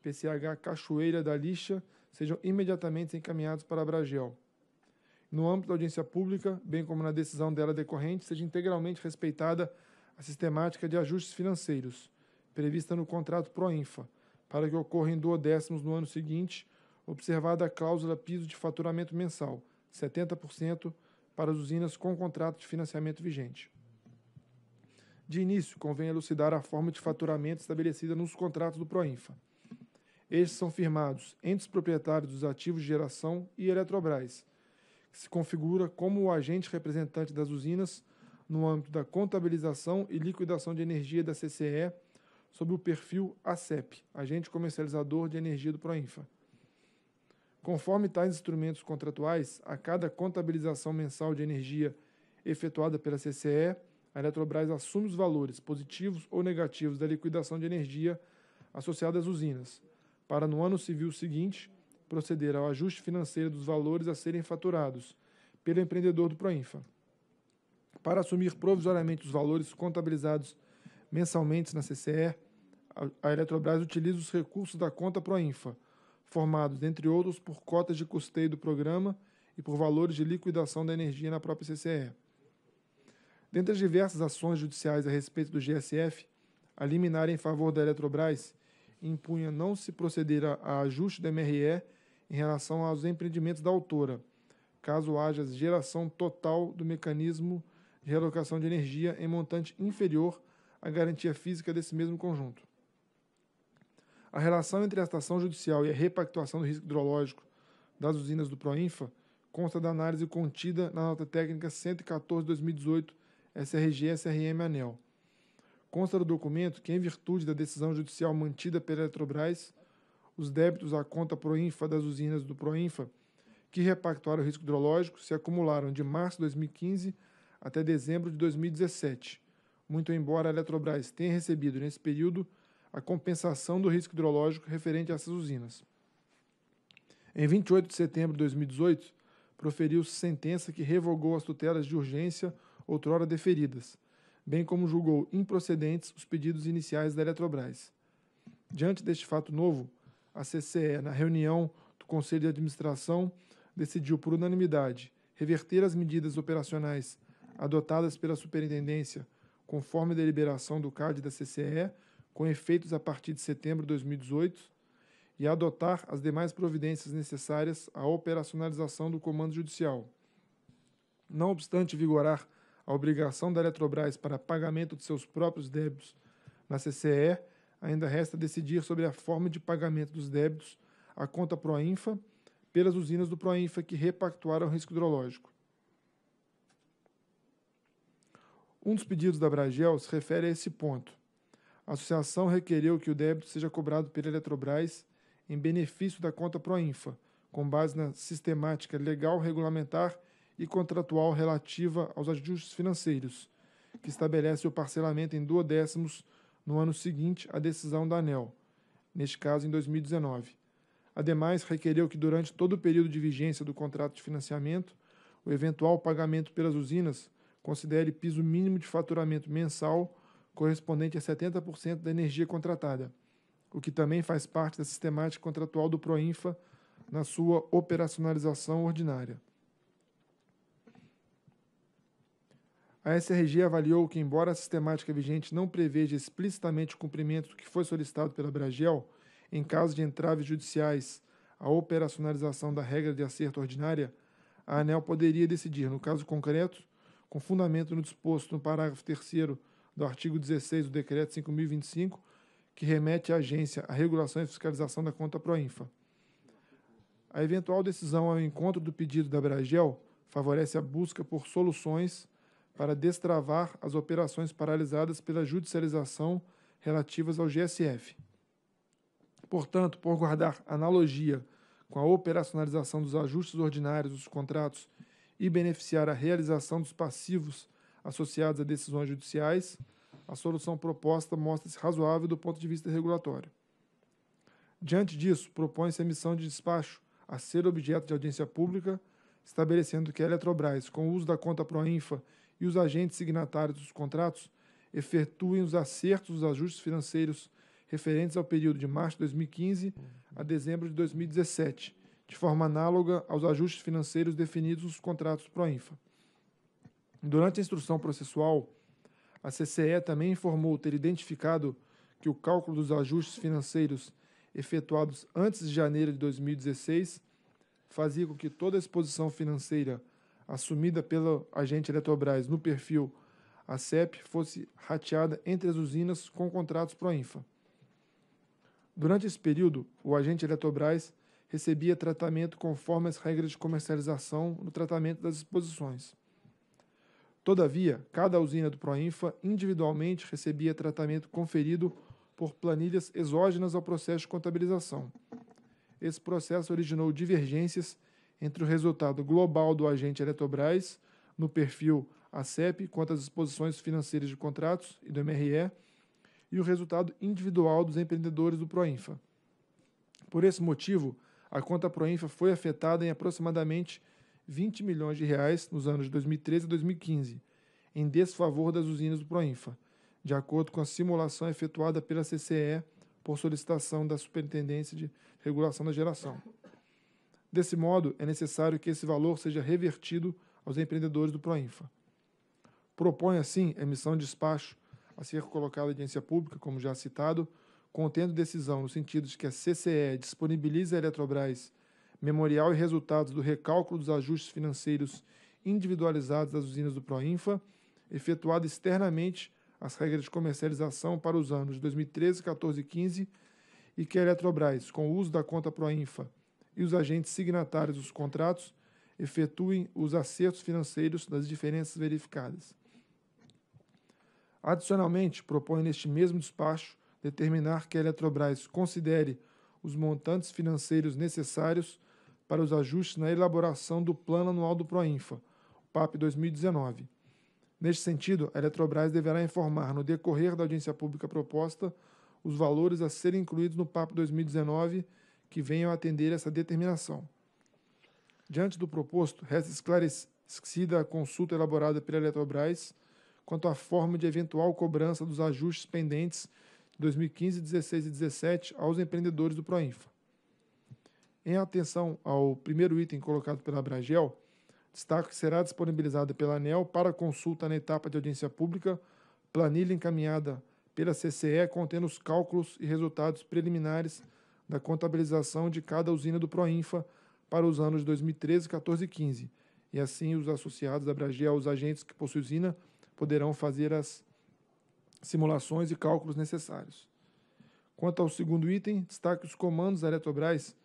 PCH Cachoeira da Lixa, sejam imediatamente encaminhados para a Bragel. No âmbito da audiência pública, bem como na decisão dela decorrente, seja integralmente respeitada a sistemática de ajustes financeiros prevista no contrato Proinfa, para que ocorra em duodécimos no ano seguinte, observada a cláusula piso de faturamento mensal, 70% para as usinas com contrato de financiamento vigente. De início, convém elucidar a forma de faturamento estabelecida nos contratos do Proinfa. Estes são firmados entre os proprietários dos ativos de geração e Eletrobras, que se configura como o agente representante das usinas no âmbito da contabilização e liquidação de energia da CCE sob o perfil ACEP, Agente Comercializador de Energia do Proinfa. Conforme tais instrumentos contratuais, a cada contabilização mensal de energia efetuada pela CCE, a Eletrobras assume os valores positivos ou negativos da liquidação de energia associada às usinas, para, no ano civil seguinte, proceder ao ajuste financeiro dos valores a serem faturados pelo empreendedor do Proinfa. Para assumir provisoriamente os valores contabilizados mensalmente na CCE, a Eletrobras utiliza os recursos da conta Proinfa, formados, entre outros, por cotas de custeio do programa e por valores de liquidação da energia na própria CCE. Dentre as diversas ações judiciais a respeito do GSF, a liminar em favor da Eletrobras impunha não se proceder a ajuste da MRE em relação aos empreendimentos da autora, caso haja geração total do mecanismo de relocação de energia em montante inferior à garantia física desse mesmo conjunto. A relação entre a estação judicial e a repactuação do risco hidrológico das usinas do Proinfa consta da análise contida na nota técnica 114/2018 SRG-SRM ANEL Consta do documento que, em virtude da decisão judicial mantida pela Eletrobras, os débitos à conta Proinfa das usinas do Proinfa, que repactuaram o risco hidrológico, se acumularam de março de 2015 até dezembro de 2017, muito embora a Eletrobras tenha recebido, nesse período, a compensação do risco hidrológico referente a essas usinas. Em 28 de setembro de 2018, proferiu sentença que revogou as tutelas de urgência outrora deferidas, bem como julgou improcedentes os pedidos iniciais da Eletrobras. Diante deste fato novo, a CCE, na reunião do Conselho de Administração, decidiu por unanimidade reverter as medidas operacionais adotadas pela Superintendência, conforme a deliberação do CAD da CCE, com efeitos a partir de setembro de 2018, e adotar as demais providências necessárias à operacionalização do Comando Judicial. Não obstante vigorar a obrigação da Eletrobras para pagamento de seus próprios débitos na CCE, ainda resta decidir sobre a forma de pagamento dos débitos à conta Proinfa pelas usinas do Proinfa que repactuaram o risco hidrológico. Um dos pedidos da Bragel se refere a esse ponto. A associação requereu que o débito seja cobrado pela Eletrobras em benefício da conta Proinfa, com base na sistemática legal regulamentar e contratual relativa aos ajustes financeiros, que estabelece o parcelamento em duodécimos no ano seguinte à decisão da ANEL, neste caso em 2019. Ademais, requereu que durante todo o período de vigência do contrato de financiamento, o eventual pagamento pelas usinas considere piso mínimo de faturamento mensal correspondente a 70% da energia contratada, o que também faz parte da sistemática contratual do Proinfa na sua operacionalização ordinária. A SRG avaliou que, embora a sistemática vigente não preveja explicitamente o cumprimento do que foi solicitado pela Bragel, em caso de entraves judiciais à operacionalização da regra de acerto ordinária, a ANEL poderia decidir, no caso concreto, com fundamento no disposto no parágrafo 3 do artigo 16 do Decreto 5025, que remete à agência à regulação e fiscalização da conta Proinfa. A eventual decisão ao encontro do pedido da Bragel favorece a busca por soluções para destravar as operações paralisadas pela judicialização relativas ao GSF. Portanto, por guardar analogia com a operacionalização dos ajustes ordinários dos contratos e beneficiar a realização dos passivos associados a decisões judiciais, a solução proposta mostra-se razoável do ponto de vista regulatório. Diante disso, propõe-se a emissão de despacho a ser objeto de audiência pública, estabelecendo que a Eletrobras, com o uso da conta Proinfa e os agentes signatários dos contratos efetuem os acertos dos ajustes financeiros referentes ao período de março de 2015 a dezembro de 2017, de forma análoga aos ajustes financeiros definidos nos contratos Proinfa. Durante a instrução processual, a CCE também informou ter identificado que o cálculo dos ajustes financeiros efetuados antes de janeiro de 2016 fazia com que toda a exposição financeira assumida pelo agente Eletrobras no perfil ACEP fosse rateada entre as usinas com contratos Proinfa. Durante esse período, o agente Eletrobras recebia tratamento conforme as regras de comercialização no tratamento das exposições. Todavia, cada usina do Proinfa individualmente recebia tratamento conferido por planilhas exógenas ao processo de contabilização. Esse processo originou divergências entre o resultado global do agente Eletrobras no perfil ACEP quanto às exposições financeiras de contratos e do MRE e o resultado individual dos empreendedores do Proinfa. Por esse motivo, a conta Proinfa foi afetada em aproximadamente 20 milhões de reais nos anos de 2013 e 2015, em desfavor das usinas do Proinfa, de acordo com a simulação efetuada pela CCE por solicitação da Superintendência de Regulação da Geração. Desse modo, é necessário que esse valor seja revertido aos empreendedores do Proinfa. Propõe, assim, emissão de despacho a ser colocada à audiência pública, como já citado, contendo decisão no sentido de que a CCE disponibilize à Eletrobras memorial e resultados do recálculo dos ajustes financeiros individualizados das usinas do Proinfa, efetuado externamente às regras de comercialização para os anos 2013, 14 e 15, e que a Eletrobras, com o uso da conta Proinfa e os agentes signatários dos contratos efetuem os acertos financeiros das diferenças verificadas. Adicionalmente, propõe neste mesmo despacho determinar que a Eletrobras considere os montantes financeiros necessários para os ajustes na elaboração do Plano Anual do Proinfa, PAP 2019. Neste sentido, a Eletrobras deverá informar, no decorrer da audiência pública proposta, os valores a serem incluídos no PAP 2019 que venham atender essa determinação. Diante do proposto, resta esclarecida a consulta elaborada pela Eletrobras quanto à forma de eventual cobrança dos ajustes pendentes de 2015, 16 e 17 aos empreendedores do Proinfa. Em atenção ao primeiro item colocado pela Bragel, destaco que será disponibilizada pela ANEL para consulta na etapa de audiência pública planilha encaminhada pela CCE contendo os cálculos e resultados preliminares da contabilização de cada usina do Proinfa para os anos 2013, 14 e 15. E assim, os associados da Bragel, os agentes que possuem usina, poderão fazer as simulações e cálculos necessários. Quanto ao segundo item, destaque os comandos da Eletrobras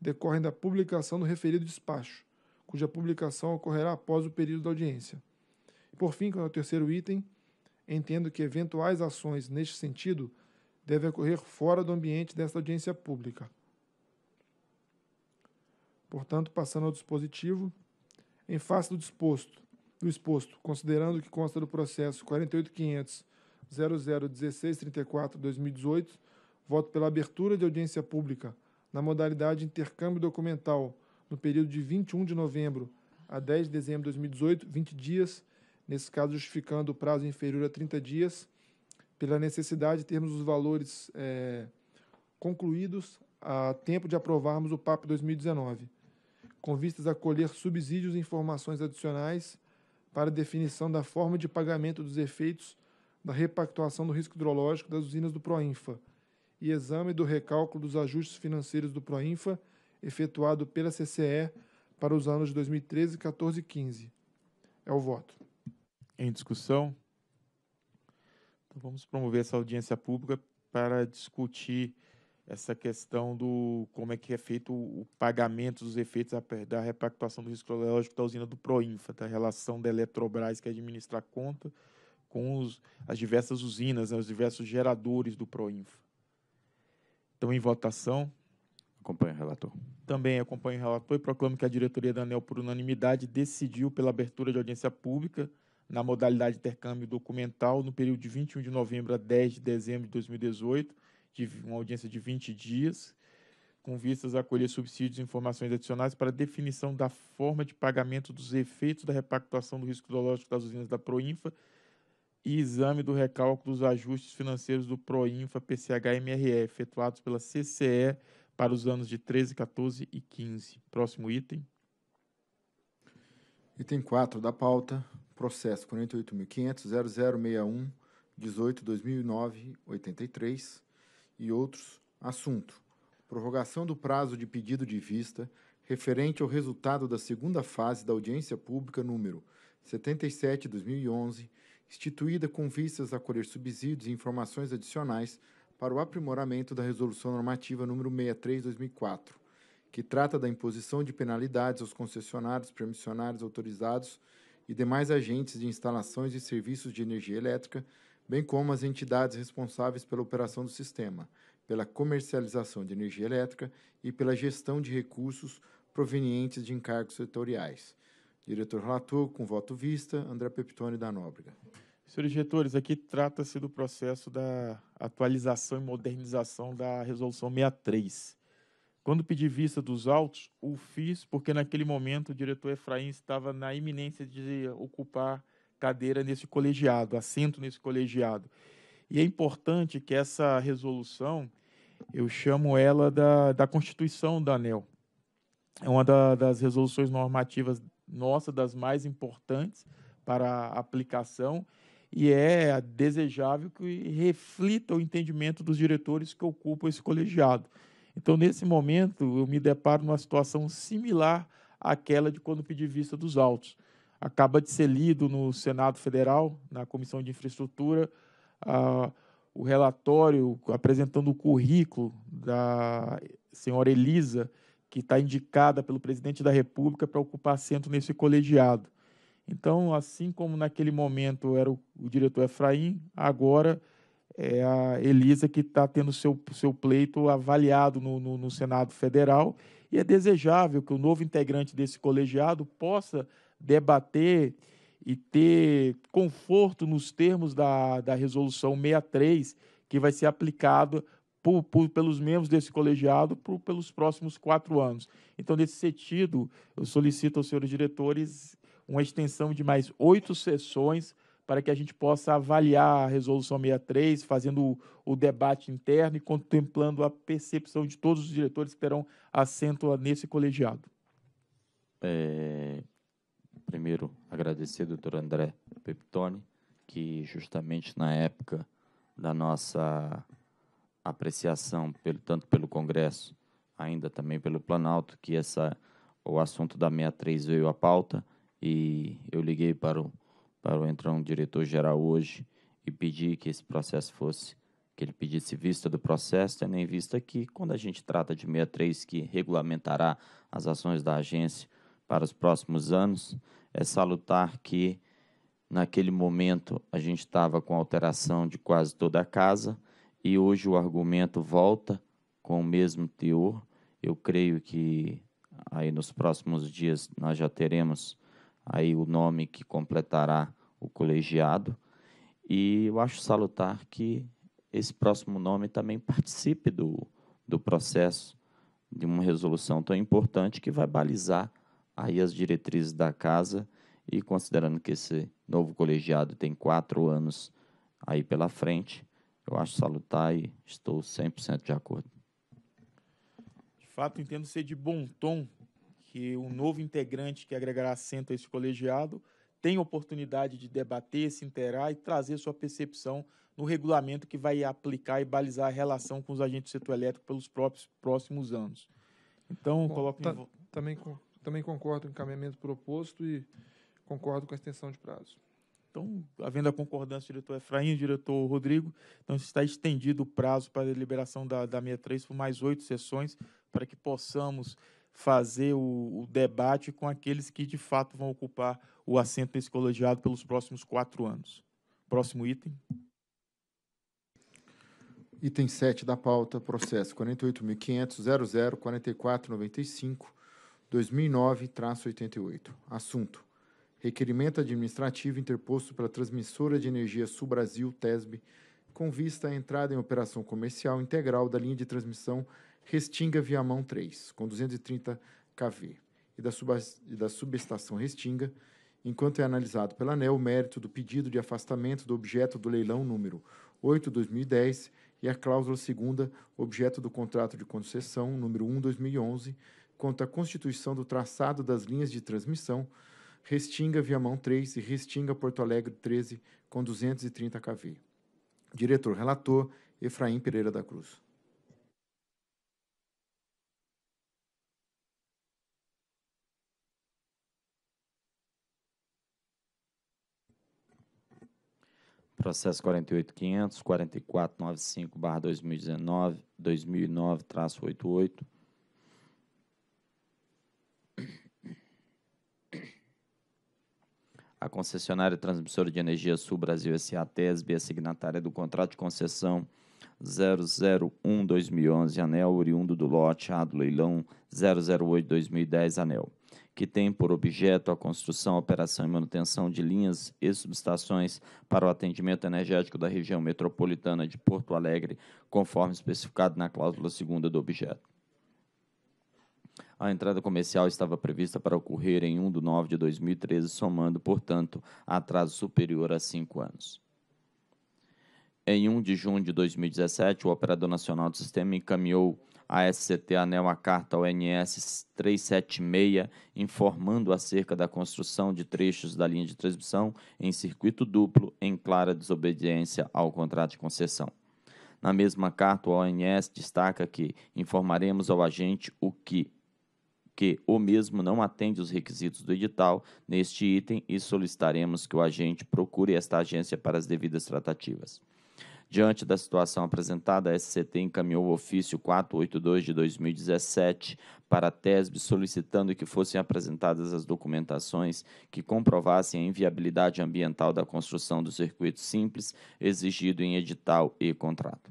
decorrem da publicação do referido despacho, cuja publicação ocorrerá após o período da audiência. E por fim, quanto ao terceiro item, entendo que eventuais ações neste sentido deve ocorrer fora do ambiente desta audiência pública. Portanto, passando ao dispositivo, em face do disposto, do exposto, considerando que consta do processo 48500 2018, voto pela abertura de audiência pública na modalidade intercâmbio documental no período de 21 de novembro a 10 de dezembro de 2018, 20 dias, nesse caso justificando o prazo inferior a 30 dias pela necessidade de termos os valores é, concluídos a tempo de aprovarmos o PAP 2019, com vistas a colher subsídios e informações adicionais para definição da forma de pagamento dos efeitos da repactuação do risco hidrológico das usinas do Proinfa e exame do recálculo dos ajustes financeiros do Proinfa efetuado pela CCE para os anos de 2013, 14 e 15. É o voto. Em discussão? Então vamos promover essa audiência pública para discutir essa questão do como é que é feito o pagamento dos efeitos da repactuação do risco hidrológico da usina do Proinfa, da tá? relação da Eletrobras que é administra a conta com os, as diversas usinas, né, os diversos geradores do Proinfa. Então, em votação. Acompanho o relator. Também acompanho o relator e proclamo que a diretoria da ANEL, por unanimidade, decidiu pela abertura de audiência pública na modalidade intercâmbio documental no período de 21 de novembro a 10 de dezembro de 2018, de uma audiência de 20 dias, com vistas a acolher subsídios e informações adicionais para definição da forma de pagamento dos efeitos da repactuação do risco zoológico das usinas da Proinfa e exame do recálculo dos ajustes financeiros do Proinfa PCH-MRE, efetuados pela CCE para os anos de 13, 14 e 15. Próximo item. Item 4 da pauta, processo 48.500.0061.18.2009.83 e outros, assunto: prorrogação do prazo de pedido de vista referente ao resultado da segunda fase da audiência pública número 77/2011, instituída com vistas a colher subsídios e informações adicionais para o aprimoramento da resolução normativa número 63/2004, que trata da imposição de penalidades aos concessionários permissionários autorizados e demais agentes de instalações e serviços de energia elétrica, bem como as entidades responsáveis pela operação do sistema, pela comercialização de energia elétrica e pela gestão de recursos provenientes de encargos setoriais. Diretor relator, com voto vista, André Peptone da Nóbrega. Senhores diretores, aqui trata-se do processo da atualização e modernização da Resolução 63. Quando pedi vista dos autos, o fiz porque naquele momento o diretor Efraim estava na iminência de ocupar cadeira nesse colegiado, assento nesse colegiado. E é importante que essa resolução, eu chamo ela da, da Constituição da ANEL. É uma da, das resoluções normativas nossa, das mais importantes para a aplicação, e é desejável que reflita o entendimento dos diretores que ocupam esse colegiado. Então, nesse momento, eu me deparo numa situação similar àquela de quando pedi vista dos autos. Acaba de ser lido no Senado Federal, na Comissão de Infraestrutura, o relatório apresentando o currículo da senhora Elisa, que está indicada pelo presidente da República para ocupar assento nesse colegiado. Então, assim como naquele momento era o, o diretor Efraim, agora é a Elisa que está tendo seu, seu pleito avaliado no, no, no, Senado Federal e é desejável que o novo integrante desse colegiado possa debater e ter conforto nos termos da, da resolução 63 que vai ser aplicada por, por, pelos membros desse colegiado por, pelos próximos quatro anos. Então, nesse sentido, eu solicito aos senhores diretores uma extensão de mais oito sessões para que a gente possa avaliar a Resolução 63, fazendo o, debate interno e contemplando a percepção de todos os diretores que terão assento nesse colegiado. É, primeiro, agradecer ao doutor André Peptoni, que justamente na época da nossa apreciação, pelo, tanto pelo Congresso, ainda também pelo Planalto, que essa, o assunto da 63 veio à pauta e eu liguei para o para entrar um diretor-geral hoje e pedir que esse processo fosse, que ele pedisse vista do processo, tendo é em vista que, quando a gente trata de 63, que regulamentará as ações da agência para os próximos anos, é salutar que, naquele momento, a gente estava com alteração de quase toda a casa e hoje o argumento volta com o mesmo teor. Eu creio que aí nos próximos dias nós já teremos aí o nome que completará o colegiado. E eu acho salutar que esse próximo nome também participe do, do processo de uma resolução tão importante que vai balizar aí as diretrizes da casa e considerando que esse novo colegiado tem quatro anos aí pela frente, eu acho salutar e estou 100% de acordo. De fato, entendo ser de bom tom que um novo integrante que agregará assento a esse colegiado tenha oportunidade de debater, se interar e trazer sua percepção no regulamento que vai aplicar e balizar a relação com os agentes do setor elétrico pelos próprios próximos anos. Então, Bom, coloco tá, em... também, também concordo com o encaminhamento proposto e concordo com a extensão de prazo. Então, havendo a concordância do diretor Efraim e diretor Rodrigo, então está estendido o prazo para a deliberação da, da 63 por mais oito sessões, para que possamos fazer o, o, debate com aqueles que de fato vão ocupar o assento nesse colegiado pelos próximos quatro anos. Próximo item. Item 7 da pauta, processo 48.500.004495-2009-88. Assunto. Requerimento administrativo interposto pela Transmissora de Energia Sul Brasil, TESB, com vista à entrada em operação comercial integral da linha de transmissão Restinga Viamão 3, com 230 kV, e da, e da subestação Restinga, enquanto é analisado pela ANEL o mérito do pedido de afastamento do objeto do leilão número 8-2010 e a cláusula segunda, objeto do contrato de concessão número 1-2011, quanto à constituição do traçado das linhas de transmissão Restinga Viamão 3 e Restinga Porto Alegre 13 com 230 kV. Diretor relator Efraim Pereira da Cruz. processo 48.500, 4495-2019-2009-88. A concessionária transmissora de energia Sul Brasil S.A. TESB é signatária do contrato de concessão 001-2011, anel oriundo do lote A do leilão 008-2010, anel que tem por objeto a construção, operação e manutenção de linhas e subestações para o atendimento energético da região metropolitana de Porto Alegre, conforme especificado na cláusula 2 do objeto. A entrada comercial estava prevista para ocorrer em 1 de 9 de 2013, somando, portanto, atraso superior a cinco anos. Em 1 de junho de 2017, o Operador Nacional do Sistema encaminhou a SCT anel a carta ONS 376, informando acerca da construção de trechos da linha de transmissão em circuito duplo, em clara desobediência ao contrato de concessão. Na mesma carta, o ONS destaca que informaremos ao agente o que que o mesmo não atende os requisitos do edital neste item e solicitaremos que o agente procure esta agência para as devidas tratativas. Diante da situação apresentada, a SCT encaminhou o ofício 482 de 2017 para a TESB solicitando que fossem apresentadas as documentações que comprovassem a inviabilidade ambiental da construção do circuito simples exigido em edital e contrato.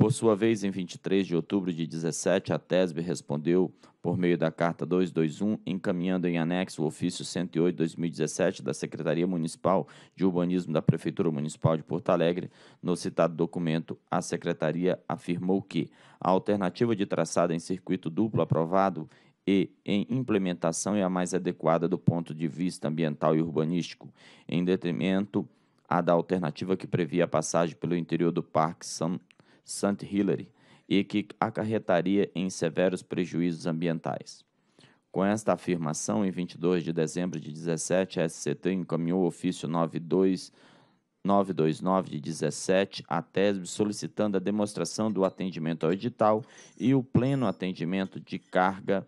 Por sua vez, em 23 de outubro de 17, a TESB respondeu por meio da Carta 221, encaminhando em anexo o ofício 108-2017 da Secretaria Municipal de Urbanismo da Prefeitura Municipal de Porto Alegre. No citado documento, a Secretaria afirmou que a alternativa de traçado em circuito duplo aprovado e em implementação é a mais adequada do ponto de vista ambiental e urbanístico, em detrimento a da alternativa que previa a passagem pelo interior do Parque São St. Hilary e que acarretaria em severos prejuízos ambientais. Com esta afirmação, em 22 de dezembro de 17, a SCT encaminhou o ofício 92 929 de 17 à TESB solicitando a demonstração do atendimento ao edital e o pleno atendimento de carga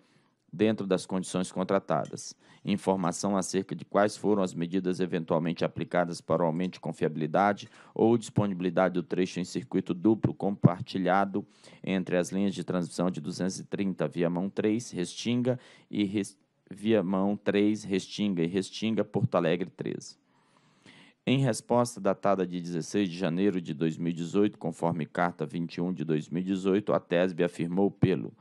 dentro das condições contratadas informação acerca de quais foram as medidas eventualmente aplicadas para o aumento de confiabilidade ou disponibilidade do trecho em circuito duplo compartilhado entre as linhas de transmissão de 230 Viamão 3, Restinga e Restinga. mão 3, Restinga e Restinga, Porto Alegre 13. Em resposta datada de 16 de janeiro de 2018, conforme carta 21 de 2018, a TESB afirmou pelo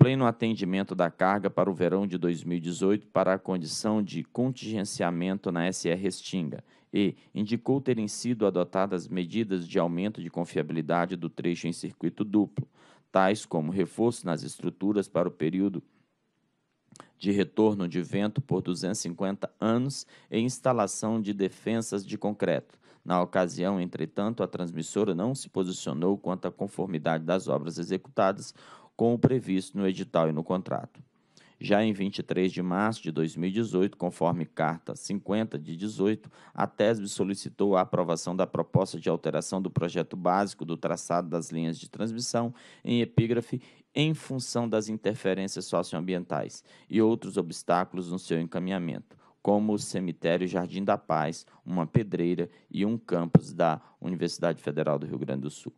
pleno atendimento da carga para o verão de 2018 para a condição de contingenciamento na SR Restinga e indicou terem sido adotadas medidas de aumento de confiabilidade do trecho em circuito duplo, tais como reforço nas estruturas para o período de retorno de vento por 250 anos e instalação de defensas de concreto. Na ocasião, entretanto, a transmissora não se posicionou quanto à conformidade das obras executadas com o previsto no edital e no contrato. Já em 23 de março de 2018, conforme carta 50 de 18, a TESB solicitou a aprovação da proposta de alteração do projeto básico do traçado das linhas de transmissão em epígrafe em função das interferências socioambientais e outros obstáculos no seu encaminhamento, como o cemitério Jardim da Paz, uma pedreira e um campus da Universidade Federal do Rio Grande do Sul.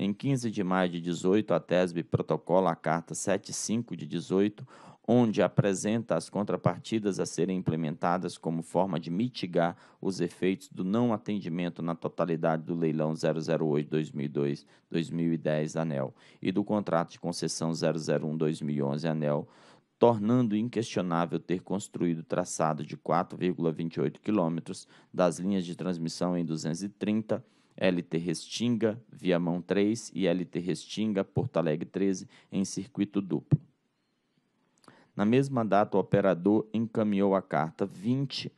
Em 15 de maio de 18, a TESB protocola a Carta 75 de 18, onde apresenta as contrapartidas a serem implementadas como forma de mitigar os efeitos do não atendimento na totalidade do leilão 008-2002-2010 ANEL e do contrato de concessão 001-2011 ANEL, tornando inquestionável ter construído traçado de 4,28 quilômetros das linhas de transmissão em 230 km LT Restinga, Viamão 3 e LT Restinga, Porto Alegre 13, em circuito duplo. Na mesma data, o operador encaminhou a carta 20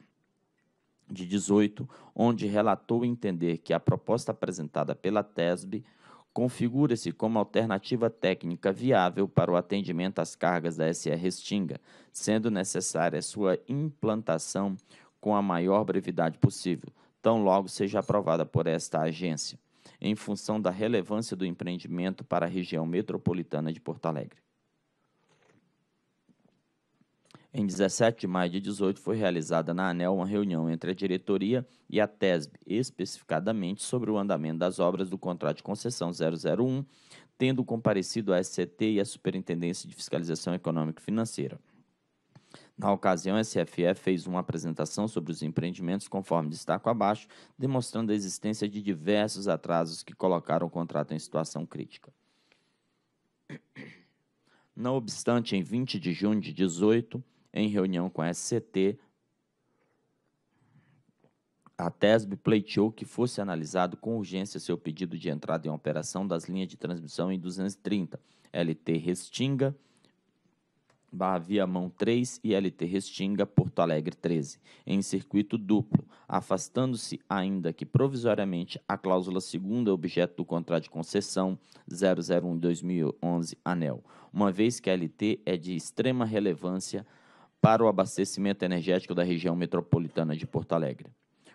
de 18, onde relatou entender que a proposta apresentada pela TESB configura-se como alternativa técnica viável para o atendimento às cargas da SE Restinga, sendo necessária sua implantação com a maior brevidade possível, tão logo seja aprovada por esta agência, em função da relevância do empreendimento para a região metropolitana de Porto Alegre. Em 17 de maio de 18 foi realizada na ANEL uma reunião entre a diretoria e a TESB, especificadamente sobre o andamento das obras do contrato de concessão 001, tendo comparecido a SCT e a Superintendência de Fiscalização Econômica e Financeira. Na ocasião, a SFE fez uma apresentação sobre os empreendimentos, conforme destaco abaixo, demonstrando a existência de diversos atrasos que colocaram o contrato em situação crítica. Não obstante, em 20 de junho de 18, em reunião com a SCT, a TESB pleiteou que fosse analisado com urgência seu pedido de entrada em operação das linhas de transmissão em 230, LT Restinga, barra Viamão 3 e LT Restinga, Porto Alegre 13, em circuito duplo, afastando-se, ainda que provisoriamente, a cláusula segunda objeto do contrato de concessão 001-2011 ANEL, uma vez que a LT é de extrema relevância para o abastecimento energético da região metropolitana de Porto Alegre.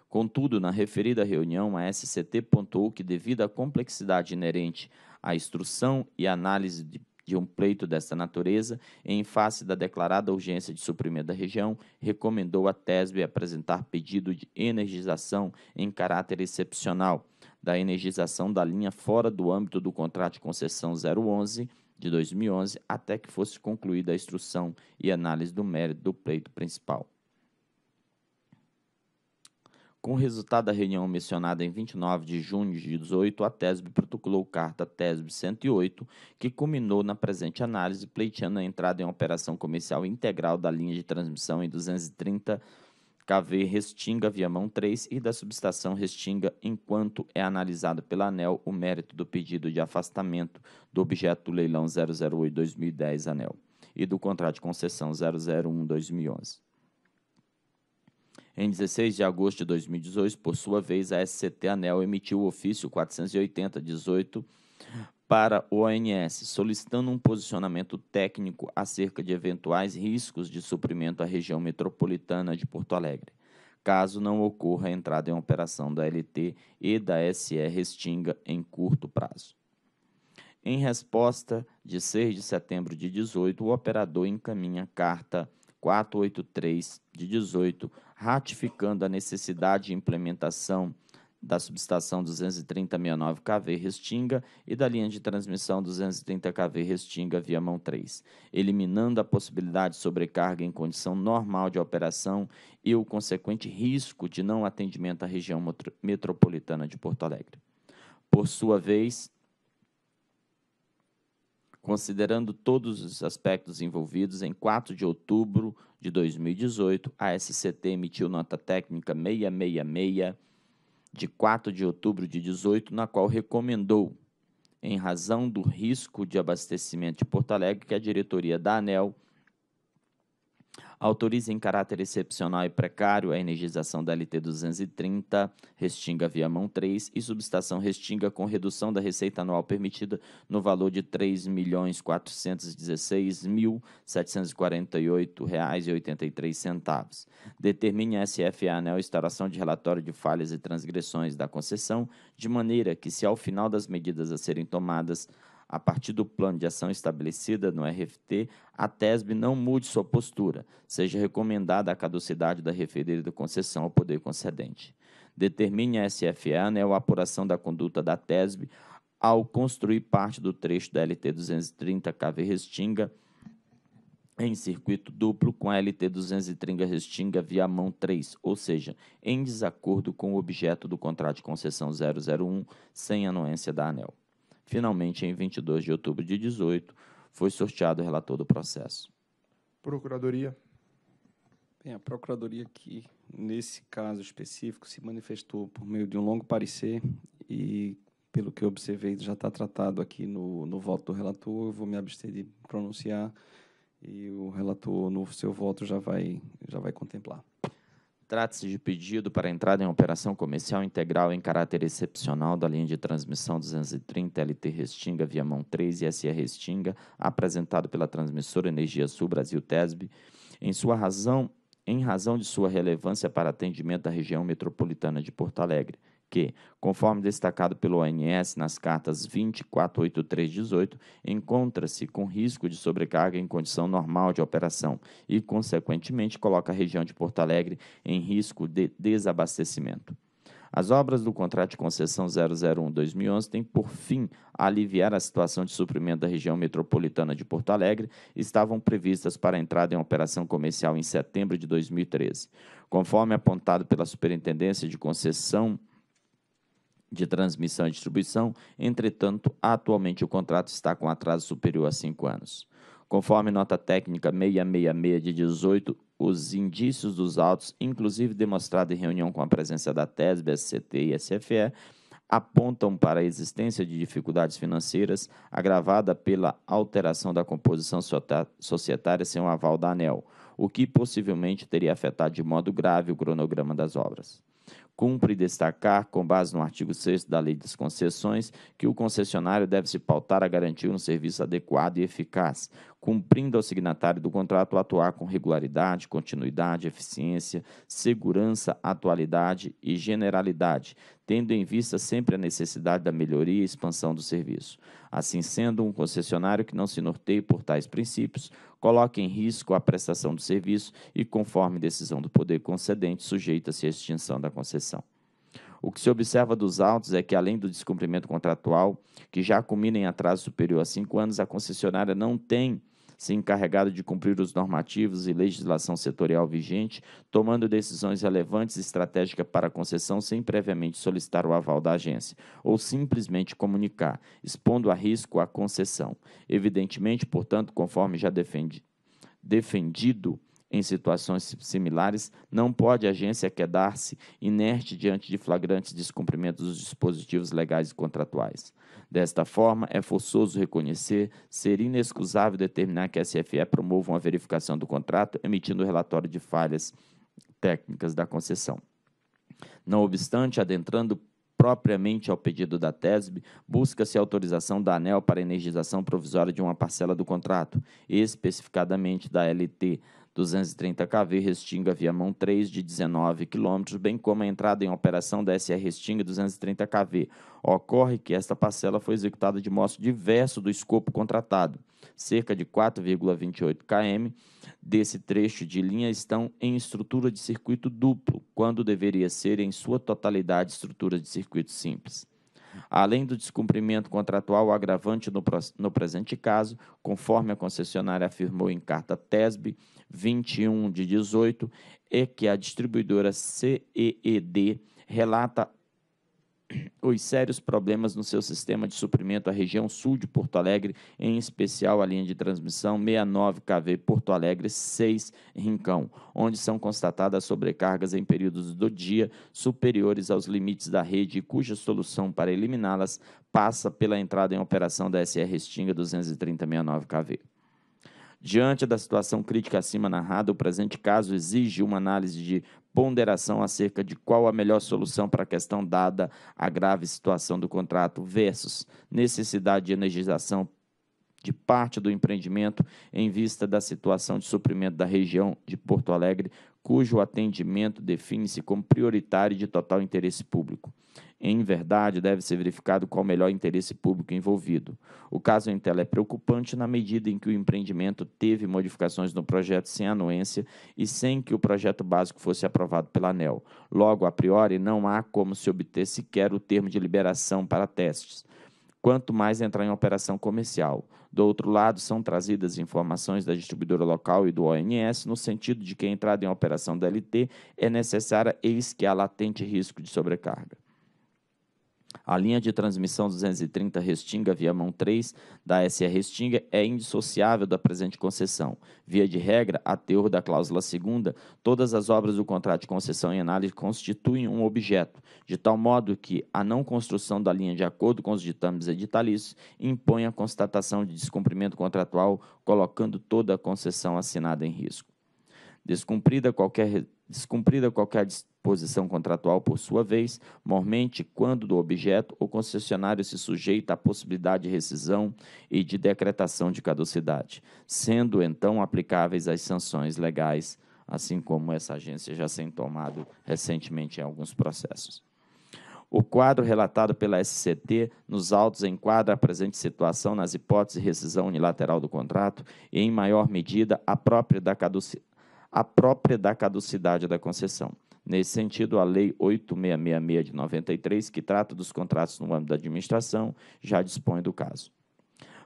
Contudo, na referida reunião, a SCT pontuou que, devido à complexidade inerente à instrução e análise de de um pleito desta natureza, em face da declarada urgência de suprimento da região, recomendou à TESB apresentar pedido de energização em caráter excepcional da energização da linha fora do âmbito do contrato de concessão 011 de 2011 até que fosse concluída a instrução e análise do mérito do pleito principal. Com o resultado da reunião mencionada em 29 de junho de 2018, a TESB protocolou carta TESB 108, que culminou na presente análise, pleiteando a entrada em operação comercial integral da linha de transmissão em 230 KV Restinga Viamão 3 e da subestação Restinga, enquanto é analisado pela ANEL o mérito do pedido de afastamento do objeto leilão 008-2010 ANEL e do contrato de concessão 001-2011. Em 16 de agosto de 2018, por sua vez, a SCT Anel emitiu o ofício 480-18 para o ONS, solicitando um posicionamento técnico acerca de eventuais riscos de suprimento à região metropolitana de Porto Alegre, caso não ocorra a entrada em operação da LT e da SR Restinga em curto prazo. Em resposta, de 6 de setembro de 18, o operador encaminha carta 483 de 18, ratificando a necessidade de implementação da subestação 23069 kV Restinga e da linha de transmissão 230 kV Restinga via mão 3, eliminando a possibilidade de sobrecarga em condição normal de operação e o consequente risco de não atendimento à região metropolitana de Porto Alegre. Por sua vez, Considerando todos os aspectos envolvidos, em 4 de outubro de 2018, a SCT emitiu nota técnica 666 de 4 de outubro de 18, na qual recomendou, em razão do risco de abastecimento de Porto Alegre, que a diretoria da ANEL Autoriza em caráter excepcional e precário a energização da LT 230, Restinga via Mão 3 e subestação Restinga com redução da receita anual permitida no valor de R$ 3.416.748,83. Determine a SFA Anel instauração de relatório de falhas e transgressões da concessão, de maneira que, se ao final das medidas a serem tomadas, a partir do plano de ação estabelecida no RFT, a TESB não mude sua postura, seja recomendada a caducidade da referida concessão ao poder concedente. Determine a SFE né, a apuração da conduta da TESB ao construir parte do trecho da LT 230 KV Restinga em circuito duplo com a LT 230 Restinga via mão 3, ou seja, em desacordo com o objeto do contrato de concessão 001, sem anuência da ANEL. Finalmente, em 22 de outubro de 18, foi sorteado o relator do processo. Procuradoria. Bem, a Procuradoria que, nesse caso específico, se manifestou por meio de um longo parecer e, pelo que eu observei, já está tratado aqui no, no voto do relator, eu vou me abster de pronunciar e o relator, no seu voto, já vai, já vai contemplar. Trata-se de pedido para entrada em operação comercial integral em caráter excepcional da linha de transmissão 230 LT Restinga via Mão 3 e SE Restinga, apresentado pela transmissora Energia Sul Brasil TESB, em sua razão, em razão de sua relevância para atendimento da região metropolitana de Porto Alegre que, conforme destacado pelo ONS nas cartas 248318, encontra-se com risco de sobrecarga em condição normal de operação e, consequentemente, coloca a região de Porto Alegre em risco de desabastecimento. As obras do contrato de concessão 001-2011 têm por fim aliviar a situação de suprimento da região metropolitana de Porto Alegre e estavam previstas para entrada em operação comercial em setembro de 2013. Conforme apontado pela Superintendência de Concessão de transmissão e distribuição, entretanto, atualmente o contrato está com atraso superior a cinco anos. Conforme nota técnica 666 de 18, os indícios dos autos, inclusive demonstrado em reunião com a presença da TESB, SCT e SFE, apontam para a existência de dificuldades financeiras agravada pela alteração da composição societária sem o aval da ANEL, o que possivelmente teria afetado de modo grave o cronograma das obras. Cumpre destacar, com base no artigo 6 da Lei das Concessões, que o concessionário deve se pautar a garantir um serviço adequado e eficaz, cumprindo ao signatário do contrato atuar com regularidade, continuidade, eficiência, segurança, atualidade e generalidade, tendo em vista sempre a necessidade da melhoria e expansão do serviço. Assim sendo, um concessionário que não se norteie por tais princípios coloca em risco a prestação do serviço e, conforme decisão do poder concedente, sujeita-se à extinção da concessão. O que se observa dos autos é que, além do descumprimento contratual, que já culmina em atraso superior a cinco anos, a concessionária não tem se encarregado de cumprir os normativos e legislação setorial vigente, tomando decisões relevantes e estratégicas para a concessão sem previamente solicitar o aval da agência, ou simplesmente comunicar, expondo a risco a concessão. Evidentemente, portanto, conforme já defendi, defendido em situações similares, não pode a agência quedar-se inerte diante de flagrantes descumprimentos dos dispositivos legais e contratuais. Desta forma, é forçoso reconhecer ser inexcusável determinar que a SFE promova uma verificação do contrato, emitindo o relatório de falhas técnicas da concessão. Não obstante, adentrando propriamente ao pedido da TESB, busca-se autorização da ANEL para energização provisória de uma parcela do contrato, especificadamente da LT 230 kV Restinga Viamão 3 de 19 km, bem como a entrada em operação da SR Restinga 230 kV. Ocorre que esta parcela foi executada de modo diverso do escopo contratado. Cerca de 4,28 km desse trecho de linha estão em estrutura de circuito duplo, quando deveria ser em sua totalidade estrutura de circuito simples. Além do descumprimento contratual agravante no, no presente caso, conforme a concessionária afirmou em carta TESB 21 de 18, é que a distribuidora CEED relata os sérios problemas no seu sistema de suprimento à região sul de Porto Alegre, em especial a linha de transmissão 69KV Porto Alegre 6 Rincão, onde são constatadas sobrecargas em períodos do dia superiores aos limites da rede, cuja solução para eliminá-las passa pela entrada em operação da SR Stinga 23069KV. Diante da situação crítica acima narrada, o presente caso exige uma análise de ponderação acerca de qual a melhor solução para a questão dada a grave situação do contrato versus necessidade de energização de parte do empreendimento em vista da situação de suprimento da região de Porto Alegre, cujo atendimento define-se como prioritário de total interesse público. Em verdade, deve ser verificado qual o melhor interesse público envolvido. O caso Intel então, é preocupante na medida em que o empreendimento teve modificações no projeto sem anuência e sem que o projeto básico fosse aprovado pela ANEL. Logo, a priori, não há como se obter sequer o termo de liberação para testes quanto mais entrar em operação comercial. Do outro lado, são trazidas informações da distribuidora local e do ONS no sentido de que a entrada em operação da LT é necessária, eis que há latente risco de sobrecarga. A linha de transmissão 230 Restinga via mão 3 da SE Restinga é indissociável da presente concessão. Via de regra, a teor da cláusula 2, todas as obras do contrato de concessão em análise constituem um objeto, de tal modo que a não construção da linha de acordo com os ditames editalícios impõe a constatação de descumprimento contratual, colocando toda a concessão assinada em risco. Descumprida qualquer Descumprida qualquer disposição contratual, por sua vez, mormente quando do objeto, o concessionário se sujeita à possibilidade de rescisão e de decretação de caducidade, sendo então aplicáveis as sanções legais, assim como essa agência já tem tomado recentemente em alguns processos. O quadro relatado pela SCT nos autos enquadra a presente situação nas hipóteses de rescisão unilateral do contrato e, em maior medida, a própria da caducidade a própria da caducidade da concessão. Nesse sentido, a Lei 8666 de 93, que trata dos contratos no âmbito da administração, já dispõe do caso.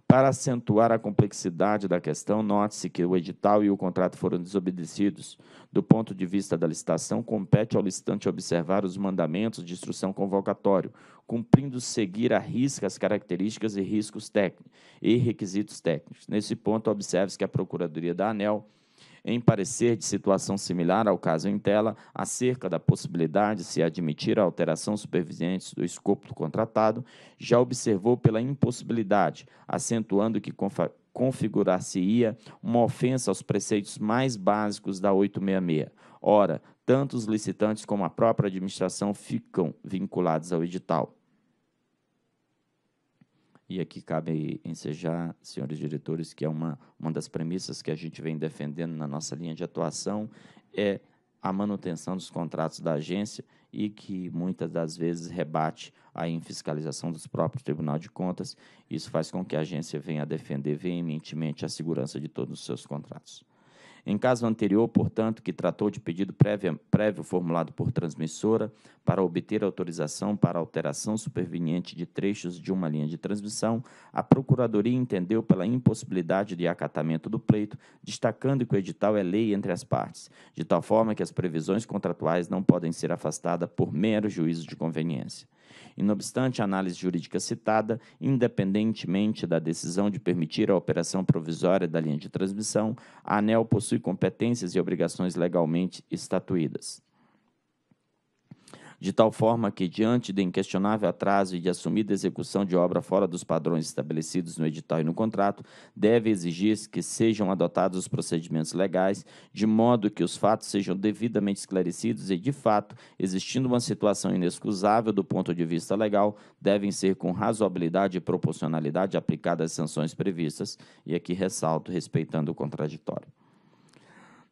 Para acentuar a complexidade da questão, note-se que o edital e o contrato foram desobedecidos. Do ponto de vista da licitação, compete ao licitante observar os mandamentos de instrução convocatório, cumprindo seguir a risca as características e riscos técnicos e requisitos técnicos. Nesse ponto, observe-se que a Procuradoria da ANEL em parecer de situação similar ao caso em tela, acerca da possibilidade de se admitir a alteração superveniente do escopo do contratado, já observou pela impossibilidade, acentuando que configurar-se-ia uma ofensa aos preceitos mais básicos da 866. Ora, tanto os licitantes como a própria administração ficam vinculados ao edital. E aqui cabe ensejar, senhores diretores, que é uma, uma das premissas que a gente vem defendendo na nossa linha de atuação, é a manutenção dos contratos da agência e que muitas das vezes rebate a infiscalização dos próprios Tribunal de Contas. Isso faz com que a agência venha a defender veementemente a segurança de todos os seus contratos. Em caso anterior, portanto, que tratou de pedido prévio formulado por transmissora para obter autorização para alteração superveniente de trechos de uma linha de transmissão, a Procuradoria entendeu pela impossibilidade de acatamento do pleito, destacando que o edital é lei entre as partes, de tal forma que as previsões contratuais não podem ser afastadas por mero juízo de conveniência e não obstante a análise jurídica citada, independentemente da decisão de permitir a operação provisória da linha de transmissão, a ANEL possui competências e obrigações legalmente estatuídas de tal forma que, diante do inquestionável atraso e de assumida execução de obra fora dos padrões estabelecidos no edital e no contrato, deve exigir que sejam adotados os procedimentos legais, de modo que os fatos sejam devidamente esclarecidos e, de fato, existindo uma situação inexcusável do ponto de vista legal, devem ser com razoabilidade e proporcionalidade aplicadas as sanções previstas, e aqui ressalto respeitando o contraditório.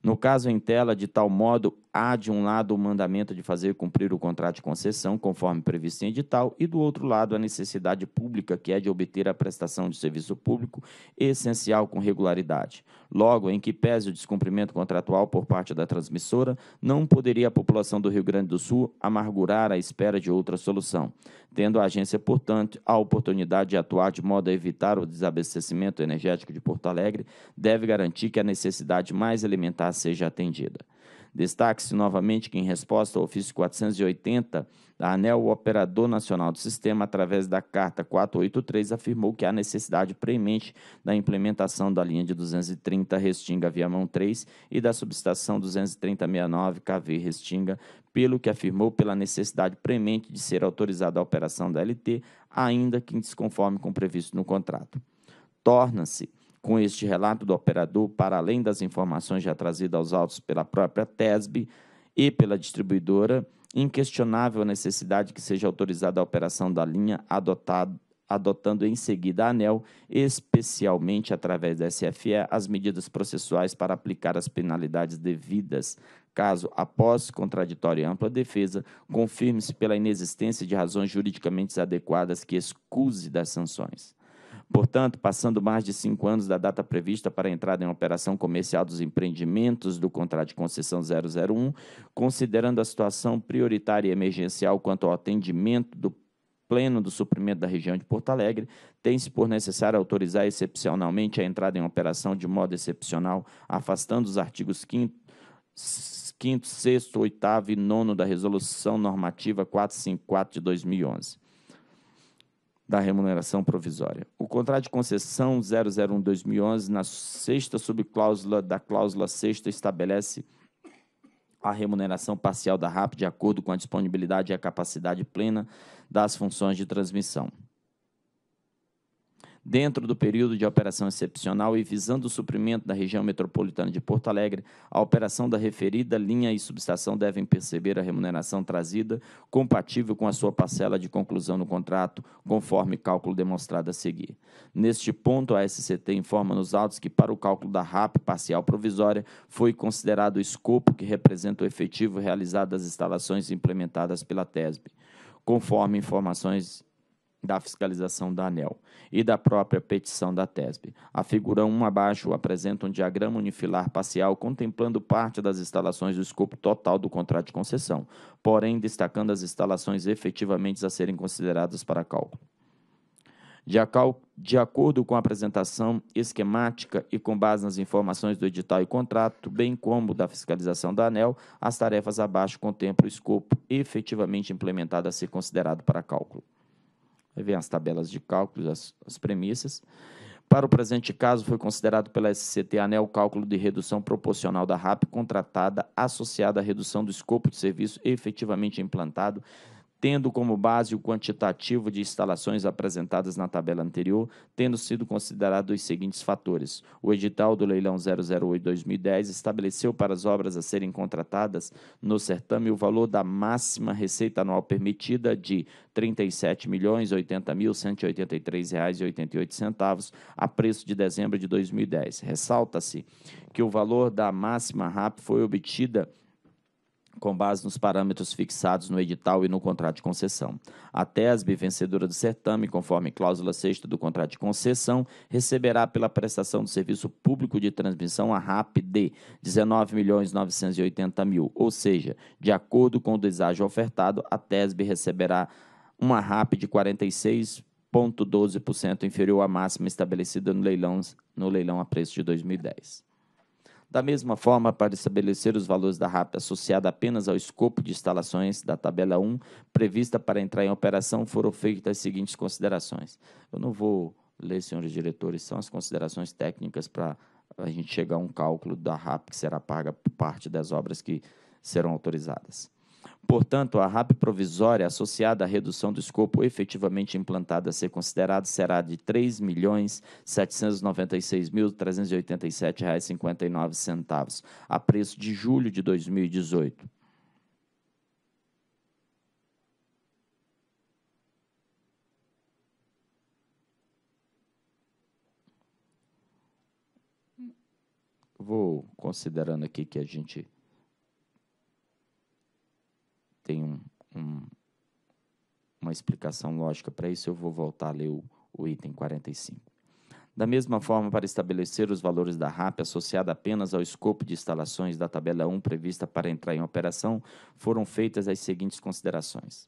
No caso em tela, de tal modo, Há, de um lado, o mandamento de fazer cumprir o contrato de concessão, conforme previsto em edital, e, do outro lado, a necessidade pública, que é de obter a prestação de serviço público essencial com regularidade. Logo, em que pese o descumprimento contratual por parte da transmissora, não poderia a população do Rio Grande do Sul amargurar a espera de outra solução, tendo a agência, portanto, a oportunidade de atuar de modo a evitar o desabastecimento energético de Porto Alegre, deve garantir que a necessidade mais elementar seja atendida. Destaque-se novamente que, em resposta ao ofício 480, da ANEL, o operador nacional do sistema, através da carta 483, afirmou que há necessidade premente da implementação da linha de 230 Restinga Viamão 3 e da subestação 23069 KV Restinga, pelo que afirmou pela necessidade premente de ser autorizada a operação da LT, ainda que desconforme com previsto no contrato. Torna-se com este relato do operador, para além das informações já trazidas aos autos pela própria TESB e pela distribuidora, inquestionável a necessidade que seja autorizada a operação da linha adotado, adotando em seguida a ANEL, especialmente através da SFE, as medidas processuais para aplicar as penalidades devidas. Caso, após contraditória e ampla defesa, confirme-se pela inexistência de razões juridicamente adequadas que excuse das sanções. Portanto, passando mais de cinco anos da data prevista para a entrada em operação comercial dos empreendimentos do contrato de concessão 001, considerando a situação prioritária e emergencial quanto ao atendimento do pleno do suprimento da região de Porto Alegre, tem-se por necessário autorizar excepcionalmente a entrada em operação de modo excepcional, afastando os artigos 5 5º, 6 8 e 9 da Resolução Normativa 454 de 2011 da remuneração provisória. O contrato de concessão 001-2011, na sexta subcláusula da cláusula sexta, estabelece a remuneração parcial da RAP de acordo com a disponibilidade e a capacidade plena das funções de transmissão. Dentro do período de operação excepcional e visando o suprimento da região metropolitana de Porto Alegre, a operação da referida linha e subestação devem perceber a remuneração trazida compatível com a sua parcela de conclusão no contrato, conforme cálculo demonstrado a seguir. Neste ponto, a SCT informa nos autos que, para o cálculo da RAP parcial provisória, foi considerado o escopo que representa o efetivo realizado das instalações implementadas pela TESB. Conforme informações da fiscalização da ANEL e da própria petição da TESB. A figura 1 abaixo apresenta um diagrama unifilar parcial contemplando parte das instalações do escopo total do contrato de concessão, porém destacando as instalações efetivamente a serem consideradas para cálculo. De, acal, de acordo com a apresentação esquemática e com base nas informações do edital e contrato, bem como da fiscalização da ANEL, as tarefas abaixo contemplam o escopo efetivamente implementado a ser considerado para cálculo. Aí vem as tabelas de cálculos, as, as premissas. Para o presente caso, foi considerado pela SCT ANEL o cálculo de redução proporcional da RAP contratada associada à redução do escopo de serviço efetivamente implantado tendo como base o quantitativo de instalações apresentadas na tabela anterior, tendo sido considerados os seguintes fatores. O edital do leilão 008/2010 estabeleceu para as obras a serem contratadas no certame o valor da máxima receita anual permitida de R$ 37.080.183,88 a preço de dezembro de 2010. Ressalta-se que o valor da máxima RAP foi obtida com base nos parâmetros fixados no edital e no contrato de concessão. A TESB, vencedora do certame, conforme cláusula sexta do contrato de concessão, receberá pela prestação do serviço público de transmissão a RAP de R$ 19.980.000, ou seja, de acordo com o deságio ofertado, a TESB receberá uma RAP de 46,12%, inferior à máxima estabelecida no leilão, no leilão a preço de 2010. Da mesma forma, para estabelecer os valores da RAP associada apenas ao escopo de instalações da tabela 1 prevista para entrar em operação, foram feitas as seguintes considerações. Eu não vou ler, senhores diretores, são as considerações técnicas para a gente chegar a um cálculo da RAP que será paga por parte das obras que serão autorizadas. Portanto, a RAP provisória associada à redução do escopo efetivamente implantada a ser considerada será de R$ 3.796.387,59, a preço de julho de 2018. Vou considerando aqui que a gente tem um, um, uma explicação lógica para isso, eu vou voltar a ler o, o item 45. Da mesma forma, para estabelecer os valores da RAP associada apenas ao escopo de instalações da tabela 1 prevista para entrar em operação, foram feitas as seguintes considerações.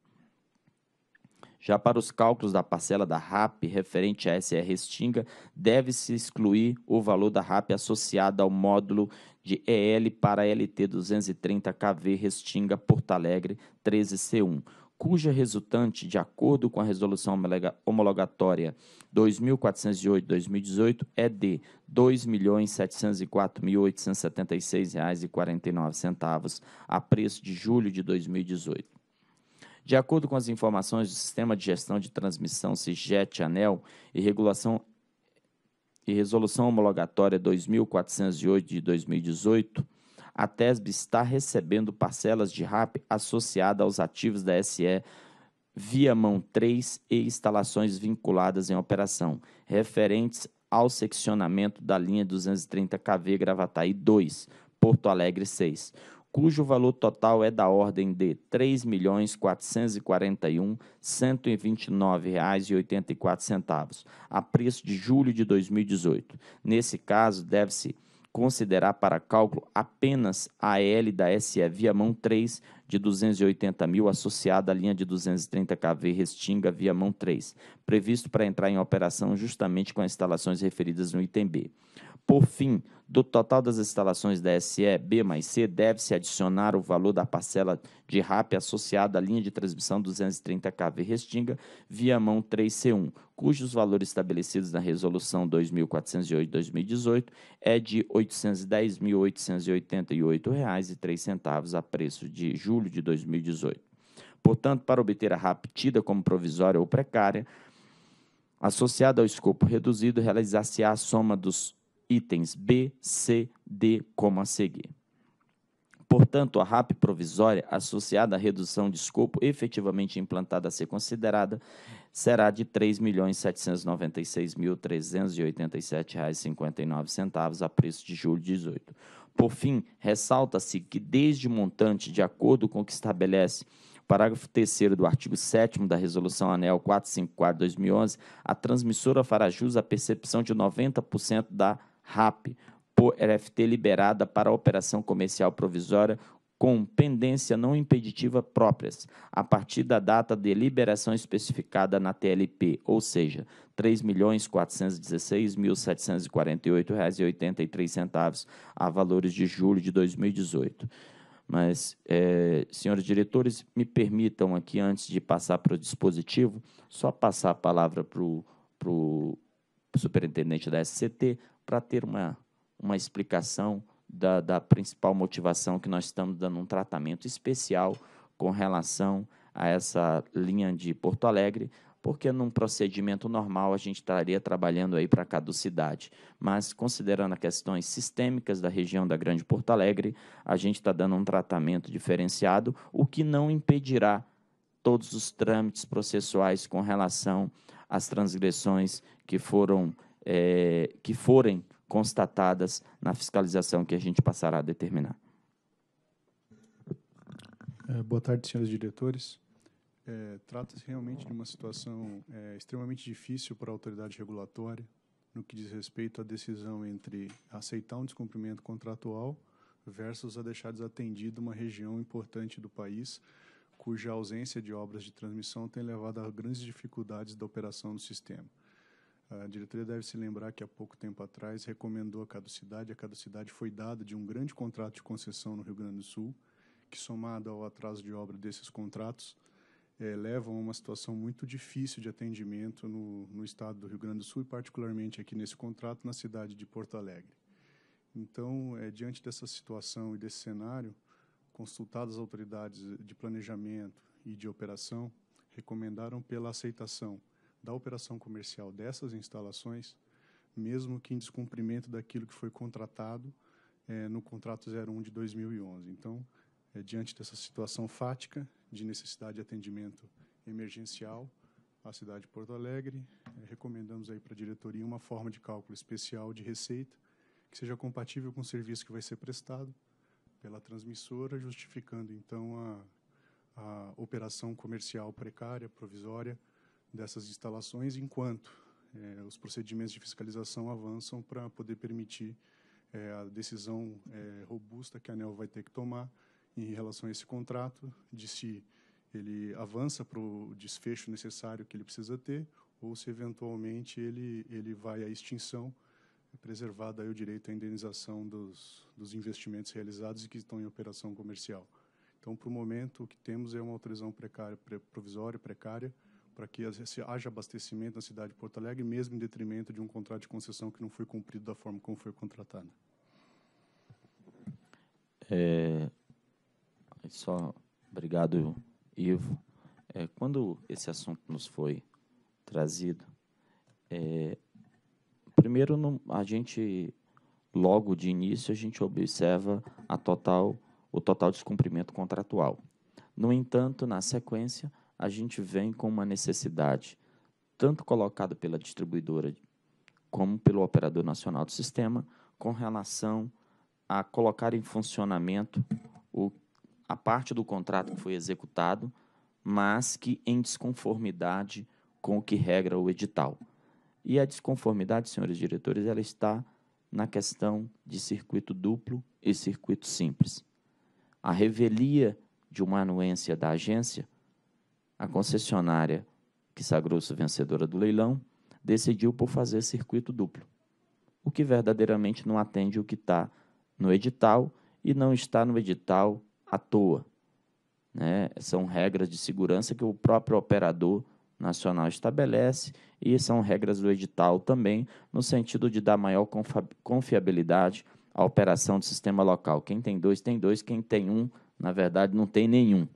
Já para os cálculos da parcela da RAP referente à SR Restinga, deve-se excluir o valor da RAP associada ao módulo de EL para LT 230 KV Restinga Porto Alegre 13C1, cuja resultante, de acordo com a resolução homologatória 2408/2018, é de R$ 2.704.876,49 a preço de julho de 2018. De acordo com as informações do Sistema de Gestão de Transmissão CIGET-ANEL e regulação e Resolução Homologatória 2408 de 2018, a TESB está recebendo parcelas de RAP associadas aos ativos da SE via mão 3 e instalações vinculadas em operação, referentes ao seccionamento da linha 230 KV Gravataí 2, Porto Alegre 6 cujo valor total é da ordem de R$ 3.441.129,84, a preço de julho de 2018. Nesse caso, deve-se considerar para cálculo apenas a L da SE Viamão 3 de 280 mil associada à linha de 230 kV Restinga Viamão 3, previsto para entrar em operação justamente com as instalações referidas no item B. Por fim, do total das instalações da SE B mais C, deve-se adicionar o valor da parcela de RAP associada à linha de transmissão 230 kV Restinga via mão 3C1, cujos valores estabelecidos na Resolução 2408-2018 é de R$ 810.888,03 a preço de julho de 2018. Portanto, para obter a RAP tida como provisória ou precária, associada ao escopo reduzido, realizar-se-á a soma dos itens B, C, D, como a seguir. Portanto, a RAP provisória, associada à redução de escopo efetivamente implantada a ser considerada, será de R$ 3.796.387,59 a preço de julho de 18. Por fim, ressalta-se que desde o montante, de acordo com o que estabelece parágrafo 3 do artigo 7 da Resolução ANEL 454-2011, a transmissora fará jus à percepção de 90% da RAP por LFT liberada para operação comercial provisória com pendência não impeditiva próprias, a partir da data de liberação especificada na TLP, ou seja, R$ 3.416.748,83 a valores de julho de 2018. Mas, é, senhores diretores, me permitam aqui, antes de passar para o dispositivo, só passar a palavra para o superintendente da SCT para ter uma, uma explicação da, da principal motivação que nós estamos dando um tratamento especial com relação a essa linha de Porto Alegre, porque num procedimento normal a gente estaria trabalhando aí para caducidade. Mas considerando as questões sistêmicas da região da Grande Porto Alegre, a gente está dando um tratamento diferenciado, o que não impedirá todos os trâmites processuais com relação às transgressões que foram é, que forem constatadas na fiscalização que a gente passará a determinar. É, boa tarde, senhores diretores. É, Trata-se realmente de uma situação é, extremamente difícil para a autoridade regulatória no que diz respeito à decisão entre aceitar um descumprimento contratual versus a deixar desatendida uma região importante do país cuja ausência de obras de transmissão tem levado a grandes dificuldades da operação do sistema. A diretoria deve se lembrar que há pouco tempo atrás recomendou a caducidade, a caducidade foi dada de um grande contrato de concessão no Rio Grande do Sul, que somado ao atraso de obra desses contratos, é, levam a uma situação muito difícil de atendimento no, no estado do Rio Grande do Sul e particularmente aqui nesse contrato na cidade de Porto Alegre. Então, é, diante dessa situação e desse cenário, consultadas as autoridades de planejamento e de operação, recomendaram pela aceitação da operação comercial dessas instalações, mesmo que em descumprimento daquilo que foi contratado é, no contrato 01 de 2011. Então, é, diante dessa situação fática de necessidade de atendimento emergencial, a cidade de Porto Alegre, é, recomendamos aí para a diretoria uma forma de cálculo especial de receita que seja compatível com o serviço que vai ser prestado pela transmissora, justificando então a, a operação comercial precária, provisória, dessas instalações enquanto é, os procedimentos de fiscalização avançam para poder permitir é, a decisão é, robusta que a ANEL vai ter que tomar em relação a esse contrato, de se ele avança para o desfecho necessário que ele precisa ter ou se eventualmente ele, ele vai à extinção, preservado aí o direito à indenização dos, dos investimentos realizados e que estão em operação comercial. Então, para o momento, o que temos é uma autorização precária, provisória precária, para que haja abastecimento na cidade de Porto Alegre, mesmo em detrimento de um contrato de concessão que não foi cumprido da forma como foi contratado. É, só, obrigado, Ivo. É, quando esse assunto nos foi trazido, é, primeiro a gente logo de início a gente observa a total o total descumprimento contratual. No entanto, na sequência, a gente vem com uma necessidade, tanto colocada pela distribuidora como pelo operador nacional do sistema, com relação a colocar em funcionamento o, a parte do contrato que foi executado, mas que em desconformidade com o que regra o edital. E a desconformidade, senhores diretores, ela está na questão de circuito duplo e circuito simples. A revelia de uma anuência da agência a concessionária que sagrou-se vencedora do leilão decidiu por fazer circuito duplo, o que verdadeiramente não atende o que está no edital e não está no edital à toa. Né? São regras de segurança que o próprio operador nacional estabelece e são regras do edital também, no sentido de dar maior confiabilidade à operação do sistema local. Quem tem dois, tem dois, quem tem um, na verdade, não tem nenhum.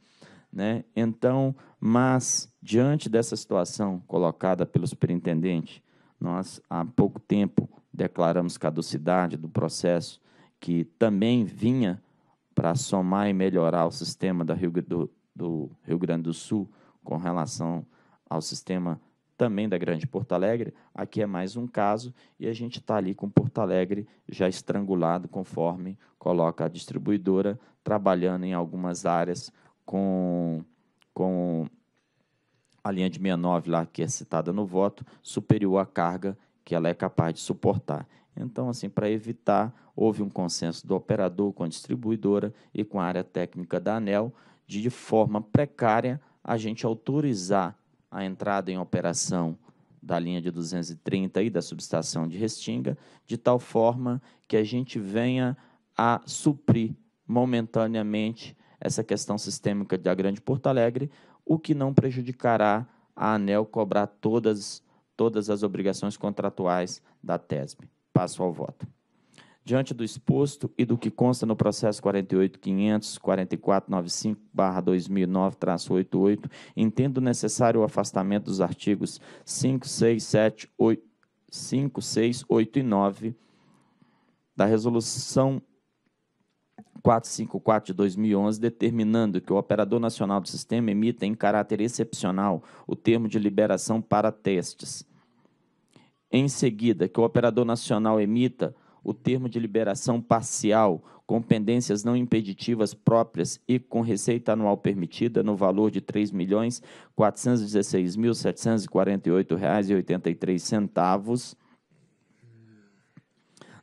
Né? Então, mas diante dessa situação colocada pelo superintendente, nós há pouco tempo declaramos caducidade do processo que também vinha para somar e melhorar o sistema da Rio, do, do Rio Grande do Sul com relação ao sistema também da Grande Porto Alegre. Aqui é mais um caso e a gente está ali com Porto Alegre já estrangulado, conforme coloca a distribuidora, trabalhando em algumas áreas com, com a linha de 69 lá que é citada no voto, superior à carga que ela é capaz de suportar. Então, assim, para evitar, houve um consenso do operador com a distribuidora e com a área técnica da ANEL de, de forma precária, a gente autorizar a entrada em operação da linha de 230 e da subestação de Restinga, de tal forma que a gente venha a suprir momentaneamente essa questão sistêmica da Grande Porto Alegre, o que não prejudicará a ANEL cobrar todas, todas as obrigações contratuais da TESB. Passo ao voto. Diante do exposto e do que consta no processo 48.500.4495-2009-88, entendo necessário o afastamento dos artigos 5, 6, 7, 8, 5, 6, 8 e 9 da Resolução 454 de 2011, determinando que o Operador Nacional do Sistema emita em caráter excepcional o termo de liberação para testes. Em seguida, que o Operador Nacional emita o termo de liberação parcial com pendências não impeditivas próprias e com receita anual permitida no valor de R$ 3.416.748,83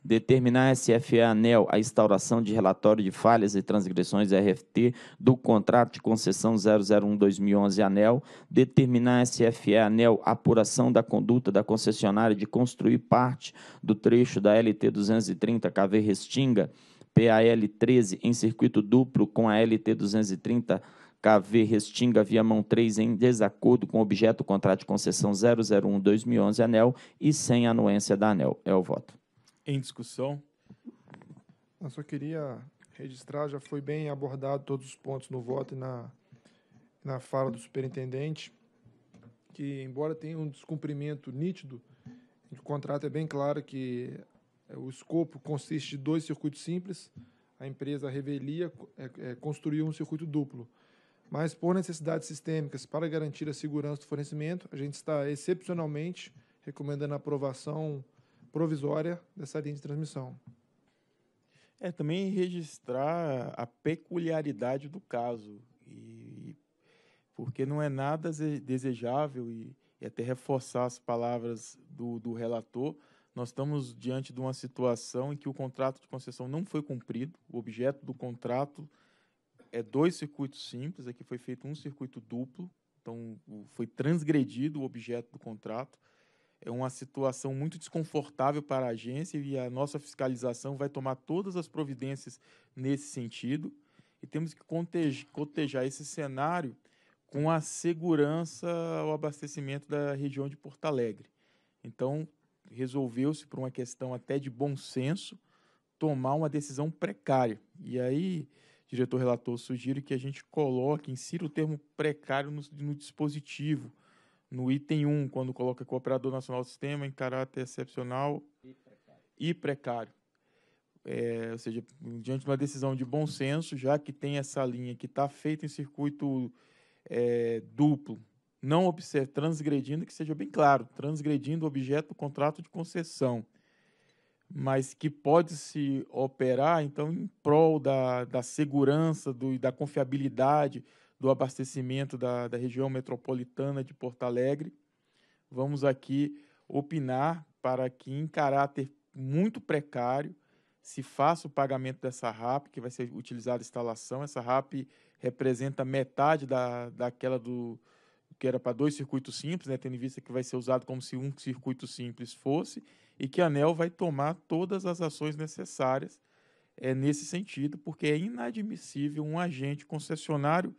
Determinar a SFE ANEL a instauração de relatório de falhas e transgressões RFT do contrato de concessão 001-2011 ANEL. Determinar a SFE ANEL a apuração da conduta da concessionária de construir parte do trecho da LT 230 KV Restinga, PAL 13, em circuito duplo com a LT 230 KV Restinga mão 3 em desacordo com o objeto do contrato de concessão 001-2011 ANEL e sem anuência da ANEL. É o voto em discussão? Eu só queria registrar, já foi bem abordado todos os pontos no voto e na, na fala do superintendente, que, embora tenha um descumprimento nítido, o contrato é bem claro que é, o escopo consiste de dois circuitos simples, a empresa Revelia é, é, construiu um circuito duplo. Mas, por necessidades sistêmicas, para garantir a segurança do fornecimento, a gente está excepcionalmente recomendando a aprovação provisória dessa linha de transmissão. É também registrar a peculiaridade do caso, e, porque não é nada desejável, e, e até reforçar as palavras do, do relator, nós estamos diante de uma situação em que o contrato de concessão não foi cumprido, o objeto do contrato é dois circuitos simples, aqui foi feito um circuito duplo, então foi transgredido o objeto do contrato, é uma situação muito desconfortável para a agência e a nossa fiscalização vai tomar todas as providências nesse sentido. E temos que cotejar esse cenário com a segurança ao abastecimento da região de Porto Alegre. Então, resolveu-se, por uma questão até de bom senso, tomar uma decisão precária. E aí, diretor relator, sugiro que a gente coloque, insira o termo precário no, no dispositivo no item 1, quando coloca cooperador nacional do sistema é em caráter excepcional e precário. E precário. É, ou seja, diante de uma decisão de bom senso, já que tem essa linha que está feita em circuito é, duplo, não observe, transgredindo, que seja bem claro, transgredindo o objeto do contrato de concessão, mas que pode se operar, então, em prol da, da segurança e da confiabilidade do abastecimento da, da região metropolitana de Porto Alegre. Vamos aqui opinar para que, em caráter muito precário, se faça o pagamento dessa RAP, que vai ser utilizada a instalação. Essa RAP representa metade da, daquela do que era para dois circuitos simples, né, tendo em vista que vai ser usado como se um circuito simples fosse, e que a ANEL vai tomar todas as ações necessárias é, nesse sentido, porque é inadmissível um agente concessionário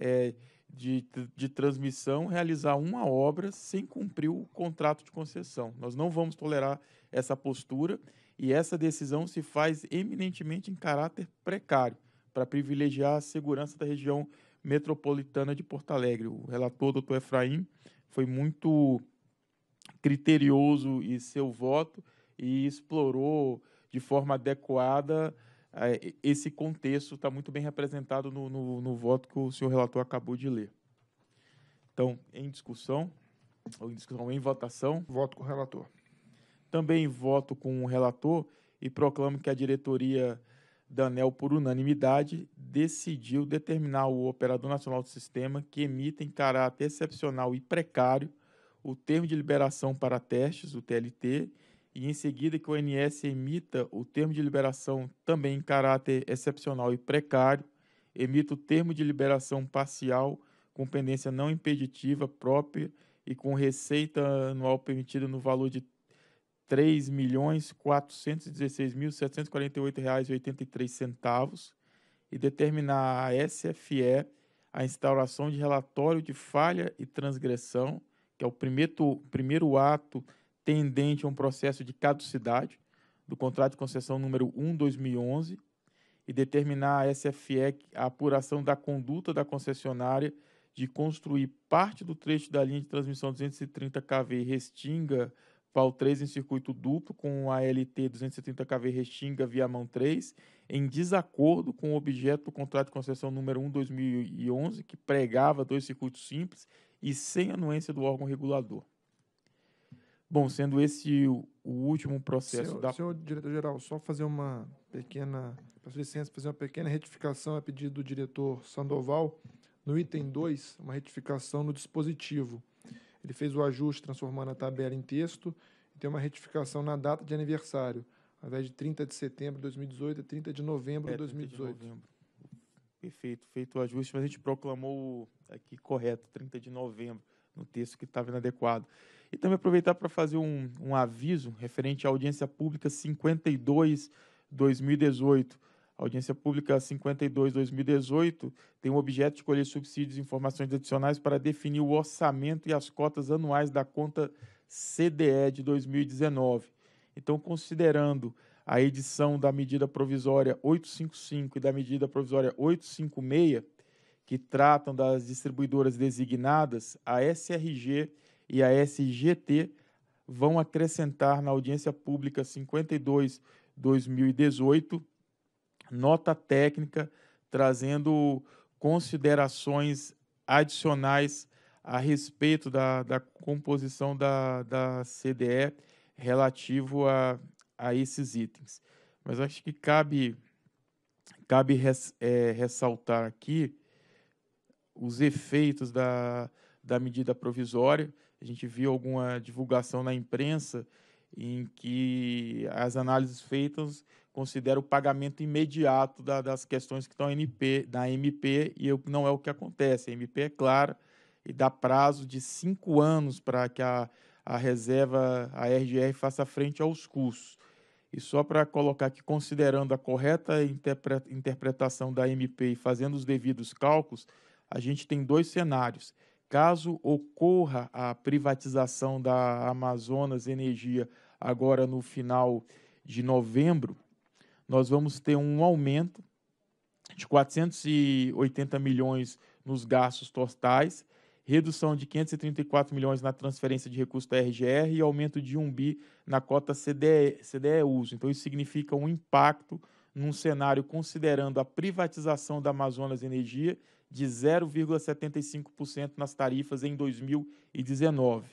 é, de, de transmissão realizar uma obra sem cumprir o contrato de concessão. Nós não vamos tolerar essa postura e essa decisão se faz eminentemente em caráter precário para privilegiar a segurança da região metropolitana de Porto Alegre. O relator, doutor Efraim, foi muito criterioso em seu voto e explorou de forma adequada esse contexto está muito bem representado no, no, no, voto que o senhor relator acabou de ler. Então, em discussão, ou em discussão, em votação. Voto com o relator. Também voto com o relator e proclamo que a diretoria da ANEL, por unanimidade, decidiu determinar o Operador Nacional do Sistema que emita em caráter excepcional e precário o termo de liberação para testes, o TLT, e em seguida que o ONS emita o termo de liberação também em caráter excepcional e precário, emita o termo de liberação parcial com pendência não impeditiva própria e com receita anual permitida no valor de R$ 3.416.748,83 e determinar à SFE a instauração de relatório de falha e transgressão, que é o primeiro, primeiro ato tendente a um processo de caducidade do contrato de concessão número 1/2011 e determinar à SFE a apuração da conduta da concessionária de construir parte do trecho da linha de transmissão 230 kV Restinga Val 3 em circuito duplo com a LT 230 kV Restinga Viamão 3 em desacordo com o objeto do contrato de concessão número 1/2011 que pregava dois circuitos simples e sem anuência do órgão regulador. Bom, sendo esse o, o último processo senhor, da. Senhor diretor-geral, só fazer uma pequena. Peço licença, fazer uma pequena retificação a pedido do diretor Sandoval. No item 2, uma retificação no dispositivo. Ele fez o ajuste transformando a tabela em texto e tem uma retificação na data de aniversário, ao invés de 30 de setembro de 2018, é 30 de novembro é, de 2018. De novembro. Perfeito, feito o ajuste, mas a gente proclamou aqui correto, 30 de novembro, no texto que estava inadequado. E também aproveitar para fazer um, um aviso referente à audiência pública 52 2018. A audiência pública 52 2018 tem o objeto de colher subsídios e informações adicionais para definir o orçamento e as cotas anuais da conta CDE de 2019. Então, considerando a edição da medida provisória 855 e da medida provisória 856, que tratam das distribuidoras designadas, a SRG e a SGT vão acrescentar na audiência pública 52/2018 nota técnica trazendo considerações adicionais a respeito da, da composição da, da CDE relativo a, a esses itens. Mas acho que cabe, cabe res, é, ressaltar aqui os efeitos da, da medida provisória. A gente viu alguma divulgação na imprensa em que as análises feitas consideram o pagamento imediato da, das questões que estão NP, na MP, e eu, não é o que acontece. A MP é clara e dá prazo de cinco anos para que a, a reserva, a RGR, faça frente aos custos. E só para colocar aqui, considerando a correta interpretação da MP e fazendo os devidos cálculos, a gente tem dois cenários caso ocorra a privatização da Amazonas Energia agora no final de novembro, nós vamos ter um aumento de 480 milhões nos gastos totais, redução de 534 milhões na transferência de recursos da RGR e aumento de 1 bi na cota CDE, CDE uso. Então, isso significa um impacto num cenário considerando a privatização da Amazonas Energia, de 0,75% nas tarifas em 2019.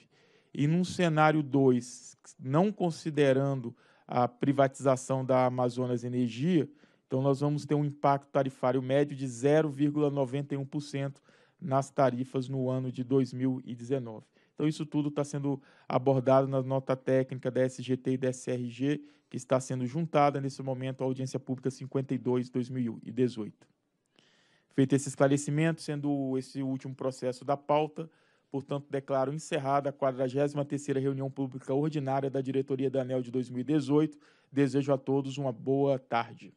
E num cenário 2, não considerando a privatização da Amazonas Energia, então nós vamos ter um impacto tarifário médio de 0,91% nas tarifas no ano de 2019. Então isso tudo está sendo abordado na nota técnica da SGT e da SRG, que está sendo juntada nesse momento à audiência pública 52 2018. Feito esse esclarecimento, sendo esse último processo da pauta, portanto, declaro encerrada a 43 reunião pública ordinária da diretoria da ANEL de 2018. Desejo a todos uma boa tarde.